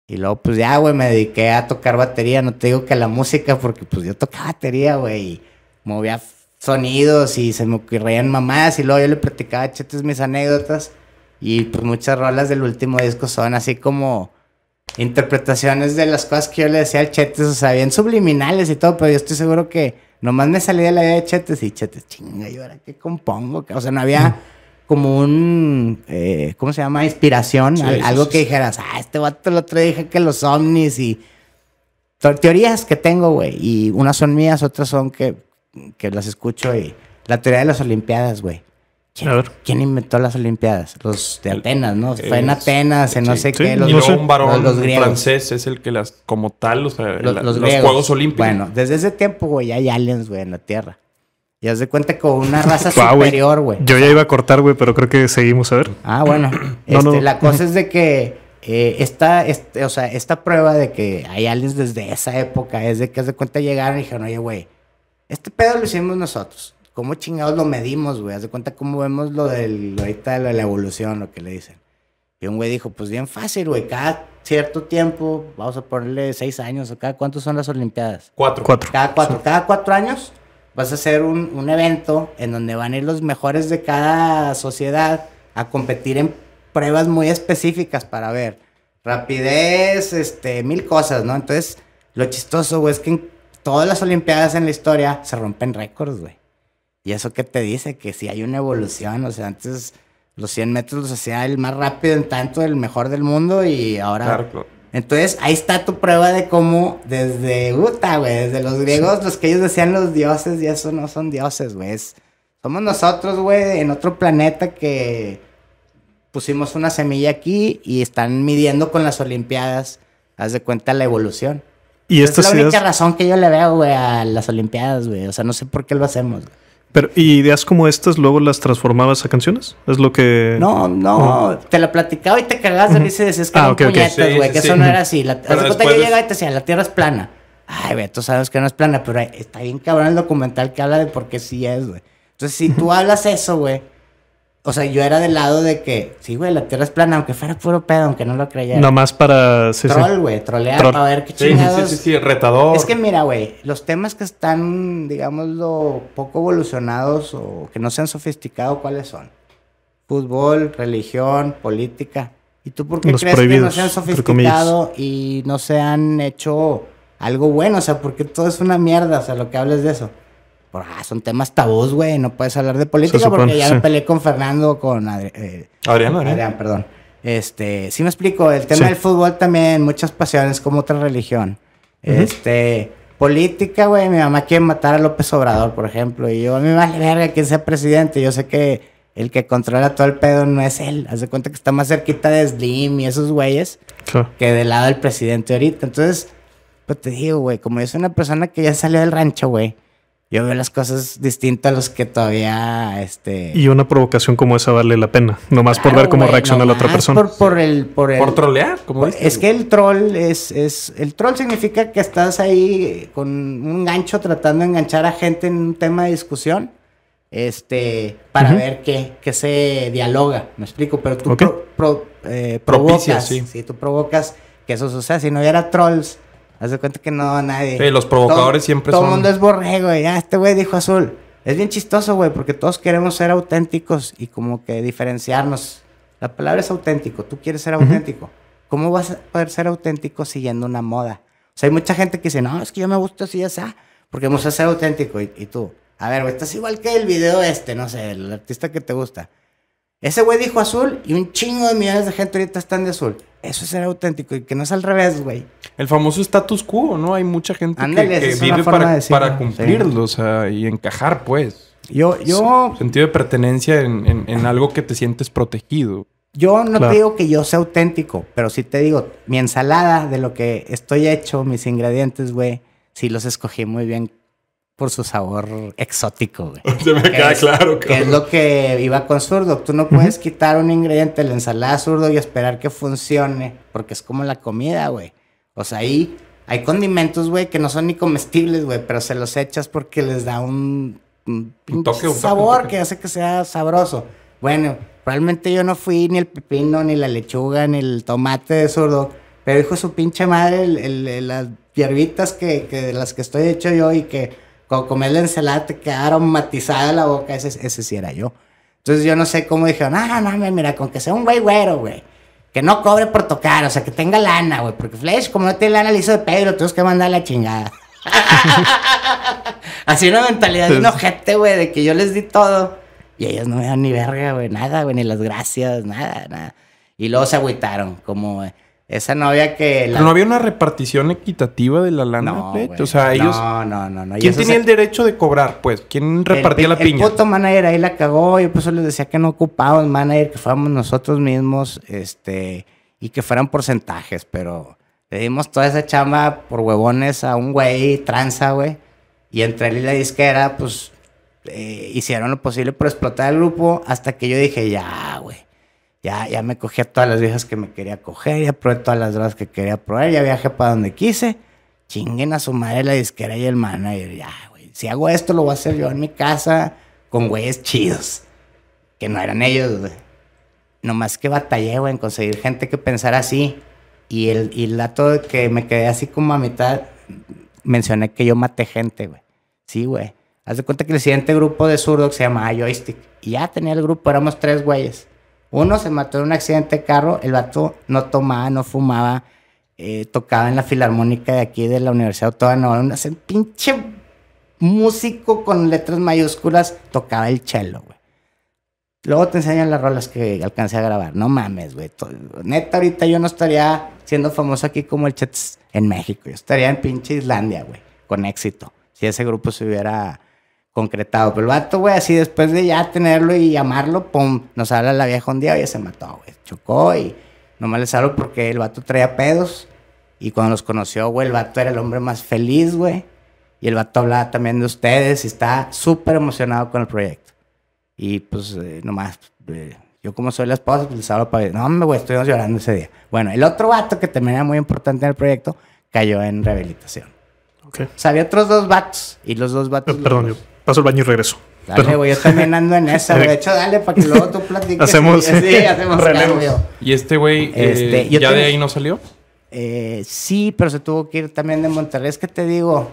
Y luego, pues ya, güey, me dediqué a tocar batería. No te digo que a la música, porque pues yo tocaba batería, güey. Y movía sonidos y se me ocurrían mamás. Y luego yo le practicaba chetes mis anécdotas. Y pues muchas rolas del último disco son así como interpretaciones de las cosas que yo le decía a Chetes, o sea, bien subliminales y todo, pero yo estoy seguro que nomás me salía de la idea de Chetes y Chetes, chinga, ¿y ahora qué compongo? O sea, no había como un, eh, ¿cómo se llama? Inspiración, algo que dijeras, ah, este vato el otro dije que los ovnis y teorías que tengo, güey, y unas son mías, otras son que las escucho y la teoría de las olimpiadas, güey. ¿Quién, ver. ¿Quién inventó las Olimpiadas? Los de Atenas, ¿no? Fue en Atenas, en no sé qué. Los, y un varón los, francés es el que las, como tal, los, Juegos Olímpicos. Bueno, desde ese tiempo, güey, hay aliens, güey, en la Tierra. Ya de cuenta con una raza superior, güey. Yo ya iba a cortar, güey, pero creo que seguimos a ver. Ah, bueno. Este, la cosa es de que eh, esta, este, o sea, esta prueba de que hay aliens desde esa época es de que de cuenta llegaron y dijeron, oye, güey, este pedo lo hicimos nosotros. ¿Cómo chingados lo medimos, güey? Haz de cuenta cómo vemos lo de la evolución, lo que le dicen. Y un güey dijo, pues bien fácil, güey, cada cierto tiempo, vamos a ponerle seis años, o cada cuántos son las Olimpiadas. Cuatro. Cada cuatro, cada cuatro años vas a hacer un, un, evento en donde van a ir los mejores de cada sociedad a competir en pruebas muy específicas para ver rapidez, este, mil cosas, ¿no? Entonces, lo chistoso, güey, es que en todas las Olimpiadas en la historia se rompen récords, güey. ¿Y eso qué te dice? Que si hay una evolución, o sea, antes los 100 metros los hacía el más rápido en tanto, el mejor del mundo y ahora... Claro, Entonces, ahí está tu prueba de cómo desde Uta, güey, desde los griegos, los que ellos decían los dioses y eso no son dioses, güey. Somos nosotros, güey, en otro planeta que pusimos una semilla aquí y están midiendo con las Olimpiadas, haz de cuenta la evolución. Y esto es la única razón que yo le veo, güey, a las Olimpiadas, güey. O sea, no sé por qué lo hacemos. güey. Pero, ¿Y ideas como estas luego las transformabas a canciones? ¿Es lo que...? No, no, te la platicaba y te cagabas de dices y que ah, no puñetas, güey, que eso no era así. La, Pero que llegaba y te decía, la Tierra es plana. Ay, güey, tú sabes que no es plana, pero está bien cabrón el documental que habla de por qué sí es, güey. Entonces, si tú hablas eso, güey, o sea, yo era del lado de que, sí, güey, la tierra es plana, aunque fuera puro pedo, aunque no lo creyera. Nomás para. Troll, güey, trolear para ver qué chingados. Sí, sí, sí, retador. Es que mira, güey, los temas que están, digámoslo, poco evolucionados o que no se han sofisticado, ¿cuáles son? Fútbol, religión, política. ¿Y tú por qué crees que no se han sofisticado y no se han hecho algo bueno? O sea, porque todo es una mierda, o sea, lo que hables de eso. Ah, son temas tabús, güey, no puedes hablar de política porque ya me peleé con Fernando, con eh, Adrián, perdón. Este, si me explico, el tema del fútbol también, muchas pasiones como otra religión. Este, política, güey, mi mamá quiere matar a López Obrador, por ejemplo, y yo, a mí me vale verga quién sea presidente, yo sé que el que controla todo el pedo no es él, haz de cuenta que está más cerquita de Slim y esos güeyes que del lado del presidente ahorita. Entonces, pues te digo, güey, como es una persona que ya salió del rancho, güey, yo veo las cosas distintas a las que todavía este y una provocación como esa vale la pena nomás por ver cómo reacciona la otra persona por, por el por el por trolear como es que el troll es el troll significa que estás ahí con un gancho tratando de enganchar a gente en un tema de discusión este para ver qué, se dialoga me explico pero tú eh, provocas sí. tú provocas que eso suceda si no hubiera trolls Haz de cuenta que no, nadie. Sí, los provocadores siempre son. Todo el mundo es borrego, y ya, este güey dijo azul. Es bien chistoso, güey, porque todos queremos ser auténticos y como que diferenciarnos. La palabra es auténtico, tú quieres ser auténtico. ¿Cómo vas a poder ser auténtico siguiendo una moda? O sea, hay mucha gente que dice, no, es que yo me gusta así, ya sea, porque vamos a ser auténtico. Y, y tú, a ver, güey, estás igual que el video este, no sé, el artista que te gusta. Ese güey dijo azul y un chingo de millones de gente ahorita están de azul. Eso es ser auténtico y que no es al revés, güey. El famoso status quo, ¿no? Hay mucha gente que, vive para, cumplirlo, o sea, y encajar, pues. Yo, yo... Sentido de pertenencia en, algo que te sientes protegido. Yo no te digo que yo sea auténtico, pero sí te digo, mi ensalada de lo que estoy hecho, mis ingredientes, güey, sí los escogí muy bien por su sabor exótico, güey. Se me queda claro, que es lo que iba con zurdo. Tú no puedes quitar un ingrediente de la ensalada zurdo y esperar que funcione, porque es como la comida, güey. O sea, ahí hay condimentos, güey, que no son ni comestibles, güey, pero se los echas porque les da un, un, toque, sabor que hace que sea sabroso. Bueno, realmente yo no fui ni el pepino, ni la lechuga, ni el tomate de zurdo, pero dijo su pinche madre las hierbitas que, las que estoy hecho yo y que cuando comer la ensalada te queda aromatizada la boca, ese, ese sí era yo. Entonces yo no sé cómo dijeron, ah, no, mira, con que sea un güey güero, güey. Que no cobre por tocar, o sea, que tenga lana, güey. Porque Flash, como no tiene lana, le hizo de Pedro, tienes que mandar la chingada. Así una mentalidad de un ojete, güey, de que yo les di todo. Y ellos no me dan ni verga, güey, nada, güey, ni las gracias, nada, nada. Y luego se agüitaron, como, esa novia que... ¿No había una repartición equitativa de la lana, no, O sea, ellos... No, no, no. ¿Quién tenía el derecho de cobrar, pues? ¿Quién repartía la piña? El puto manager ahí la cagó. Yo pues eso les decía que no ocupábamos manager, que fuéramos nosotros mismos, este... Y que fueran porcentajes, pero... Le dimos toda esa chamba por huevones a un güey tranza, güey. Y entre él y la disquera, pues... Eh, hicieron lo posible por explotar el grupo hasta que yo dije, ya, güey ya, ya me cogí a todas las viejas que me quería coger, ya probé todas las drogas que quería probar, ya viajé para donde quise. Chinguen a su madre la disquera y el manager. Ya, güey. Si hago esto, lo voy a hacer yo en mi casa con güeyes chidos. Que no eran ellos, güey. Nomás que batallé, güey, en conseguir gente que pensara así. Y el, dato de que me quedé así como a mitad, mencioné que yo maté gente, güey. Sí, güey. Haz de cuenta que el siguiente grupo de zurdo se llamaba Joystick. Y ya tenía el grupo, éramos tres güeyes. Uno se mató en un accidente de carro, el vato no tomaba, no fumaba, eh, tocaba en la filarmónica de aquí de la Universidad Autónoma, un pinche músico con letras mayúsculas, tocaba el cello, güey. Luego te enseñan las rolas que alcancé a grabar. No mames, güey. Neta, ahorita yo no estaría siendo famoso aquí como el Chat en México. Yo estaría en pinche Islandia, güey. Con éxito. Si ese grupo se hubiera concretado. Pero el vato, güey, así después de ya tenerlo y llamarlo, pum, nos habla la vieja un día, oye, se mató, güey, chocó y nomás les hablo porque el vato traía pedos. Y cuando los conoció, güey, el vato era el hombre más feliz, güey. Y el vato hablaba también de ustedes y está súper emocionado con el proyecto. Y pues, eh, nomás, eh, yo como soy la esposa, pues les hablo para... No, me güey, estuvimos llorando ese día. Bueno, el otro vato que también era muy importante en el proyecto cayó en rehabilitación. Okay. O sea, había otros dos vatos y los dos vatos... Eh, perdón, yo paso el baño y regreso. Dale, güey, yo también ando en esa, De hecho, dale para que luego tú platiques. hacemos, sí, hacemos cambio. ¿Y este güey eh, este, ya de ahí no salió? Eh, sí, pero se tuvo que ir también de Monterrey. Es que te digo,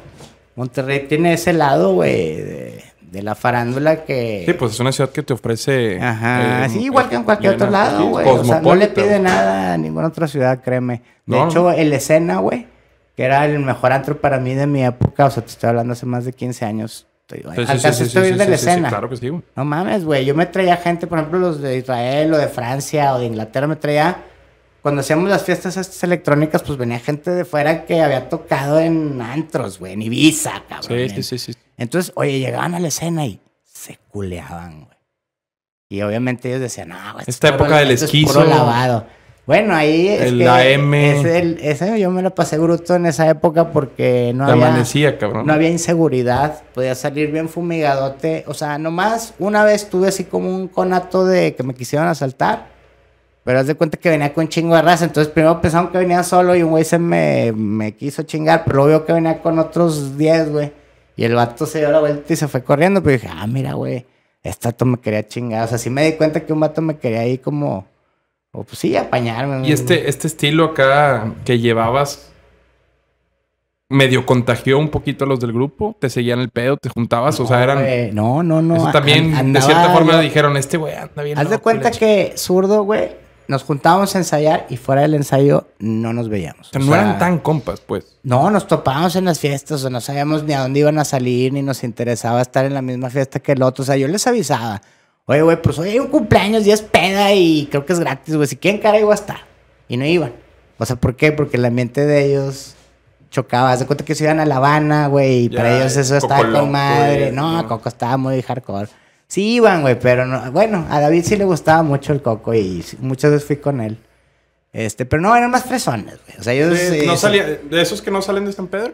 Monterrey tiene ese lado, güey, de, la farándula que. Sí, pues es una ciudad que te ofrece. Ajá, eh, sí, igual que en cualquier otro lado, güey. O sea, no le pide nada a ninguna otra ciudad, créeme. De hecho, el escena, güey, que era el mejor antro para mí de mi época, o sea, te estoy hablando hace más de 15 años te digo. Sí, de la escena. No mames, güey. Yo me traía gente, por ejemplo, los de Israel o de Francia o de Inglaterra, me traía. Cuando hacíamos las fiestas electrónicas, pues venía gente de fuera que había tocado en antros, güey, en Ibiza, cabrón. Sí, sí, sí, Entonces, oye, llegaban a la escena y se culeaban, güey. Y obviamente ellos decían, ah, güey. Esta época del esquizo. puro lavado. Bueno, ahí es Ese, yo me lo pasé bruto en esa época porque no había No había inseguridad, podía salir bien fumigadote, o sea, nomás una vez tuve así como un conato de que me quisieron asaltar. Pero haz de cuenta que venía con chingo de raza. Entonces primero pensaron que venía solo y un güey se me, quiso chingar. Pero vio que venía con otros 10, güey. Y el vato se dio la vuelta y se fue corriendo. Pero dije, ah, mira, güey, este vato me quería chingar. O sea, sí me di cuenta que un vato me quería ahí como o pues sí, apañarme. Y este, este estilo acá que llevabas medio contagió un poquito a los del grupo, te seguían el pedo, te juntabas, o sea, eran... No, no, no. Eso también, de cierta forma, dijeron, este güey anda bien. Haz de cuenta que zurdo, güey, nos juntábamos a ensayar y fuera del ensayo no nos veíamos. no eran tan compas, pues. No, nos topábamos en las fiestas, o no sabíamos ni a dónde iban a salir, ni nos interesaba estar en la misma fiesta que el otro. O sea, yo les avisaba, Oye, güey, pues hoy hay un cumpleaños y es peda y creo que es gratis, güey. Si quieren cara, iba a Y no iban. O sea, ¿por qué? Porque el ambiente de ellos chocaba. Se cuenta que se iban a La Habana, güey. Y para ellos eso eh, estaba con madre. No, Coco estaba muy hardcore. Sí iban, güey, pero no. Bueno, a David sí le gustaba mucho el Coco y muchas veces fui con él. Este, pero no, eran más fresones, güey. O sea, ellos. ¿De esos que no salen de San Pedro?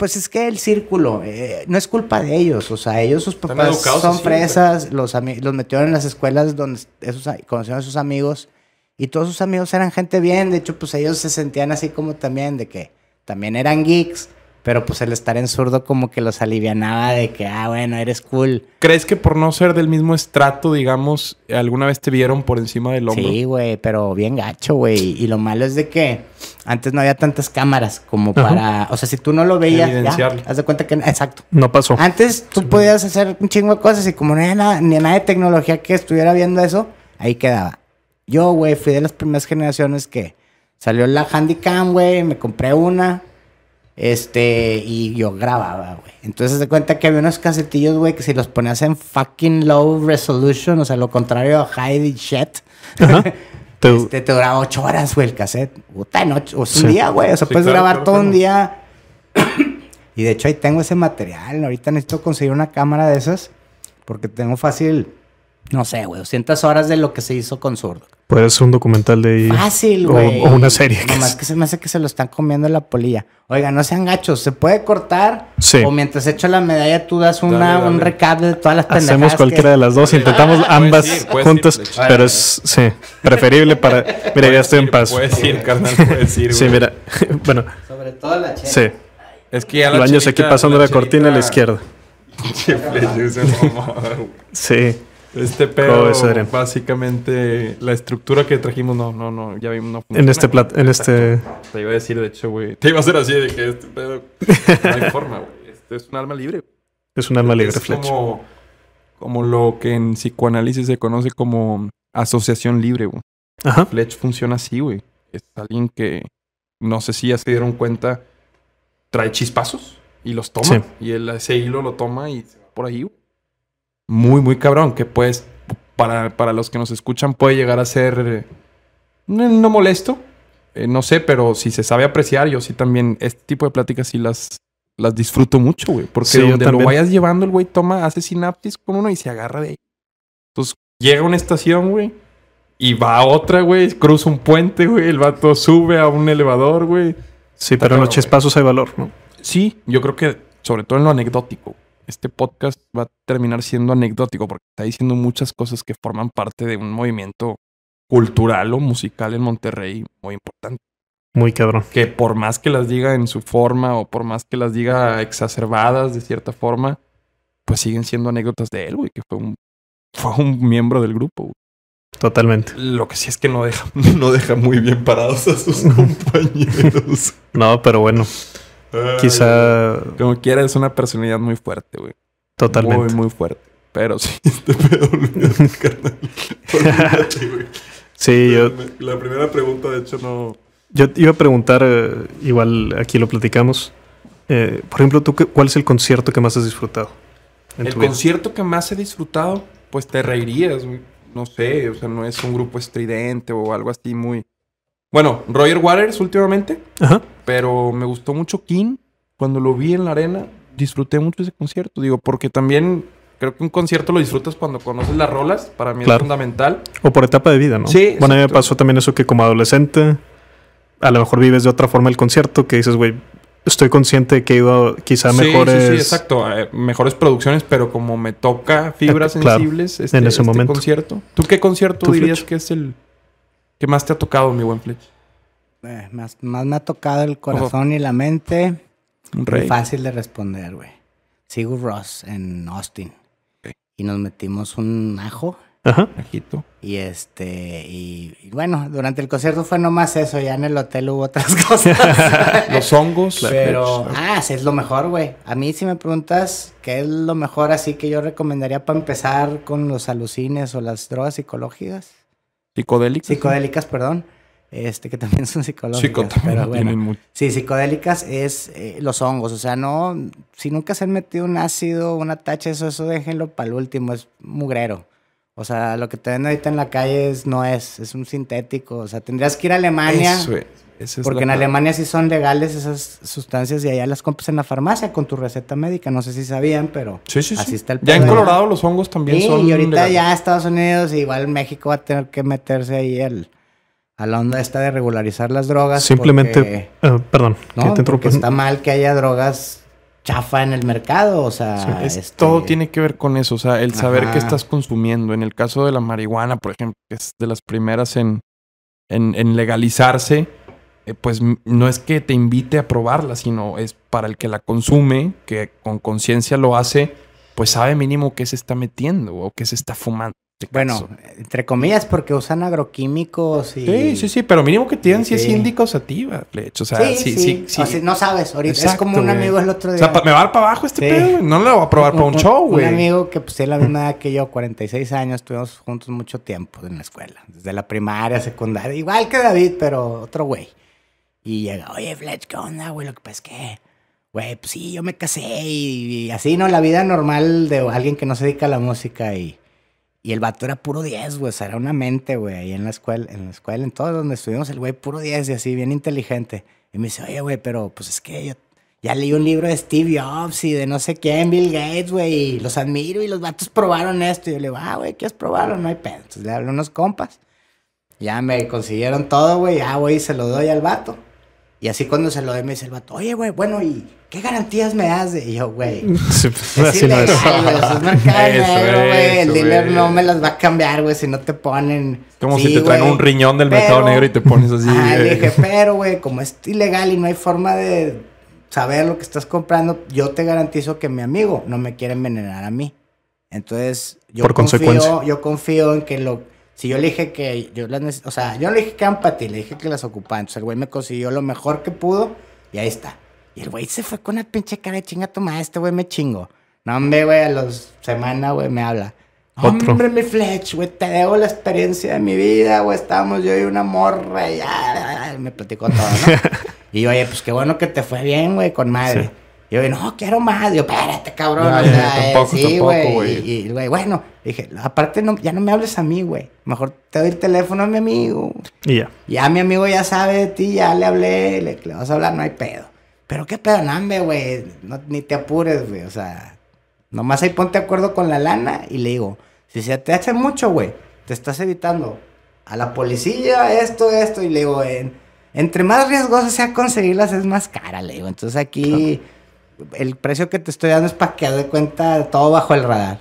Pues es que el círculo, eh, no es culpa de ellos, o sea, ellos, sus papás son presas, fresas, los, los metieron en las escuelas donde esos, conocieron a sus amigos y todos sus amigos eran gente bien, de hecho, pues ellos se sentían así como también, de que también eran geeks, pero pues el estar en zurdo como que los alivianaba de que, ah, bueno, eres cool. ¿Crees que por no ser del mismo estrato, digamos, alguna vez te vieron por encima del hombro? Sí, güey, pero bien gacho, güey, y lo malo es de que antes no había tantas cámaras como para. O sea, si tú no lo veías, haz de cuenta que. Exacto. No pasó. Antes tú podías hacer un chingo de cosas y como no había nada, ni nada de tecnología que estuviera viendo eso, ahí quedaba. Yo, güey, fui de las primeras generaciones que salió la Handycam, güey, me compré una. Este, y yo grababa, güey. Entonces de cuenta que había unos casetillos, güey, que si los ponías en fucking low resolution, o sea, lo contrario a high shit, Este, te duraba ocho horas, güey, el cassette. Puta, o un día, güey. O sea, puedes grabar todo un día. y de hecho, ahí tengo ese material. Ahorita necesito conseguir una cámara de esas. Porque tengo fácil no sé, güey, 200 horas de lo que se hizo con Zurdo. Puede ser un documental de... Fácil, güey. O, una serie. Nada que se me hace que se lo están comiendo la polilla. Oiga, no sean gachos. ¿Se puede cortar? Sí. O mientras echo la medalla tú das una, un recado de todas las pendejadas Hacemos cualquiera de las dos. Intentamos ah, pues ambas pues juntas. Pues pero es, sí, preferible para... Mira, ya estoy en paz. Puedes ir, carnal, puedes ir, Sí, mira. bueno. Sobre todo la chica. Sí. Es que ya la Baños aquí pasando la cortina a la izquierda. sí. Este pedo, básicamente la estructura que trajimos no no no ya vimos no este En este plato en este te iba a decir de hecho, güey. Te iba a hacer así de que este pedo no hay forma, güey. Este es un alma libre. Es un alma libre, Fletch. Como, como lo que en psicoanálisis se conoce como asociación libre, güey. Ajá. Fletch funciona así, güey. Es alguien que no sé si ya se dieron cuenta trae chispazos y los toma y ese hilo lo toma y se va por ahí, güey muy, muy cabrón, que pues para, los que nos escuchan puede llegar a ser eh, no, molesto, eh, no sé, pero si se sabe apreciar, yo sí también este tipo de pláticas sí las, las disfruto mucho, güey, porque donde lo vayas llevando el güey toma, hace sinapsis con uno y se agarra de ahí. Entonces llega una estación, güey, y va a otra, güey, cruza un puente, güey, el vato sube a un elevador, güey. Sí, pero en los chespasos hay valor, ¿no? Sí, yo creo que sobre todo en lo anecdótico este podcast va a terminar siendo anecdótico porque está diciendo muchas cosas que forman parte de un movimiento cultural o musical en Monterrey muy importante. Muy cabrón. Que por más que las diga en su forma o por más que las diga exacerbadas de cierta forma, pues siguen siendo anécdotas de él, güey, que fue un, fue un miembro del grupo, Totalmente. Lo que sí es que no deja, no deja muy bien parados a sus compañeros. no, pero bueno, Quizá. Como quieras, es una personalidad muy fuerte, güey. Totalmente. Muy, muy fuerte. Pero sí, Te este pedo, carnal. Sí, yo. La primera pregunta, de hecho, no. Yo iba a preguntar, eh, igual aquí lo platicamos. Eh, por ejemplo, ¿tú cuál es el concierto que más has disfrutado? el concierto que más he disfrutado, pues te reirías, güey. No sé, o sea, no es un grupo estridente o algo así muy, bueno, Roger Waters últimamente. Pero me gustó mucho King. Cuando lo vi en la arena, disfruté mucho ese concierto. Digo, porque también creo que un concierto lo disfrutas cuando conoces las rolas. Para mí es fundamental. O por etapa de vida, ¿no? Sí. Bueno, a mí me pasó también eso que como adolescente, a lo mejor vives de otra forma el concierto que dices, güey, estoy consciente de que he ido quizá mejores. Sí, sí, exacto. Eh, mejores producciones, pero como me toca fibras sensibles en este, ese este momento. concierto. ¿Tú qué concierto dirías que es el ¿Qué más te ha tocado, mi buen Fletch? Eh, más, más, me ha tocado el corazón y la mente. fácil de responder, güey. Sigur Ross en Austin. Y nos metimos un ajo. Ajá. Ajito. Y este, y, bueno, durante el concierto fue nomás eso, ya en el hotel hubo otras cosas. Los hongos, pero. Ah, sí, es lo mejor, güey. A mí, si me preguntas qué es lo mejor, así que yo recomendaría para empezar con los alucines o las drogas psicológicas, Psicodélicas. Psicodélicas, perdón. Este, que también son psicológicas. Pero Sí, psicodélicas es eh, los hongos. O sea, no, si nunca se han metido un ácido, una tacha, eso, eso déjenlo para el último, es mugrero. O sea, lo que te ven ahorita en la calle es, no es, es un sintético. O sea, tendrías que ir a Alemania. Porque en Alemania sí son legales esas sustancias y allá las compras en la farmacia con tu receta médica. No sé si sabían, pero así está el problema. Ya en Colorado los hongos también son. Y ahorita ya Estados Unidos, igual México va a tener que meterse ahí el, a la onda esta de regularizar las drogas. Simplemente, eh, perdón, ¿no? que te Está mal que haya drogas chafa en el mercado, o sea... Este todo tiene que ver con eso, o sea, el saber qué estás consumiendo. En el caso de la marihuana, por ejemplo, que es de las primeras en, en legalizarse, eh, pues no es que te invite a probarla, sino es para el que la consume, que con conciencia lo hace, pues sabe mínimo qué se está metiendo o qué se está fumando. Este bueno, entre comillas, porque usan agroquímicos y... Sí, sí, sí, pero mínimo que tienen si es índico sativa, de hecho. O sea, sí, sí, no sabes ahorita. es como un amigo el otro día. me va a para abajo este pedo, No lo voy a probar para un, show, güey. Un amigo que pues tiene la misma edad que yo, 46 años, estuvimos juntos mucho tiempo en la escuela. Desde la primaria, secundaria. Igual que David, pero otro güey. Y llega, oye, Fletch, ¿qué onda, güey? Lo que pasa es que, güey, pues sí, yo me casé y, así, ¿no? La vida normal de alguien que no se dedica a la música y, el vato era puro 10, güey, o sea, era una mente, güey, ahí en la escuela, en la escuela, en todo donde estuvimos, el güey puro 10 y así, bien inteligente. Y me dice, oye, güey, pero pues es que yo ya leí un libro de Steve Jobs y de no sé quién, Bill Gates, güey, y los admiro y los vatos probaron esto. Y yo le digo, ah, güey, has probado? No hay pedo. Entonces le hablo unos compas. Ya me consiguieron todo, güey, ya, güey, se lo doy al vato. Y así cuando se lo de, me dice el vato, oye, güey, bueno, ¿y qué garantías me das? Y yo, güey, sí, pues, no es. güey, el dinero no me las va a cambiar, güey, si no te ponen... Como si te traen un riñón del mercado negro y te pones así. Ah, le dije, pero, güey, como es ilegal y no hay forma de saber lo que estás comprando, yo te garantizo que mi amigo no me quiere envenenar a mí. Entonces, yo, yo confío en que lo si yo le dije que yo las o sea, yo no le dije que eran para ti, le dije que las ocupaban. Entonces el güey me consiguió lo mejor que pudo y ahí está. Y el güey se fue con una pinche cara de chinga, madre, este güey me chingo. No, hombre, güey, a los semanas, güey, me habla. Hombre, mi Fletch, güey, te debo la experiencia de mi vida, güey. Estábamos yo y una morra y me platicó todo, ¿no? y yo, oye, pues qué bueno que te fue bien, güey, con madre yo, no, quiero más. Yo, espérate, cabrón. sí, güey. Y, güey, bueno, dije, aparte, no, ya no me hables a mí, güey. Mejor te doy el teléfono a mi amigo. Y ya. Ya mi amigo ya sabe de ti, ya le hablé, le, vas a hablar, no hay pedo. Pero qué pedo, nambe, güey. ni te apures, güey. O sea, nomás ahí ponte de acuerdo con la lana y le digo, si se te hace mucho, güey, te estás evitando a la policía, esto, esto. Y le digo, en, entre más riesgoso sea conseguirlas, es más cara, le digo. Entonces aquí el precio que te estoy dando es para que de cuenta todo bajo el radar.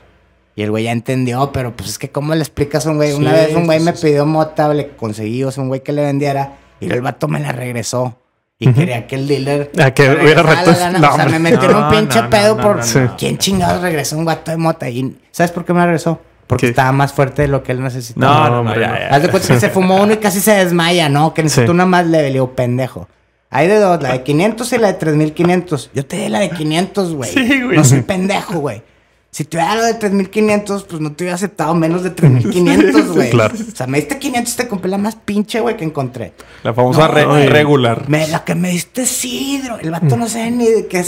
Y el güey ya entendió, pero pues es que cómo le explicas a un güey. Una vez un güey me pidió mota, le conseguí, o sea, un güey que le vendiera, y el vato me la regresó. Y quería que el dealer. A ah, que hubiera o sea, me metieron un pinche pedo por. ¿Quién chingados regresó un vato de mota? Y ¿sabes por qué me regresó? Porque estaba más fuerte de lo que él necesitaba. No, no, Haz de cuenta que se fumó uno y casi se desmaya, ¿no? Que necesito una más le digo, pendejo. Hay de dos, la de 500 y la de 3500. Yo te di la de 500, güey. Sí, güey. No soy pendejo, güey. Si te hubiera la de 3500, pues no te hubiera aceptado menos de 3500, güey. claro. O sea, me diste 500 y te compré la más pinche, güey, que encontré. La famosa irregular regular. la que me diste sidro. El vato no sabe ni qué,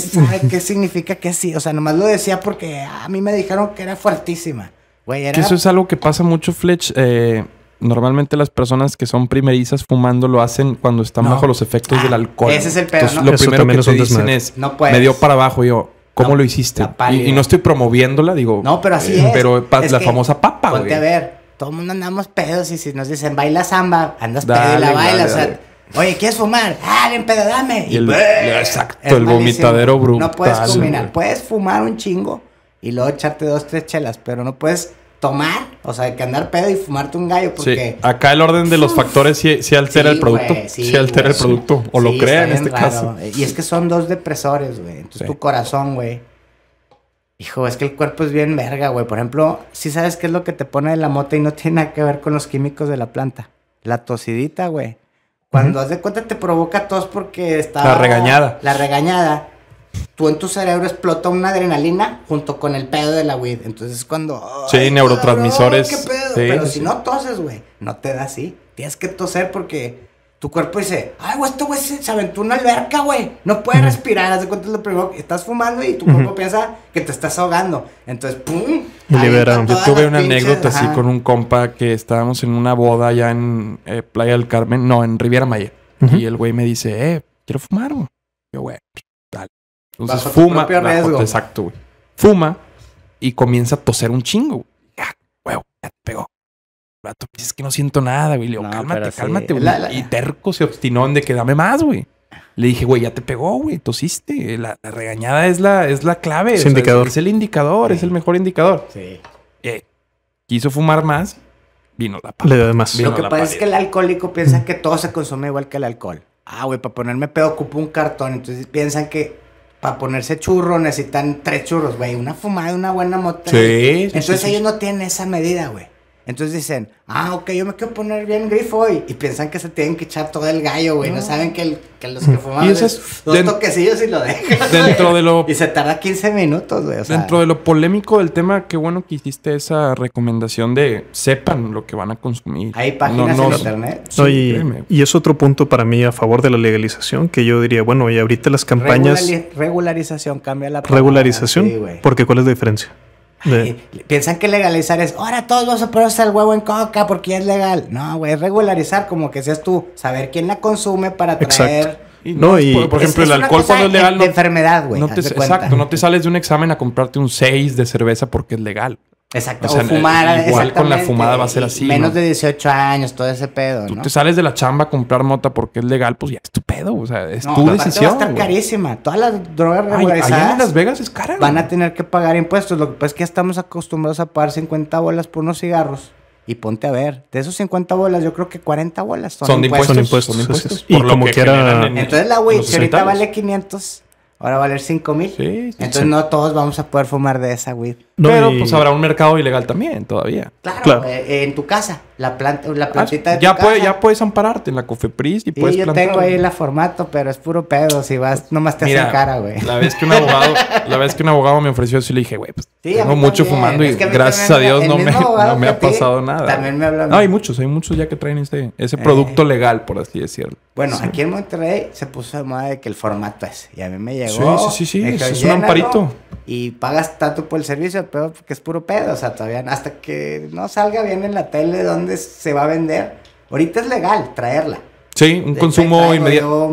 qué significa que sí. O sea, nomás lo decía porque a mí me dijeron que era fuertísima. Güey, era... Que eso es algo que pasa mucho, Fletch. Eh normalmente las personas que son primerizas fumando lo hacen cuando están bajo los efectos del ah, alcohol. Ese es el pedo, ¿no? Lo primero que te dicen es, me dio para abajo yo. ¿Cómo lo hiciste? Y, no estoy promoviéndola, digo. No, pero así eh, es. Pero la famosa papa, ponte a ver, todo el mundo andamos pedos y si nos dicen baila samba, andas pedo y la baila. o sea, Oye, ¿quieres fumar? Ah, pedo, dame. Y el, pues, exacto, el vomitadero bruto. No puedes combinar. Puedes fumar un chingo y luego echarte dos, tres chelas, pero no puedes tomar, o sea, que andar pedo y fumarte un gallo, porque... Sí. Acá el orden de los factores sí, altera el producto, si altera el producto, o lo crea en este caso. Y es que son dos depresores, güey, entonces tu corazón, güey. Hijo, es que el cuerpo es bien verga, güey. Por ejemplo, si sabes qué es lo que te pone de la mota y no tiene nada que ver con los químicos de la planta. La tosidita, güey. Cuando haces de cuenta te provoca tos porque está... La regañada. La regañada tú en tu cerebro explota una adrenalina junto con el pedo de la weed. Entonces cuando. Sí, neurotransmisores. ¿qué pedo? Pero si no toses, güey, no te da así. Tienes que toser porque tu cuerpo dice, ay, güey, este güey se, aventó una alberca, güey. No puede respirar, haz de cuenta lo primero. Estás fumando y tu cuerpo piensa que te estás ahogando. Entonces, ¡pum! Y Yo tuve una anécdota así con un compa que estábamos en una boda allá en eh, Playa del Carmen, no, en Riviera Maya. Y el güey me dice, eh, quiero fumar, güey. Yo, güey, entonces fuma. exacto, güey. Fuma y comienza a toser un chingo. Güey. ya te pegó. Rato, pues, es que no siento nada, güey. Le cálmate, cálmate, güey. Y terco se obstinó en de que dame más, güey. Le dije, güey, ya te pegó, güey, tosiste. La, regañada es la, es la clave. Es, el indicador, es el mejor indicador. Sí. Eh, quiso fumar más, vino la pared Le da más. Lo que pasa es que el alcohólico piensa que todo se consume igual que el alcohol. Ah, güey, para ponerme pedo ocupo un cartón. Entonces piensan que para ponerse churro necesitan tres churros, güey. Una fumada, una buena mota. Sí. Entonces ellos no tienen esa medida, güey. Entonces dicen, ah, ok, yo me quiero poner bien grifo Y piensan que se tienen que echar todo el gallo, güey. No, saben que, los que fuman dos toquecillos y lo dejan. Dentro de lo... Y se tarda 15 minutos, güey. dentro de lo polémico del tema, qué bueno que hiciste esa recomendación de sepan lo que van a consumir. Hay páginas en internet. y es otro punto para mí a favor de la legalización, que yo diría, bueno, y ahorita las campañas... regularización, cambia la palabra. Regularización, porque ¿cuál es la diferencia? piensan que legalizar es, ahora todos vamos a ponerse el huevo en coca porque es legal. No, güey, regularizar como que seas tú, saber quién la consume para traer... Exacto. no, y por, ejemplo, el alcohol cuando es legal. De, no, enfermedad, güey. exacto, no te sales de un examen a comprarte un 6 de cerveza porque es legal. Exacto, o, sea, fumar. Igual con la fumada va a ser así. Menos de 18 años, todo ese pedo. Tú te sales de la chamba a comprar mota porque es legal, pues ya es tu pedo. O sea, es tu decisión. Va a estar carísima. Todas las drogas regularizadas. allá en Las Vegas es cara. Van a tener que pagar impuestos. Lo que pasa es que ya estamos acostumbrados a pagar 50 bolas por unos cigarros. Y ponte a ver, de esos 50 bolas, yo creo que 40 bolas son, impuestos. Son impuestos. Son impuestos. Por lo que quiera. Entonces la güey, si ahorita vale 500, ahora va a valer 5 mil. Entonces no todos vamos a poder fumar de esa weed. Pero pues habrá un mercado ilegal también todavía. Claro, eh, en tu casa. La, la ah, plantita ya Ya puedes ampararte en la Cofepris y puedes yo tengo ahí el la formato, pero es puro pedo. Si vas, nomás te hacen cara, güey. La vez que un abogado, la vez que un abogado me ofreció eso, le dije, güey, pues sí, tengo mucho fumando y gracias a Dios no me, ha pasado nada. También me hablan. No, hay muchos, hay muchos ya que traen ese, ese eh. producto legal, por así decirlo. Bueno, aquí en Monterrey se puso de moda de que el formato es. Y a mí me llegó. Sí, sí, sí, es un amparito. Y pagas tanto por el servicio, pero que es puro pedo. O sea, todavía hasta que no salga bien en la tele donde se va a vender. Ahorita es legal traerla. Sí, un consumo inmediato.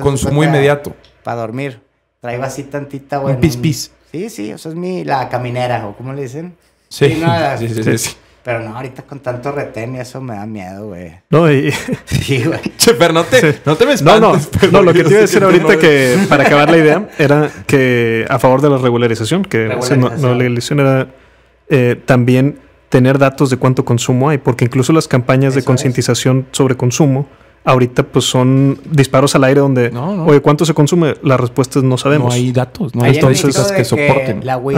Consumo inmediato. Para dormir. Traigo así tantita, bueno. Un pis pis. Sí, sí, Esa es mi, la caminera, o como le dicen. Sí, sí, sí, sí, Pero no, ahorita con tanto retén eso me da miedo, güey. No, y... Sí, güey. Che, pero no te, no te me espantes, No, no, pero lo que te iba a decir ahorita que, para acabar la idea, era que a favor de la regularización, que no, la legalización era eh, también tener datos de cuánto consumo hay, porque incluso las campañas de concientización sobre consumo ahorita pues son disparos al aire donde, no, oye, ¿cuánto se consume? Las respuestas no sabemos. No hay datos, no hay estadísticas que soporten. La la güey,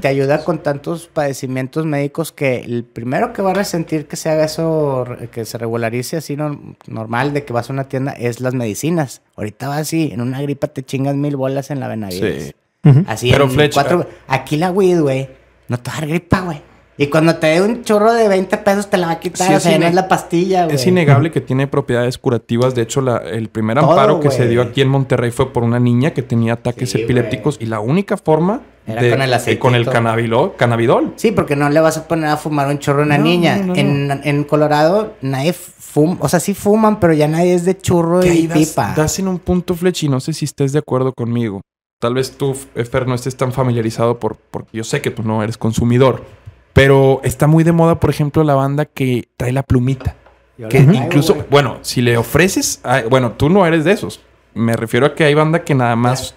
te ayuda con tantos padecimientos médicos que el primero que va a resentir que se haga eso, que se regularice así no, normal de que vas a una tienda es las medicinas. Ahorita vas así, en una gripa te chingas mil bolas en la Benavides. Sí. Así Pero en Aquí la güey, no te va a dar gripa, güey. Y cuando te dé un chorro de 20 pesos te la va a quitar, o sea, no es la pastilla, güey. Es innegable que tiene propiedades curativas. De hecho, la, el primer amparo que se dio aquí en Monterrey fue por una niña que tenía ataques epilépticos y la única forma era con el aceite. Eh, con el cannabidol, Sí, porque no le vas a poner a fumar un chorro a una niña. en, Colorado nadie fuma, o sea, sí fuman, pero ya nadie es de churro y pipa. Estás en un punto, y no sé si estés de acuerdo conmigo. Tal vez tú, Efer, no estés tan familiarizado por, porque yo sé que tú no eres consumidor. Pero está muy de moda, por ejemplo, la banda que trae la plumita. Que incluso, bueno, si le ofreces, bueno, tú no eres de esos. Me refiero a que hay banda que nada más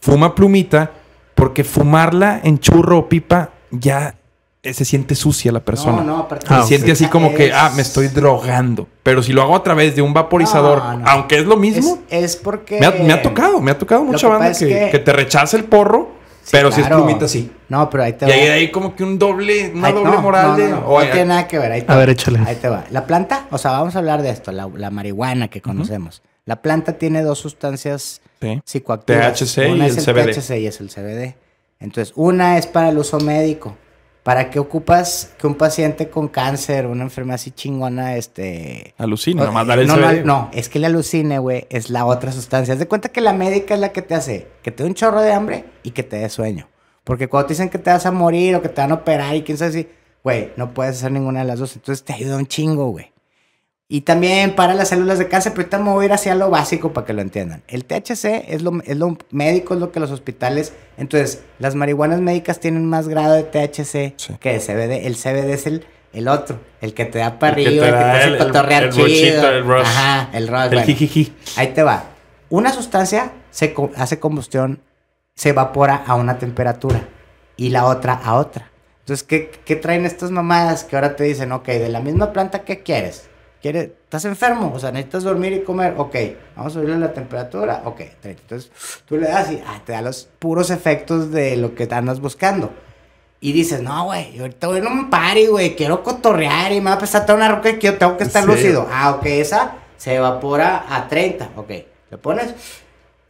fuma plumita porque fumarla en churro o pipa ya se siente sucia la persona. No, no, se siente así como que, ah, me estoy drogando. Pero si lo hago a través de un vaporizador, aunque es lo mismo. Es, porque. Me ha, tocado, me ha tocado mucha banda que, te rechaza el porro pero si es plumita, sí. No, pero ahí te va. Y ahí hay como que un doble, una doble moral no, de. No, tiene nada que ver. Ahí te a va. ver, échale. Ahí te va. La planta, o sea, vamos a hablar de esto, la, la marihuana que conocemos. La planta tiene dos sustancias psicoactivas. THC y el, THC y es el CBD. Entonces, una es para el uso médico. ¿Para qué ocupas que un paciente con cáncer, una enfermedad así chingona, este... Alucine, nomás darle no, no, no, es que le alucine, güey, es la otra sustancia. Haz de cuenta que la médica es la que te hace que te dé un chorro de hambre y que te dé sueño. Porque cuando te dicen que te vas a morir o que te van a operar y quién sabe si... Güey, no puedes hacer ninguna de las dos. Entonces te ayuda un chingo, güey. Y también para las células de cáncer, pero ahorita me voy a ir hacia lo básico para que lo entiendan. El THC es lo, es lo médico, es lo que los hospitales. Entonces, las marihuanas médicas tienen más grado de THC que de CBD. El CBD es el, el otro, el que te da para el que te, hace el, cotorrear el, Ajá, el Ahí te va. Una sustancia se hace combustión, se evapora a una temperatura y la otra a otra. Entonces, ¿qué, ¿qué traen estas mamadas que ahora te dicen, ok, de la misma planta, ¿qué quieres? ¿Estás enfermo? O sea, necesitas dormir y comer. Ok, vamos a subirle la temperatura. Ok, entonces tú le das y ah, te da los puros efectos de lo que andas buscando. Y dices, no, güey, ahorita voy en un party, güey, quiero cotorrear y me va a pesar toda una roca ...y yo tengo que estar lúcido. Ah, ok, esa se evapora a 30. Ok, le pones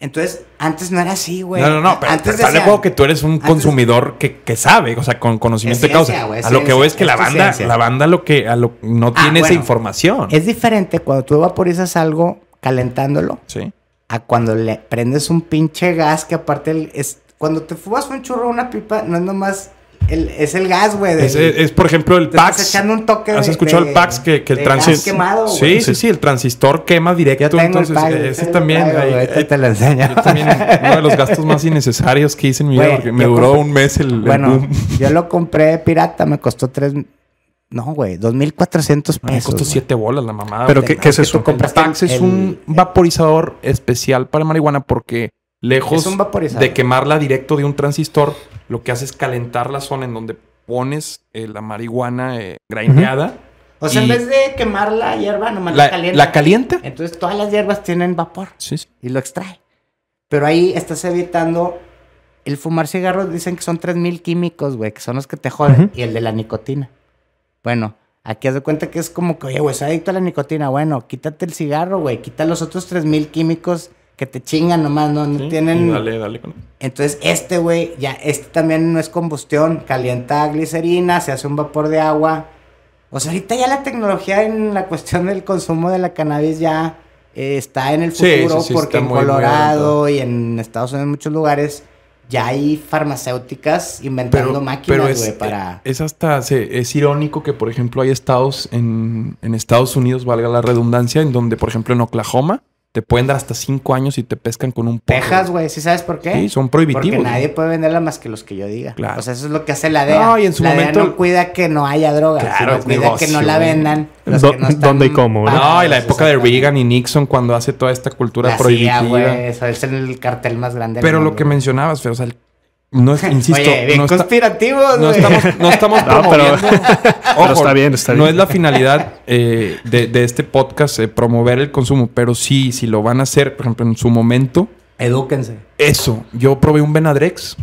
entonces, antes no era así, güey. No, no, no, pero, antes pero que tú eres un consumidor que, que, sabe, o sea, con conocimiento de causa. a lo que voy es que la banda, la banda lo que a lo, no ah, tiene esa información. Es diferente cuando tú vaporizas algo calentándolo. Sí. A cuando le prendes un pinche gas que aparte el, es, cuando te fumas un churro una pipa, no es nomás es el gas, güey. Es, por ejemplo, el PAX. Estás echando un toque ¿Has de, escuchado el PAX? Que, el transistor. Sí, sí, sí, el transistor quema directo. entonces, eh, ese también. güey. ahí, eh, te, lo enseño. Yo también, uno de los gastos más innecesarios que hice en mi vida, porque me duró un mes el. Bueno, yo lo compré pirata, me costó tres. No, güey, 2.400 pesos. Me costó siete bolas la mamada. Pero, ¿qué, es eso? El PAX es un vaporizador especial para marihuana porque lejos de quemarla directo de un transistor, lo que hace es calentar la zona en donde pones eh, la marihuana eh, O sea, en vez de quemar la hierba, nomás la, la, calienta. La calienta. Entonces todas las hierbas tienen vapor. Y lo extrae. Pero ahí estás evitando. El fumar cigarros dicen que son 3000 químicos, güey, que son los que te joden. Y el de la nicotina. Bueno, aquí has de cuenta que es como que, oye, güey, soy adicto a la nicotina. Bueno, quítate el cigarro, güey, quita los otros 3000 químicos que te chingan nomás, no, tienen. Dale, dale con Entonces, este güey, ya, este también no es combustión, calienta glicerina, se hace un vapor de agua. O sea, ahorita ya la tecnología en la cuestión del consumo de la cannabis ya eh, está en el futuro, porque en Colorado y en Estados Unidos, en muchos lugares, ya hay farmacéuticas inventando máquinas, güey, para... Eh, es hasta, es irónico que, por ejemplo, hay estados en, en Estados Unidos, valga la redundancia, en donde, por ejemplo, en Oklahoma, te pueden dar hasta cinco años y te pescan con un poco. Texas, güey, ¿sí sabes por qué? Sí, son prohibitivos. Porque nadie puede venderla más que los que yo diga. Claro. O sea, eso es lo que hace la DEA. No, y en su momento. DEA no cuida que no haya droga. Claro, cuida que no la vendan. ¿Dónde y cómo? No, y la pues, época de Reagan y Nixon cuando hace toda esta cultura prohibida. Ah, prohibitiva. güey, es el cartel más grande. Pero lo que mencionabas, Feo, o sea, no es, insisto, no estamos, no promoviendo. Pero, está bien, está bien. No es la finalidad eh, de, este podcast eh, promover el consumo, pero sí, si lo van a hacer, por ejemplo, en su momento. Edúquense. Eso. Yo probé un Benadrex,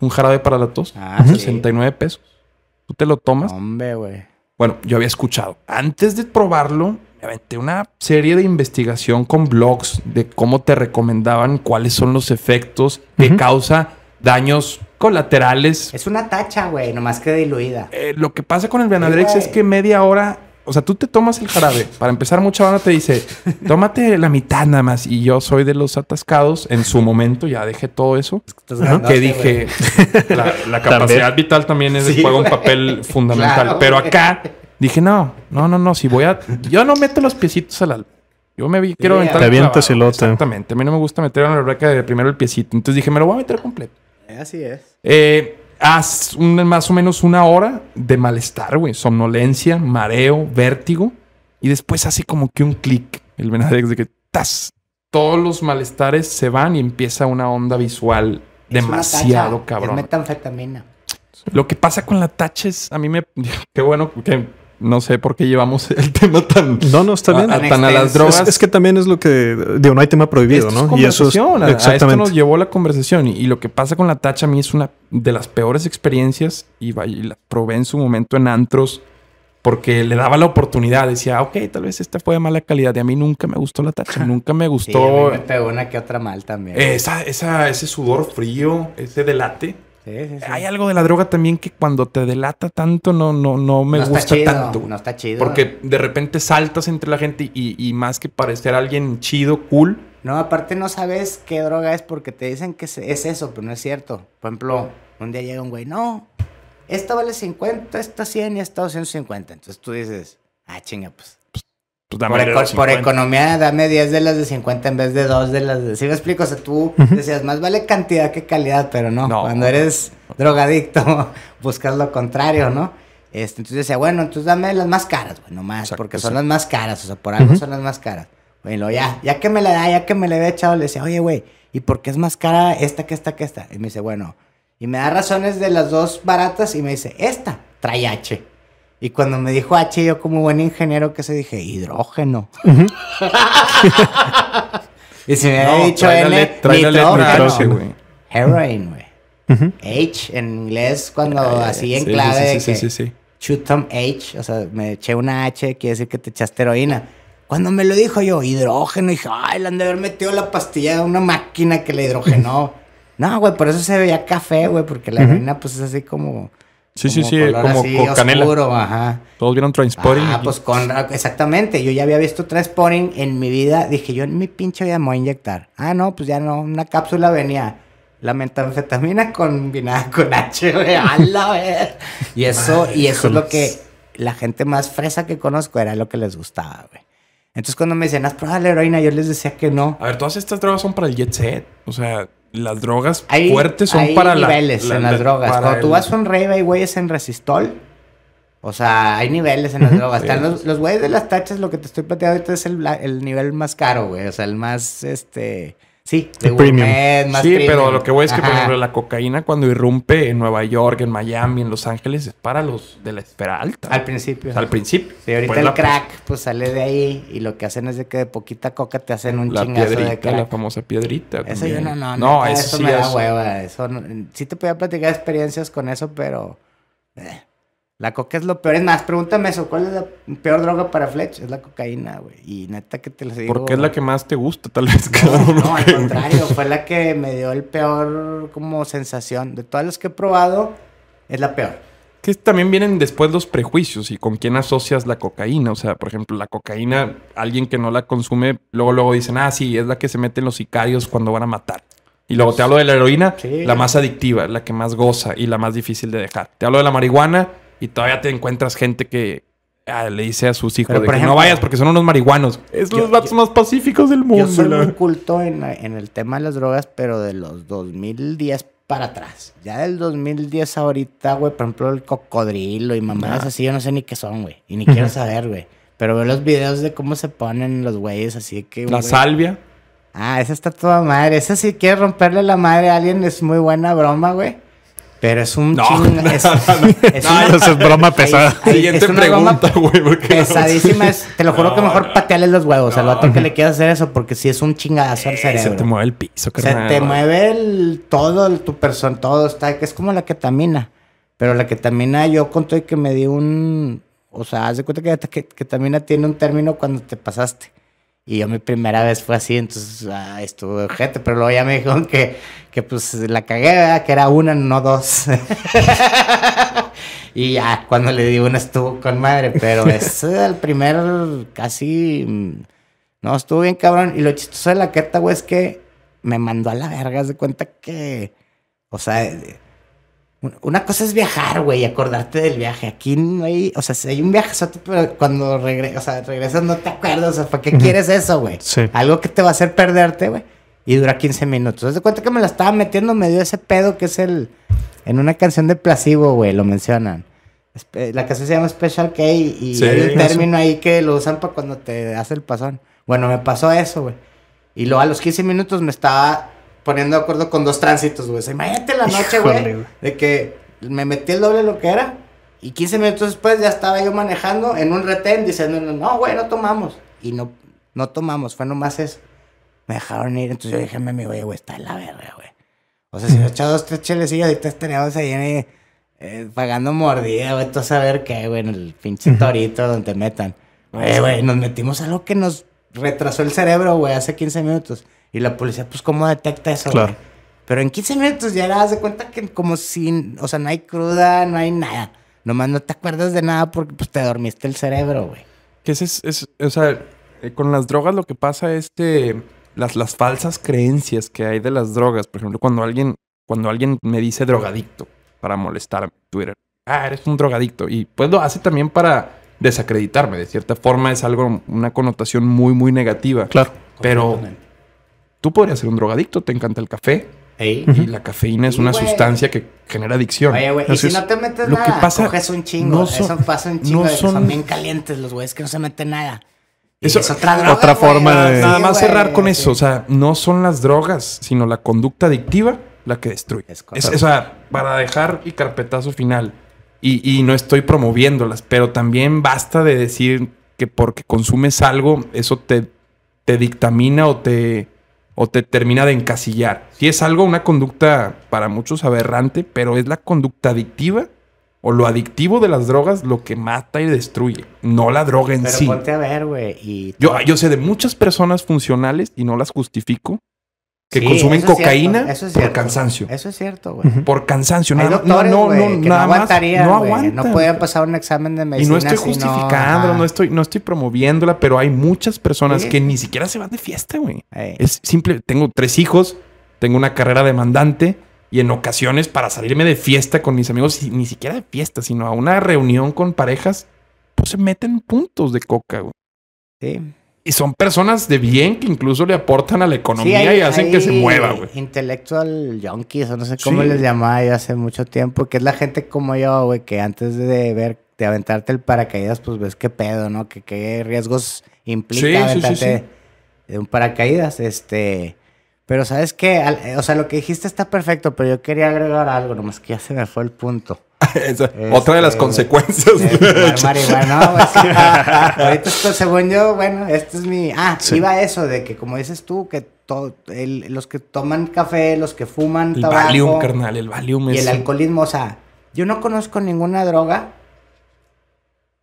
un jarabe para la tos, 69 ah, pesos. Tú te lo tomas. Hombre, güey. Bueno, yo había escuchado. Antes de probarlo, me una serie de investigación con blogs de cómo te recomendaban cuáles son los efectos que causa daños colaterales. Es una tacha, güey, nomás que diluida. Eh, lo que pasa con el Benadrex es que media hora, o sea, tú te tomas el jarabe. Para empezar, mucha banda te dice, tómate la mitad nada más. Y yo soy de los atascados. En su momento ya dejé todo eso. Es que, dije, la, capacidad vital también es, juega un papel fundamental. Pero acá dije, no, no, no, no, si voy a... Yo no meto los piecitos al la... Yo me quiero aventar. Te avientas el otro. Exactamente. A mí no me gusta meter en la reca de primero el piecito. Entonces dije, me lo voy a meter completo. Así es. Eh, haz más o menos una hora de malestar, güey. Somnolencia, mareo, vértigo. Y después hace como que un clic el Benadex de que Todos los malestares se van y empieza una onda visual demasiado cabrón. Es metanfetamina. Lo que pasa con la taches a mí me... Qué bueno que no sé por qué llevamos el tema tan, no, no, A, tan, a las drogas. Es, que también es lo que, digo, no hay tema prohibido, ¿no? y eso es, exactamente. nos llevó la conversación y, lo que pasa con la tacha a mí es una de las peores experiencias y, la probé en su momento en antros porque le daba la oportunidad, decía, ok, tal vez esta fue de mala calidad. Y a mí nunca me gustó la tacha, nunca me gustó. me pegó una que otra mal también. Esa, ese sudor frío, ese delate. Sí, sí, sí. Hay algo de la droga también que cuando te delata tanto no, no, no me gusta tanto. No está chido. Porque de repente saltas entre la gente y, más que parecer alguien chido, cool. No, aparte no sabes qué droga es porque te dicen que es eso, pero no es cierto. Por ejemplo, un día llega un güey, no, esta vale 50, esta 100 y esta 250. Entonces tú dices, ah, chinga, pues pues, por, economía, dame 10 de las de 50 en vez de 2 de las de... ¿Sí me explico? O sea, tú decías, más vale cantidad que calidad, pero no. Cuando eres drogadicto, buscas lo contrario, ¿no? Este, entonces decía, bueno, entonces dame las más caras, bueno, más, porque son las más caras, o sea, por algo son las más caras. Bueno, ya, ya que me la da, ya que me le había echado, le decía, oye, güey, ¿y por qué es más cara esta que esta que esta? Y me dice, bueno, y me da razones de las dos baratas y me dice, esta trae H. Y cuando me dijo H, ah, yo como buen ingeniero que se dije, hidrógeno. y si me había dicho N, nitrógeno. Heroin, güey. H en inglés, cuando eh, así en clave. Sí, sí, sí, que Shoot H, o sea, me eché una H, quiere decir que te echaste heroína. Cuando me lo dijo yo, hidrógeno, dije, ay, le han de haber metido la pastilla de una máquina que le hidrogenó. no, güey, por eso se veía café, güey, porque la heroína, pues es así como Sí, sí, sí, como con canela. Todos vieron Transporting. Ah, pues con exactamente, yo ya había visto Transporting en mi vida, dije, yo en mi pinche vida me voy a inyectar. Ah, no, pues ya no, una cápsula venía la metanfetamina combinada con H HbA. Y eso y eso es lo que la gente más fresa que conozco era lo que les gustaba, güey. Entonces cuando me decían, haz probado la heroína, yo les decía que no. A ver, todas estas drogas son para el jet set. O sea, las drogas fuertes son para niveles Hay niveles en las drogas. Cuando tú vas a un rave hay güeyes en resistol. O sea, hay niveles en las drogas. los, güeyes de las tachas, lo que te estoy planteando ahorita es el nivel más caro, güey. O sea, el más, este... Sí, de Sí, pero lo que voy es que, por ejemplo, la cocaína cuando irrumpe en Nueva York, en Miami, en Los Ángeles, es para los de la esfera alta. Al principio. al principio. Sí, ahorita pues el crack, pues, sale de ahí y lo que hacen es de que de poquita coca te hacen un la chingazo de crack. La famosa piedrita. Eso yo no, no, no. eso, da hueva. Eso sí te podía platicar experiencias con eso, pero... Eh, la coca es lo peor. Es más, pregúntame eso. ¿Cuál es la peor droga para Fletch? Es la cocaína, güey. Y neta que te lo digo. Porque es la que más te gusta, tal vez. No, no al contrario. Fue la que me dio el peor como sensación. De todas las que he probado, es la peor. Que también vienen después los prejuicios y con quién asocias la cocaína. O sea, por ejemplo, la cocaína, alguien que no la consume, luego luego dicen, ah, sí, es la que se meten los sicarios cuando van a matar. Y luego te hablo de la heroína, la más adictiva, la que más goza y la más difícil de dejar. Te hablo de la marihuana, y todavía te encuentras gente que ah, le dice a sus hijos de no vayas porque son unos marihuanos. Es los vatos más pacíficos del mundo. Yo soy un culto en, el tema de las drogas, pero de los 2010 para atrás. Ya del 2010 ahorita, güey, por ejemplo, el cocodrilo y mamadas ah. así, yo no sé ni qué son, güey. Y ni quiero saber, güey. Pero veo los videos de cómo se ponen los güeyes, así que. La salvia. Ah, esa está toda madre. Esa si quiere romperle la madre a alguien es muy buena broma, güey. Pero es un no, ching... es, broma pesada. Siguiente es pregunta, güey. Pesadísima es. Te lo juro que mejor pateales los huevos al vato que le quieras hacer eso, porque si es un chingadazo al eh, cerebro. Se te mueve el piso, carnal. Se te mueve el, todo, tu persona, todo. Está, que es como la ketamina. Pero la ketamina, yo conté que me di un. O sea, haz de cuenta que la ketamina tiene un término cuando te pasaste. Y yo mi primera vez fue así, entonces ah, estuvo estuve gente, pero luego ya me dijeron que, que pues la cagué, que era una, no dos. y ya, cuando le di una estuvo con madre, pero es el primer casi... Mm, no, estuvo bien cabrón. Y lo chistoso de la queta, güey, es que me mandó a la verga, de cuenta que... O sea una cosa es viajar, güey, y acordarte del viaje. Aquí no hay, o sea, si hay un viaje, pero cuando regresas, o sea, regresas no te acuerdas, o sea, ¿para qué quieres eso, güey? Sí. Algo que te va a hacer perderte, güey. Y dura 15 minutos. ¿Te das cuenta que me la estaba metiendo? Me dio ese pedo que es el. En una canción de Placebo, güey, lo mencionan. La canción se llama Special K y hay un término ahí que lo usan para cuando te hace el pasón. Bueno, me pasó eso, güey. Y luego a los 15 minutos me estaba poniendo de acuerdo con dos tránsitos, güey. imagínate la noche, güey. De que me metí el doble de lo que era. Y 15 minutos después ya estaba yo manejando en un retén diciendo, no, güey, no tomamos. Y no, no tomamos, fue nomás eso. Me dejaron ir, entonces yo dije, mi amigo, güey, está en la verga, güey. O sea, si me he echado dos, tres cheles y ahorita estaríamos ahí eh, eh pagando mordida, güey, tú saber qué, güey, en el pinche torito donde metan. Güey, güey, nos metimos a algo que nos retrasó el cerebro, güey, hace 15 minutos. Y la policía, pues, ¿cómo detecta eso? Claro. Pero en 15 minutos ya das cuenta que como sin, o sea, no hay cruda, no hay nada. Nomás no te acuerdas de nada porque pues, te dormiste el cerebro, güey. Que es, es, o sea, eh, con las drogas lo que pasa es que las, las falsas creencias que hay de las drogas. Por ejemplo, cuando alguien, cuando alguien me dice drogadicto para molestarme en Twitter. Ah, eres un drogadicto. Y pues lo hace también para desacreditarme. De cierta forma es algo, una connotación muy, muy negativa. Claro. Pero tú podrías ser un drogadicto, te encanta el café. Y la cafeína es una sustancia que genera adicción. Oye, güey, y si no te metes nada, coges un chingo. eso pasa un chingo. son, bien calientes los güeyes que no se meten nada. Eso, es otra, droga, otra forma Nada más cerrar con eso. O sea, no son las drogas, sino la conducta adictiva la que destruye. Es, o sea, para dejar y carpetazo final. Y, no estoy promoviéndolas, pero también basta de decir que porque consumes algo, eso te, te dictamina o te o te termina de encasillar. Si es algo, una conducta para muchos aberrante, pero es la conducta adictiva o lo adictivo de las drogas lo que mata y destruye, no la droga en sí. yo sé de muchas personas funcionales y no las justifico, que consumen cocaína por cansancio. Eso es cierto, güey. Por cansancio, nada, doctores, no, no, no, nada no No No pueden pasar un examen de medicina. Y no estoy justificando, no, estoy, no estoy promoviéndola, pero hay muchas personas que ni siquiera se van de fiesta, güey. Es simple, tengo tres hijos, tengo una carrera demandante. Y en ocasiones para salirme de fiesta con mis amigos, ni siquiera de fiesta, sino a una reunión con parejas, pues se meten puntos de coca, güey. Sí. Y son personas de bien que incluso le aportan a la economía y hacen que se mueva, güey. Intellectual junkies, o no sé cómo les llamaba yo hace mucho tiempo, que es la gente como yo, güey, que antes de ver, de aventarte el paracaídas, pues ves qué pedo, ¿no? Que qué riesgos implica aventarte de un paracaídas. Este. Pero sabes qué, eh, o sea, lo que dijiste está perfecto, pero yo quería agregar algo, nomás que ya se me fue el punto. otra de las este, consecuencias. De bueno, pues, ahorita esto, según yo, bueno, este es mi... Ah, iba eso de que como dices tú, que todo, los que toman café, los que fuman el tabaco... El Valium, carnal, el Valium es... Y el alcoholismo, o sea, yo no conozco ninguna droga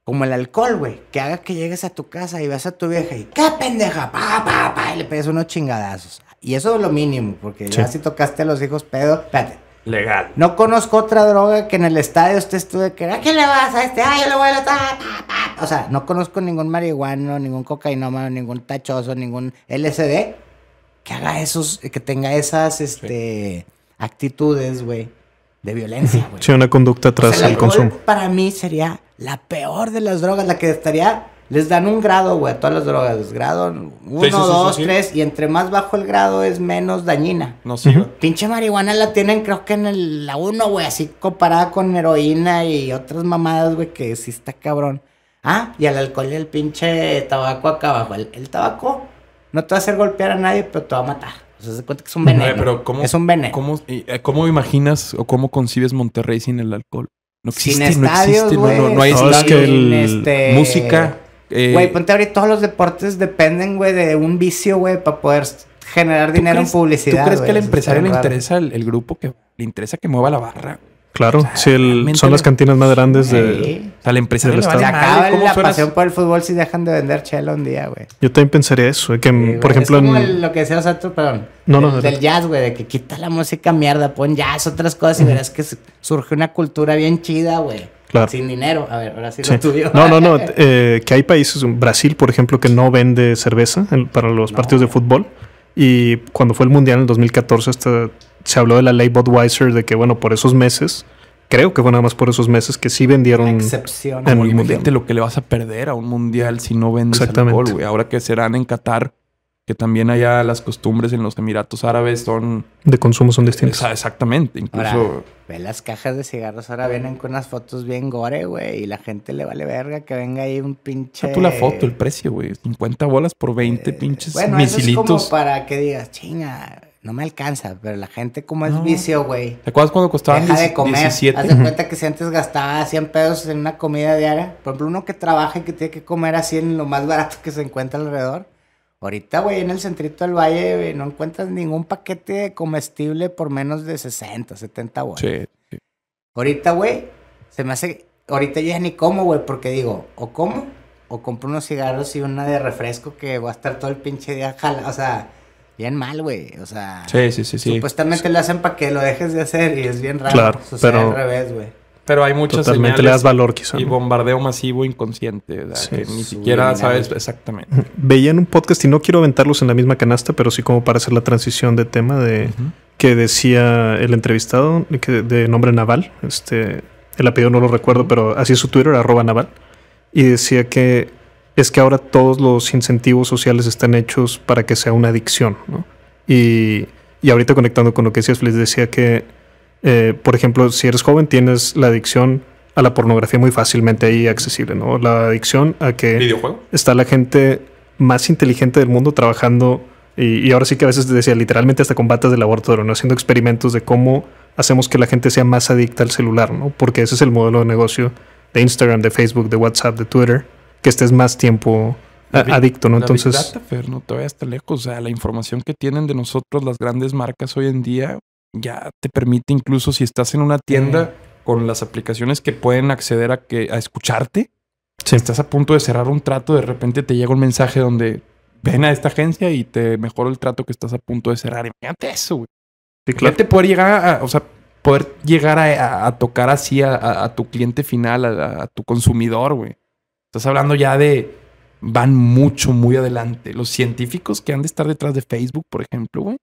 como el alcohol, güey, que haga que llegues a tu casa y veas a tu vieja y... ¡Qué pendeja! ¡Pa, pa, pa! Y le pegas unos chingadazos. Y eso es lo mínimo, porque ya si tocaste a los hijos pedo, espérate. Legal. No conozco otra droga que en el estadio usted estuve que, qué le vas a este? ¡Ay, yo le voy a la... O sea, no conozco ningún marihuano, ningún cocainómano, ningún tachoso, ningún LSD que haga esos, que tenga esas, este, actitudes, güey, de violencia, güey. Sí, una conducta tras el consumo. Para mí sería la peor de las drogas, la que estaría les dan un grado, güey, a todas las drogas. Grado uno, dos, tres. Y entre más bajo el grado es menos dañina. No sé. Pinche marihuana la tienen, creo que en el, la uno, güey. Así comparada con heroína y otras mamadas, güey, que sí está cabrón. Ah, y al alcohol y el pinche tabaco acá abajo. El, tabaco no te va a hacer golpear a nadie, pero te va a matar. O sea, se cuenta que es un veneno. es un veneno. Eh, ¿cómo, imaginas o cómo concibes Monterrey sin el alcohol? No existe, no existe, no, hay que el, este música, eh, güey, ponte ahorita todos los deportes dependen, güey, de un vicio, güey, para poder generar dinero en publicidad. ¿Tú crees que al empresario le interesa el, grupo que le interesa que mueva la barra? Claro, si el, son las cantinas más grandes de, la empresa Se la pasión por el fútbol si dejan de vender chelo un día, güey. Yo también pensaría eso, que, por ejemplo... lo que decías perdón, no, no, del jazz, güey, de que quita la música mierda, pon jazz, otras cosas, y verás que surge una cultura bien chida, güey. Sin dinero. A ver, ahora sí, lo No, no, no. Eh, que hay países, Brasil, por ejemplo, que no vende cerveza para los partidos de fútbol. Y cuando fue el Mundial en 2014, se habló de la ley Budweiser, de que, bueno, por esos meses, creo que fue nada más por esos meses que sí vendieron. Excepción. En el lo que le vas a perder a un mundial si no vendes Ahora que serán en Qatar que también allá las costumbres en los Emiratos Árabes son... De consumo son distintas. exactamente, incluso... ve las cajas de cigarros, ahora vienen con unas fotos bien gore, güey, y la gente le vale verga que venga ahí un pinche... tú la foto, el precio, güey, 50 bolas por 20 eh, pinches bueno, misilitos. Eso es como para que digas, chinga, no me alcanza, pero la gente como es vicio, güey. ¿Te acuerdas cuando costaban Deja de comer. Haz de cuenta que si antes gastaba 100 pesos en una comida diaria, por ejemplo, uno que trabaja y que tiene que comer así en lo más barato que se encuentra alrededor, Ahorita, güey, en el centrito del valle, güey, no encuentras ningún paquete de comestible por menos de 60, 70 güey. Sí, sí. Ahorita, güey, se me hace. Ahorita ya ni como, güey, porque digo, o como, o compro unos cigarros y una de refresco que va a estar todo el pinche día O sea, bien mal, güey. O sea. Sí, sí, sí, sí. Supuestamente lo hacen para que lo dejes de hacer y es bien raro. Claro, pero. al revés, güey. Pero hay muchas Totalmente le das valor, quizá. Y bombardeo masivo inconsciente. que ni siquiera sabes exactamente. Mm, veía en un podcast, y no quiero aventarlos en la misma canasta, pero sí como para hacer la transición de tema de que decía el entrevistado de nombre Naval. Este, el apellido no lo recuerdo, pero así es su Twitter, arroba Naval. Y decía que es que ahora todos los incentivos sociales están hechos para que sea una adicción. ¿no? Y, y ahorita conectando con lo que decías, les decía que eh, por ejemplo, si eres joven, tienes la adicción a la pornografía muy fácilmente ahí accesible, ¿no? La adicción a que está la gente más inteligente del mundo trabajando y, ahora sí que a veces decía literalmente hasta batas de laboratorio, ¿no? Haciendo experimentos de cómo hacemos que la gente sea más adicta al celular, ¿no? Porque ese es el modelo de negocio de Instagram, de Facebook, de WhatsApp, de Twitter, que estés más tiempo adicto, ¿no? Entonces... lejos. O sea, la información que tienen de nosotros las grandes marcas hoy en día, ya te permite incluso si estás en una tienda con las aplicaciones que pueden acceder a, que, a escucharte, si estás a punto de cerrar un trato, de repente te llega un mensaje donde ven a esta agencia y te mejoró el trato que estás a punto de cerrar. Imagínate eso, güey. Sí, te poder llegar a, o sea, poder llegar a, tocar así a, a, tu cliente final, a, tu consumidor, güey. Estás hablando ya de van mucho, muy adelante. Los científicos que han de estar detrás de Facebook, por ejemplo, güey,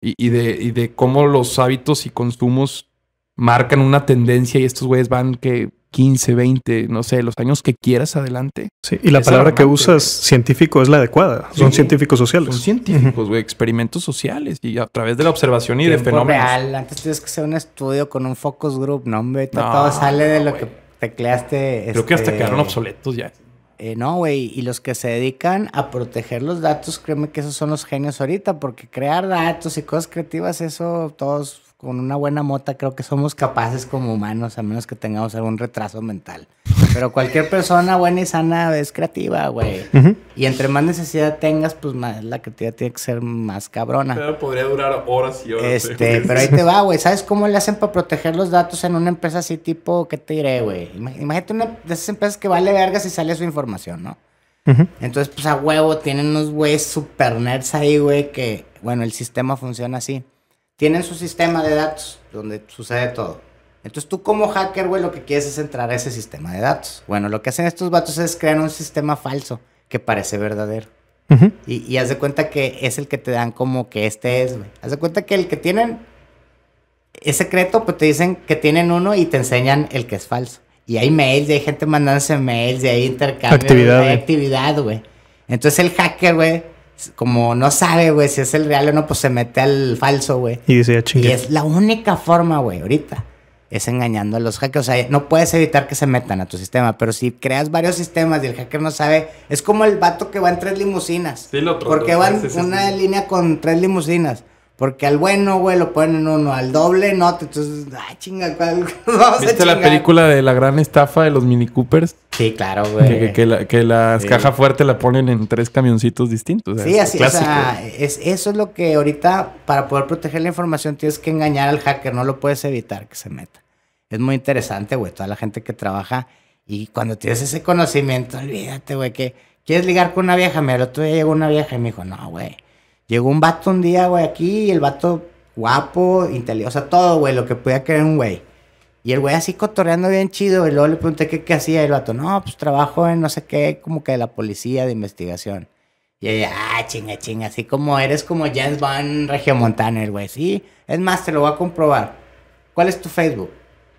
y, de, y de cómo los hábitos y consumos marcan una tendencia y estos güeyes van que 15, 20, no sé, los años que quieras adelante. Sí, y la palabra que usas científico es la adecuada. son científicos sociales. Son científicos, güey, experimentos sociales y a través de la observación y de fenómenos. Real. Antes tienes que hacer un estudio con un focus group, no, hombre. todo sale de lo que tecleaste. Creo que hasta este, quedaron obsoletos ya. Eh, no, güey, y los que se dedican a proteger los datos, créeme que esos son los genios ahorita, porque crear datos y cosas creativas, eso todos con una buena mota creo que somos capaces como humanos, a menos que tengamos algún retraso mental. Pero cualquier persona buena y sana es creativa, güey. Y entre más necesidad tengas, pues más la creatividad tiene que ser más cabrona. Pero podría durar horas y horas. ¿eh? Este, pero ahí te va, güey. ¿Sabes cómo le hacen para proteger los datos en una empresa así tipo, qué te diré, güey? Imagínate una de esas empresas que vale verga si sale su información, ¿no? Entonces, pues a huevo, tienen unos güeyes super nerds ahí, güey, que, bueno, el sistema funciona así tienen su sistema de datos donde sucede todo. Entonces tú como hacker, güey, lo que quieres es entrar a ese sistema de datos. Bueno, lo que hacen estos vatos es crear un sistema falso que parece verdadero. y, haz de cuenta que es el que te dan como que este es, güey. Haz de cuenta que el que tienen es secreto, pues te dicen que tienen uno y te enseñan el que es falso. Y hay mails, y hay gente mandándose mails, y hay intercambio, actividad, actividad, güey. Entonces el hacker, güey, como no sabe, güey, si es el real o no, pues se mete al falso, güey. Y Y es la única forma, güey, ahorita. Es engañando a los hackers. O sea, no puedes evitar que se metan a tu sistema, pero si creas varios sistemas y el hacker no sabe, es como el vato que va en tres limusinas. Sí, lo Porque van una línea con tres limusinas. Porque al bueno, güey, lo ponen uno, al doble no. Entonces, ay, ah, chinga, ¿cuál vamos ¿Viste la película de la gran estafa de los Mini Coopers? Sí, claro, güey. Que, las cajas fuertes la ponen en tres camioncitos distintos. sí, así, o sea, es, eso es lo que ahorita, para poder proteger la información, tienes que engañar al hacker. No lo puedes evitar que se meta. Es muy interesante, güey, toda la gente que trabaja. Y cuando tienes ese conocimiento, olvídate, güey, que quieres ligar con una vieja. me el otro día llegó una vieja y me dijo, no, güey Llegó un vato un día, güey, aquí el vato guapo, inteligente, o sea, todo, güey, lo que podía querer un güey. Y el güey así cotorreando bien chido, y luego le pregunté qué, qué hacía, el vato, no, pues trabajo en no sé qué, como que de la policía de investigación. Y ella, ah, chinga, chinga, así como eres como James Van Regiomontana, el güey, sí, es más, te lo voy a comprobar. ¿Cuál es tu Facebook?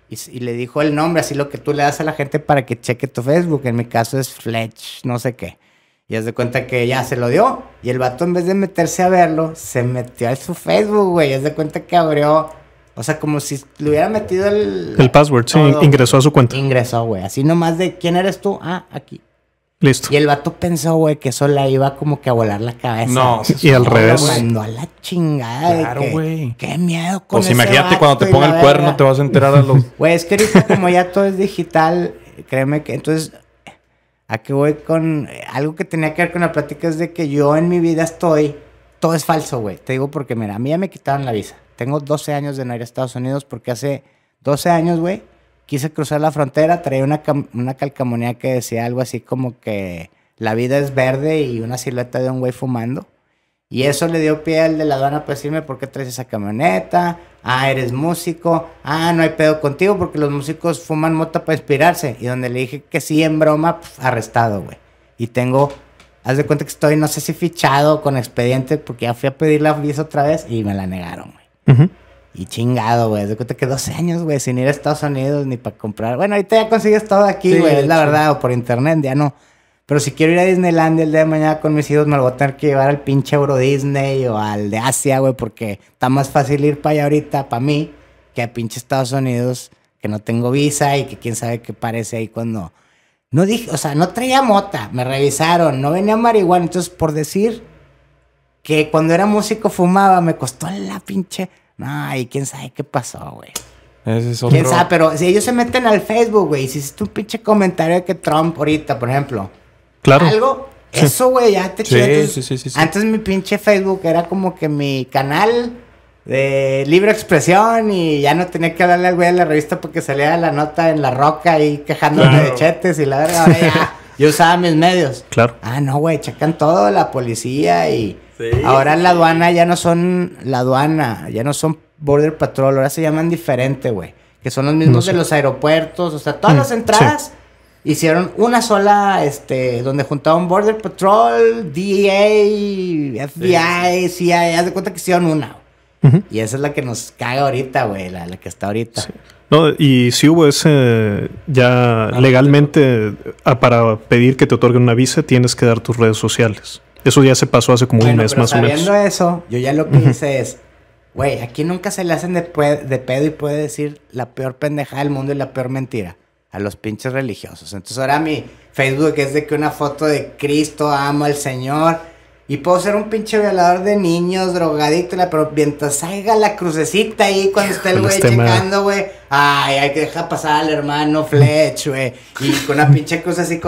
y, le dijo el nombre, así lo que tú le das a la gente para que cheque tu Facebook. En mi caso es Fletch, no sé qué. Y haz de cuenta que ya se lo dio. Y el vato, en vez de meterse a verlo, se metió a su Facebook, güey. Y haz de cuenta que abrió. O sea, como si le hubiera metido el. El password, sí, ingresó a su cuenta. Ingresó, güey. Así nomás de quién eres tú. Ah, aquí. Listo. Y el vato pensó, güey, que eso le iba como que a volar la cabeza. No, y, al revés. Mandó a la chingada. Claro, güey. Qué miedo con Pues imagínate cuando te ponga el cuerno, te vas a enterar a los. Güey, es que ahorita, como ya todo es digital, créeme que entonces Aquí voy con eh, algo que tenía que ver con la plática? Es de que yo en mi vida estoy. Todo es falso, güey. Te digo porque, mira, a mí ya me quitaron la visa. Tengo 12 años de no ir a Estados Unidos porque hace 12 años, güey, quise cruzar la frontera. Traía una, una calcamonía que decía algo así como que la vida es verde y una silueta de un güey fumando. Y eso le dio pie al de la aduana para pues, decirme por qué traes esa camioneta. Ah, eres músico. Ah, no hay pedo contigo porque los músicos fuman mota para inspirarse. Y donde le dije que sí en broma, pues, arrestado, güey. Y tengo, haz de cuenta que estoy, no sé si fichado con expediente porque ya fui a pedir la visa otra vez y me la negaron, güey. Y chingado, güey. De cuenta que dos años, güey, sin ir a Estados Unidos ni para comprar. Bueno, ahorita ya consigues todo aquí, güey. es la verdad, o por internet, ya no pero si quiero ir a Disneyland el día de mañana con mis hijos, me lo voy a tener que llevar al pinche Euro Disney o al de Asia, güey, porque está más fácil ir para allá ahorita, para mí, que a pinche Estados Unidos, que no tengo visa y que quién sabe qué parece ahí cuando. No dije, o sea, no traía mota, me revisaron, no venía marihuana. Entonces, por decir que cuando era músico fumaba, me costó la pinche. No, y quién sabe qué pasó, güey. Ese es otro... Quién sabe, pero si ellos se meten al Facebook, güey, si hiciste un pinche comentario de que Trump ahorita, por ejemplo, claro. algo, eso, güey, ya te sí, sí, Antes mi pinche Facebook era como que mi canal de libre expresión y ya no tenía que darle al güey la revista porque salía la nota en la roca ahí quejándome de chetes y la verdad, Yo usaba mis medios. Claro. Ah, no, güey, checan todo, la policía y... ahora la aduana ya no son la aduana, ya no son Border Patrol, ahora se llaman diferente, güey. Que son los mismos de los aeropuertos, o sea, todas mm, las entradas Hicieron una sola, este, donde juntaron Border Patrol, DEA, FBI, CIA, haz de cuenta que hicieron una. Y esa es la que nos caga ahorita, güey, la, que está ahorita. No, y si hubo ese, ya ah, legalmente, ah, para pedir que te otorguen una visa, tienes que dar tus redes sociales. Eso ya se pasó hace como un mes más o menos. Sabiendo eso, yo ya lo que hice es, güey, aquí nunca se le hacen de, de pedo y puede decir la peor pendejada del mundo y la peor mentira a los pinches religiosos. Entonces ahora mi Facebook es de que una foto de Cristo, amo al Señor. Y puedo ser un pinche violador de niños, drogadicto, pero mientras salga la crucecita ahí cuando esté el güey este checando, güey. Ay, hay que dejar pasar al hermano Fletch, güey. Y con una pinche cruz así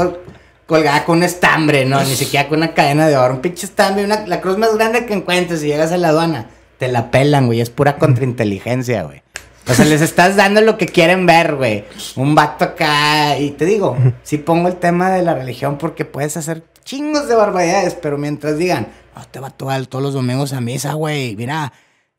colgada con un estambre, ¿no? Ni siquiera con una cadena de oro. Un pinche estambre, una, la cruz más grande que encuentres y llegas a la aduana. Te la pelan, güey. Es pura contrainteligencia, güey. O sea, les estás dando lo que quieren ver, güey. Un vato acá. Y te digo, sí pongo el tema de la religión porque puedes hacer chingos de barbaridades, pero mientras digan, ah, te este va a todos los domingos a misa, güey. Mira,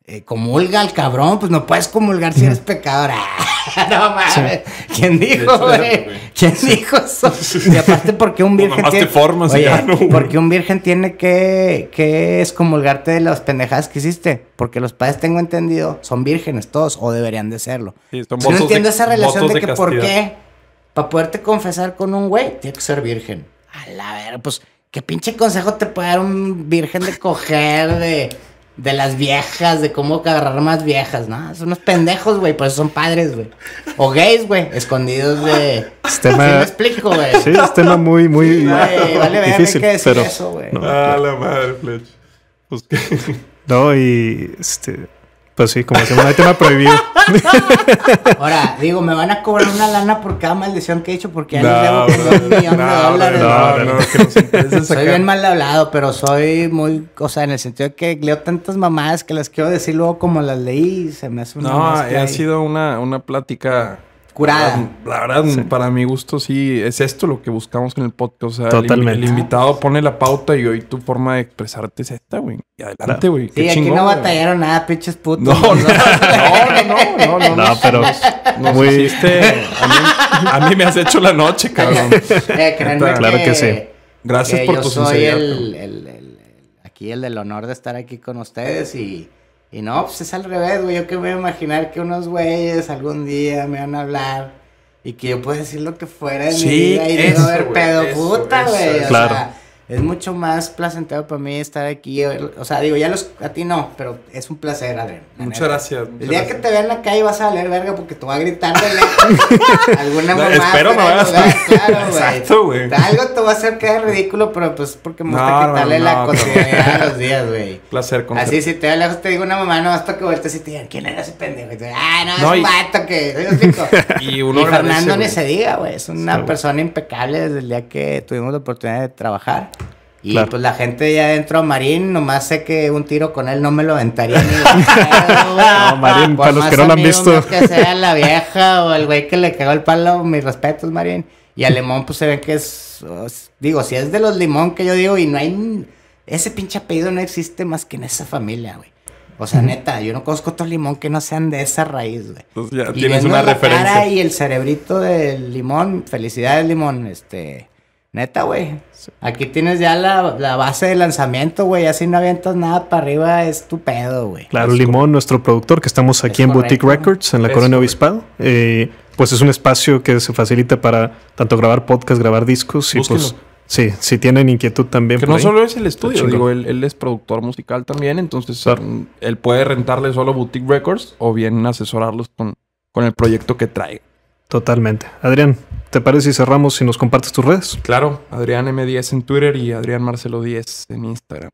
eh, comulga al cabrón, pues no puedes comulgar si eres pecadora. Ah. no mames. ¿Quién dijo, güey? ¿Quién dijo eso? Y aparte, porque un virgen. tiene... que... porque un virgen tiene que, que excomulgarte de las pendejadas que hiciste. Porque los padres, tengo entendido, son vírgenes todos, o deberían de serlo. no entiendo esa relación de que por qué, para poderte confesar con un güey, tiene que ser virgen. A la ver pues, ¿qué pinche consejo te puede dar un virgen de coger, de de las viejas, de cómo agarrar más viejas, ¿no? Son unos pendejos, güey, por eso son padres, güey. O gays, güey, escondidos de... Sistema... ¿Sí me explico, güey? Sí, es tema muy, muy... Sí, vale, vale difícil, decir pero... eso, güey. No, ah, la madre, Fletch. Pues, no, y... Este pues sí, como hacemos un tema prohibido. Ahora, digo, me van a cobrar una lana por cada maldición que he hecho porque ya no, les debo de dólares. No, no, no, Soy bien mal hablado, pero soy muy, o sea, en el sentido de que leo tantas mamadas que las quiero decir luego como las leí se me hace una No, ha sido una, una plática Curada. La verdad, para mi gusto, sí, es esto lo que buscamos con el podcast. O sea, Totalmente. El, invitado pone la pauta y hoy tu forma de expresarte es esta, güey. y adelante, güey. Sí, aquí no batallaron nada, pinches putos. No, no, no, no, no. No, no, pero A mí, a me has hecho la noche, cabrón. Eh, claro que, sí. Gracias por tu soy sinceridad. El, el, el, aquí el del honor de estar aquí con ustedes y. Y no, pues es al revés, güey. Yo que voy a imaginar que unos güeyes algún día me van a hablar y que yo pueda decir lo que fuera de mi vida y no pedo puta, güey. Claro es mucho más placentero para mí estar aquí. O sea, digo, ya los. A ti no, pero es un placer, Adrián. Muchas gracias. el día que te vea en la calle vas a valer verga porque te va a gritar de alguna no, Espero me a. güey. Algo te va a hacer que es ridículo, pero pues porque me gusta no, quitarle la cotidianidad a los días, güey. Placer Así, si te veo te digo una mamá, no basta que vueltas y te digan, ¿quién era ese pendejo? ah, no, es un vato que. y uno y Fernando ni se diga, güey. Es una persona impecable desde el día que tuvimos la oportunidad de trabajar. Y pues la gente ya adentro, Marín, nomás sé que un tiro con él no me lo aventaría ni No, Marín, para los que no lo han visto. Que sea la vieja o el güey que le cagó el palo, mis respetos, Marín. Y a Limón, pues se ve que es. Digo, si es de los Limón que yo digo, y no hay. Ese pinche apellido no existe más que en esa familia, güey. O sea, neta, yo no conozco otro limón que no sean de esa raíz, güey. ya tienes una la referencia. Cara y el cerebrito del limón, felicidades, limón, este. Neta, güey. Aquí tienes ya la, base de lanzamiento, güey. Así no avientas nada para arriba, es tu pedo, güey. Claro, Limón, nuestro productor, que estamos aquí en Boutique Records, en la Corona Obispal. Eh, pues es un espacio que se facilita para tanto grabar podcast, grabar discos y pues, Sí, si tienen inquietud también. Que no solo es el estudio, digo, él, es productor musical también, entonces mm, él puede rentarle solo Boutique Records o bien asesorarlos con, con el proyecto que trae. Totalmente. Adrián, ¿te parece si cerramos y nos compartes tus redes? Claro, Adrián M10 en Twitter y Adrián Marcelo 10 en Instagram.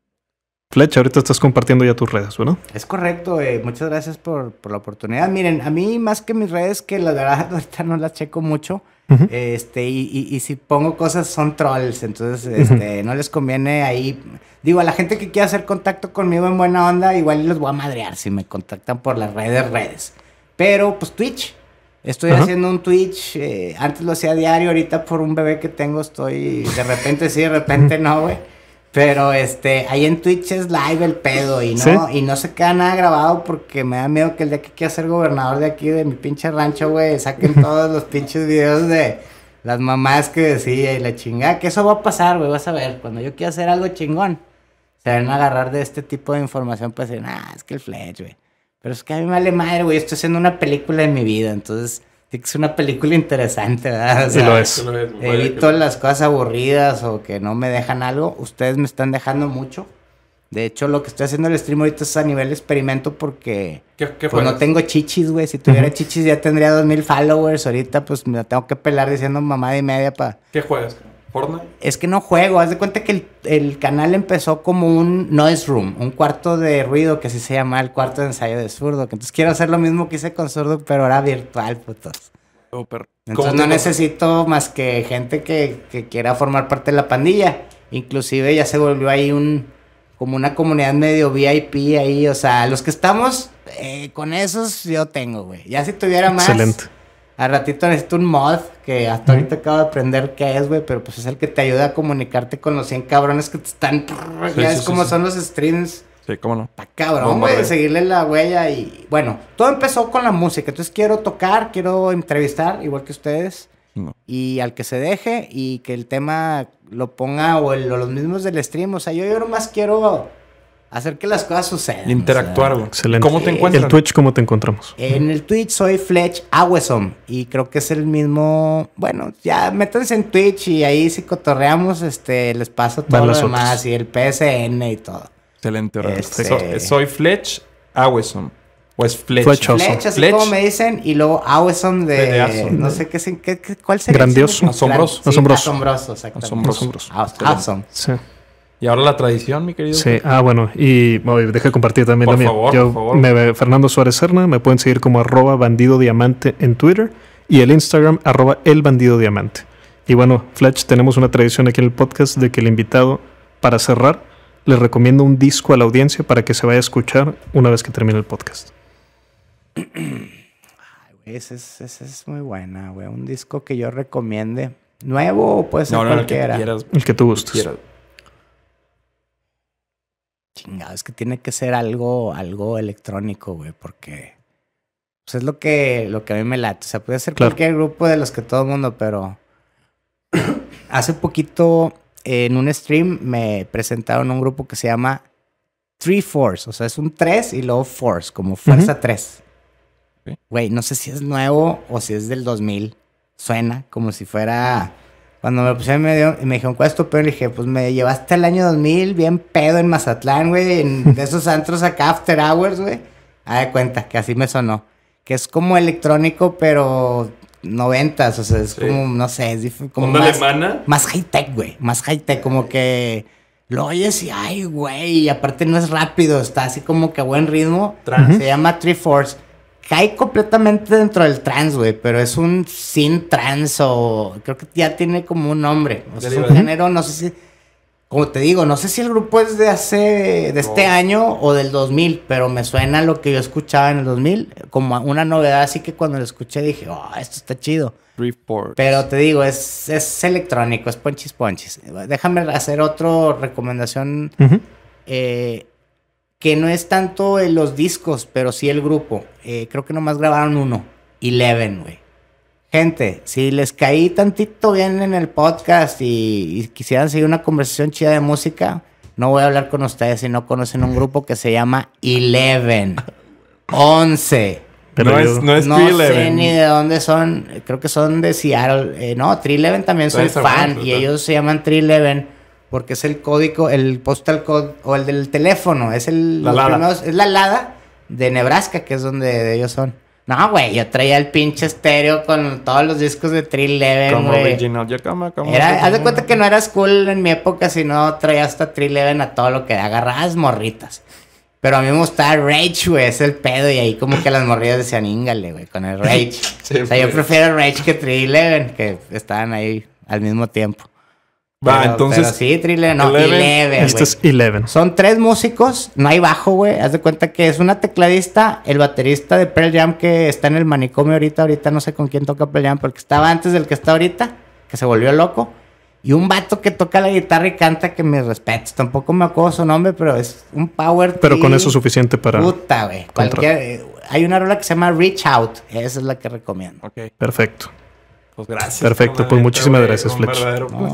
Flecha, ahorita estás compartiendo ya tus redes, ¿no? Es correcto, eh, muchas gracias por, la oportunidad. Miren, a mí más que mis redes, que la verdad ahorita no las checo mucho, este, y, y, si pongo cosas son trolls, entonces este, no les conviene ahí. Digo, a la gente que quiera hacer contacto conmigo en buena onda, igual les voy a madrear si me contactan por las redes, redes. Pero pues Twitch, Estoy haciendo un Twitch, eh, antes lo hacía diario, ahorita por un bebé que tengo estoy, de repente sí, de repente no, güey. Pero este, ahí en Twitch es live el pedo y no, y no se queda nada grabado porque me da miedo que el día que quiera ser gobernador de aquí, de mi pinche rancho, güey, saquen todos los pinches videos de las mamás que decía y la chingada, que eso va a pasar, güey, vas a ver, cuando yo quiera hacer algo chingón, se van a agarrar de este tipo de información para decir, ah, es que el Fletch, güey. Pero es que a mí me vale madre, güey. Estoy haciendo una película de mi vida, entonces es una película interesante, ¿verdad? sí lo es. Evito las cosas aburridas o que no me dejan algo. Ustedes me están dejando mucho. De hecho, lo que estoy haciendo el stream ahorita es a nivel experimento porque ¿Qué, pues, no tengo chichis, güey. Si tuviera chichis ya tendría dos mil followers. Ahorita pues me la tengo que pelar diciendo mamá de media para... ¿Qué juegas? Es que no juego. Haz de cuenta que el, canal empezó como un noise room, un cuarto de ruido que así se llama el cuarto de ensayo de zurdo. Entonces quiero hacer lo mismo que hice con zurdo, pero ahora virtual, putos. Entonces no necesito más que gente que, que, quiera formar parte de la pandilla. Inclusive ya se volvió ahí un como una comunidad medio VIP ahí. O sea, los que estamos eh, con esos yo tengo, güey. Ya si tuviera más. Excelente al ratito necesito un mod que hasta ahorita acabo de aprender qué es, güey, pero pues es el que te ayuda a comunicarte con los 100 cabrones que te están. ya es como son los streams. Sí, cómo no. Está cabrón, güey, seguirle la huella y. Bueno, todo empezó con la música. Entonces quiero tocar, quiero entrevistar, igual que ustedes. Y al que se deje y que el tema lo ponga o, los mismos del stream. O sea, yo, yo más quiero hacer que las cosas sucedan. Interactuar, excelente. ¿Cómo te eh, encuentras? El Twitch, ¿cómo te encontramos? En el Twitch soy Fletch Awesome. y creo que es el mismo. Bueno, ya métanse en Twitch y ahí si cotorreamos, este, les paso todo lo demás y el PSN y todo. Excelente, este, Soy Fletch Awesome. ¿O es Fletch? así como me dicen. Y luego Awesome de... No sé qué, qué, qué cuál sería. Grandioso. Asombroso. asombroso. asombroso. Asombroso, Awesome. Sí. Y ahora la tradición, mi querido. Sí, ah, bueno, y deja compartir también por Favor, Fernando Suárez Cerna me pueden seguir como arroba bandido diamante en Twitter y el Instagram arroba el bandido diamante. Y bueno, Fletch, tenemos una tradición aquí en el podcast de que el invitado, para cerrar, le recomienda un disco a la audiencia para que se vaya a escuchar una vez que termine el podcast. Esa es, es muy buena, güey. Un disco que yo recomiende. Nuevo, o puede ser cualquiera. El que, el que tú gustes es que tiene que ser algo, algo electrónico, güey, porque pues, es lo que, lo que a mí me late. O sea, puede ser cualquier grupo de los que todo el mundo, pero hace poquito en un stream me presentaron un grupo que se llama Three Force, o sea, es un 3 y luego Force, como Fuerza 3. Güey, no sé si es nuevo o si es del 2000. Suena como si fuera... Cuando me puse, medio y me dijeron, ¿cuál es tu pedo? Le dije, pues me llevaste al año 2000, bien pedo en Mazatlán, güey, en de esos antros acá, after hours, güey. A ah, de cuenta, que así me sonó. Que es como electrónico, pero noventas, o sea, es como, no sé, es como ¿Onda más, alemana? Más high-tech, güey, más high-tech, como que lo oyes y, ay, güey, y aparte no es rápido, está así como que a buen ritmo. Se llama Three Force cae completamente dentro del trans, güey, pero es un sin trans o creo que ya tiene como un nombre. O sea, género, no sé si, como te digo, no sé si el grupo es de hace, de este año o del 2000, pero me suena lo que yo escuchaba en el 2000 como una novedad, así que cuando lo escuché dije, oh, esto está chido. Pero te digo, es, es electrónico, es ponchis ponchis. Déjame hacer otra recomendación. eh, que no es tanto los discos, pero sí el grupo. Eh, creo que nomás grabaron uno, Eleven, güey. Gente, si les caí tantito bien en el podcast y, quisieran seguir una conversación chida de música, no voy a hablar con ustedes si no conocen un grupo que se llama Eleven. Once. Pero no es, no es No sé ni de dónde son. Creo que son de Seattle. Eh, no, Tree también soy fan. Y ellos se llaman Tree porque es el código, el postal code o el del teléfono, es el la es la Lada de Nebraska, que es donde ellos son. No, güey, yo traía el pinche estéreo con todos los discos de Trill Eleven, güey. Haz de cuenta que no era cool en mi época si no traía hasta Trill Eleven a todo lo que agarrabas morritas. Pero a mí me gustaba Rage, güey, es el pedo. Y ahí como que las morrillas decían, íngale, güey, con el Rage. o sea, yo pues. prefiero Rage que Trill Eleven, que estaban ahí al mismo tiempo. Va, entonces. sí, no, Eleven. Este es Eleven. Son tres músicos, no hay bajo, güey. Haz de cuenta que es una tecladista, el baterista de Pearl Jam que está en el manicomio ahorita. Ahorita no sé con quién toca Pearl Jam, porque estaba antes del que está ahorita, que se volvió loco. Y un vato que toca la guitarra y canta que me respeto. Tampoco me acuerdo su nombre, pero es un power. Pero con eso suficiente para. Puta, güey. Eh, hay una rola que se llama Reach Out. Esa es la que recomiendo. Ok. Perfecto. Pues gracias. Perfecto, pues muchísimas gracias, Fletch.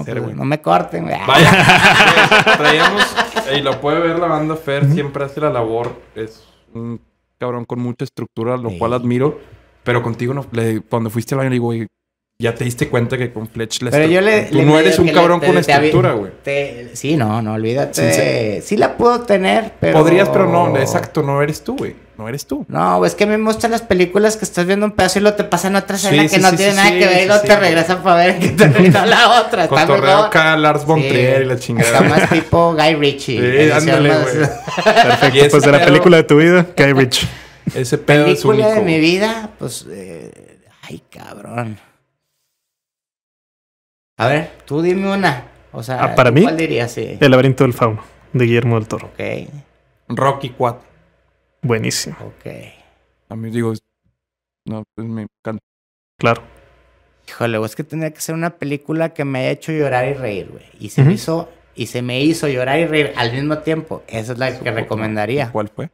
Pues, no, me corten, güey. Vaya, traíamos, y lo puede ver la banda Fer, siempre hace la labor. Es un cabrón con mucha estructura, lo cual admiro. Pero contigo, cuando fuiste al baño, le digo, ya te diste cuenta que con Fletch la Pero yo le, Tú no eres un cabrón con estructura, güey. Sí, no, no, olvídate. Sí, sí la puedo tener, pero. Podrías, pero no, exacto, no eres tú, güey no eres tú. No, es que me muestran las películas que estás viendo un pedazo y lo te pasan otra escena que no tiene nada que ver y luego te regresan para ver que terminó la otra. Cotorreo acá, Lars von Trier y la chingada. Está más tipo Guy Ritchie. Sí, ándale, güey. Perfecto, pues de la película de tu vida, Guy Ritchie. Ese pedo película es único. de mi vida, pues... Eh, ay, cabrón. A ver, tú dime una. O sea, ah, para mí, ¿cuál dirías? El laberinto del fauno, de Guillermo del Toro. Ok. Rocky 4. Buenísimo. Ok. A mí digo, no, pues me encanta. Claro. Híjole, es que tendría que ser una película que me haya hecho llorar y reír, güey. Y se me hizo, y se me hizo llorar y reír al mismo tiempo. Esa es la que recomendaría. ¿Cuál fue?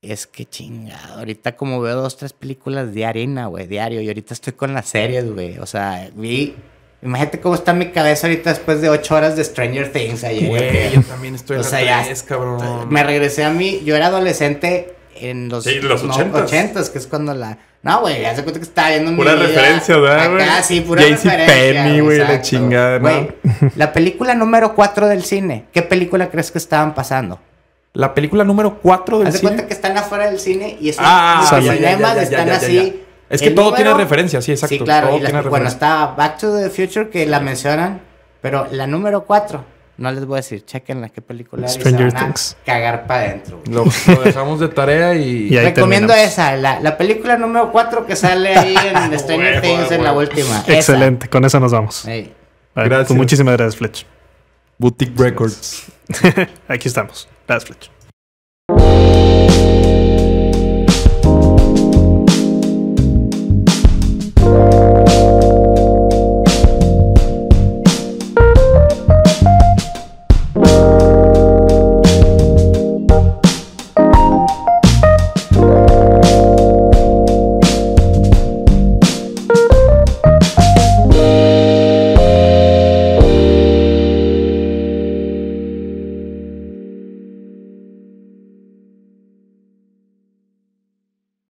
Es que chingado. Ahorita como veo dos, tres películas de arena, güey, diario. Y ahorita estoy con las series, güey. O sea, vi Imagínate cómo está mi cabeza ahorita después de ocho horas de Stranger Things ayer. yo también estoy en o sea, la 3, cabrón. Me regresé a mí, yo era adolescente en los, ochentas 80s. que es cuando la... No, güey, hace cuenta que estaba viendo pura mi referencia, ¿verdad, güey? sí, pura Jay referencia. Penny, güey, la chingada, ¿no? la película número 4 del cine. ¿Qué película crees que estaban pasando? La película número 4 del cine. Hace cuenta que están afuera del cine y están ah, ah, ah, los cinemas están así es que todo tiene referencia, sí, exacto. claro. bueno, está Back to the Future que la mencionan, pero la número 4, no les voy a decir, chequen la qué película Stranger Things. cagar para adentro. Lo, dejamos de tarea y, recomiendo esa, la, película número 4 que sale ahí en Stranger Things en la última. Excelente, con esa nos vamos. muchísimas gracias, Fletch. Boutique Records. Aquí estamos. Gracias, Fletch.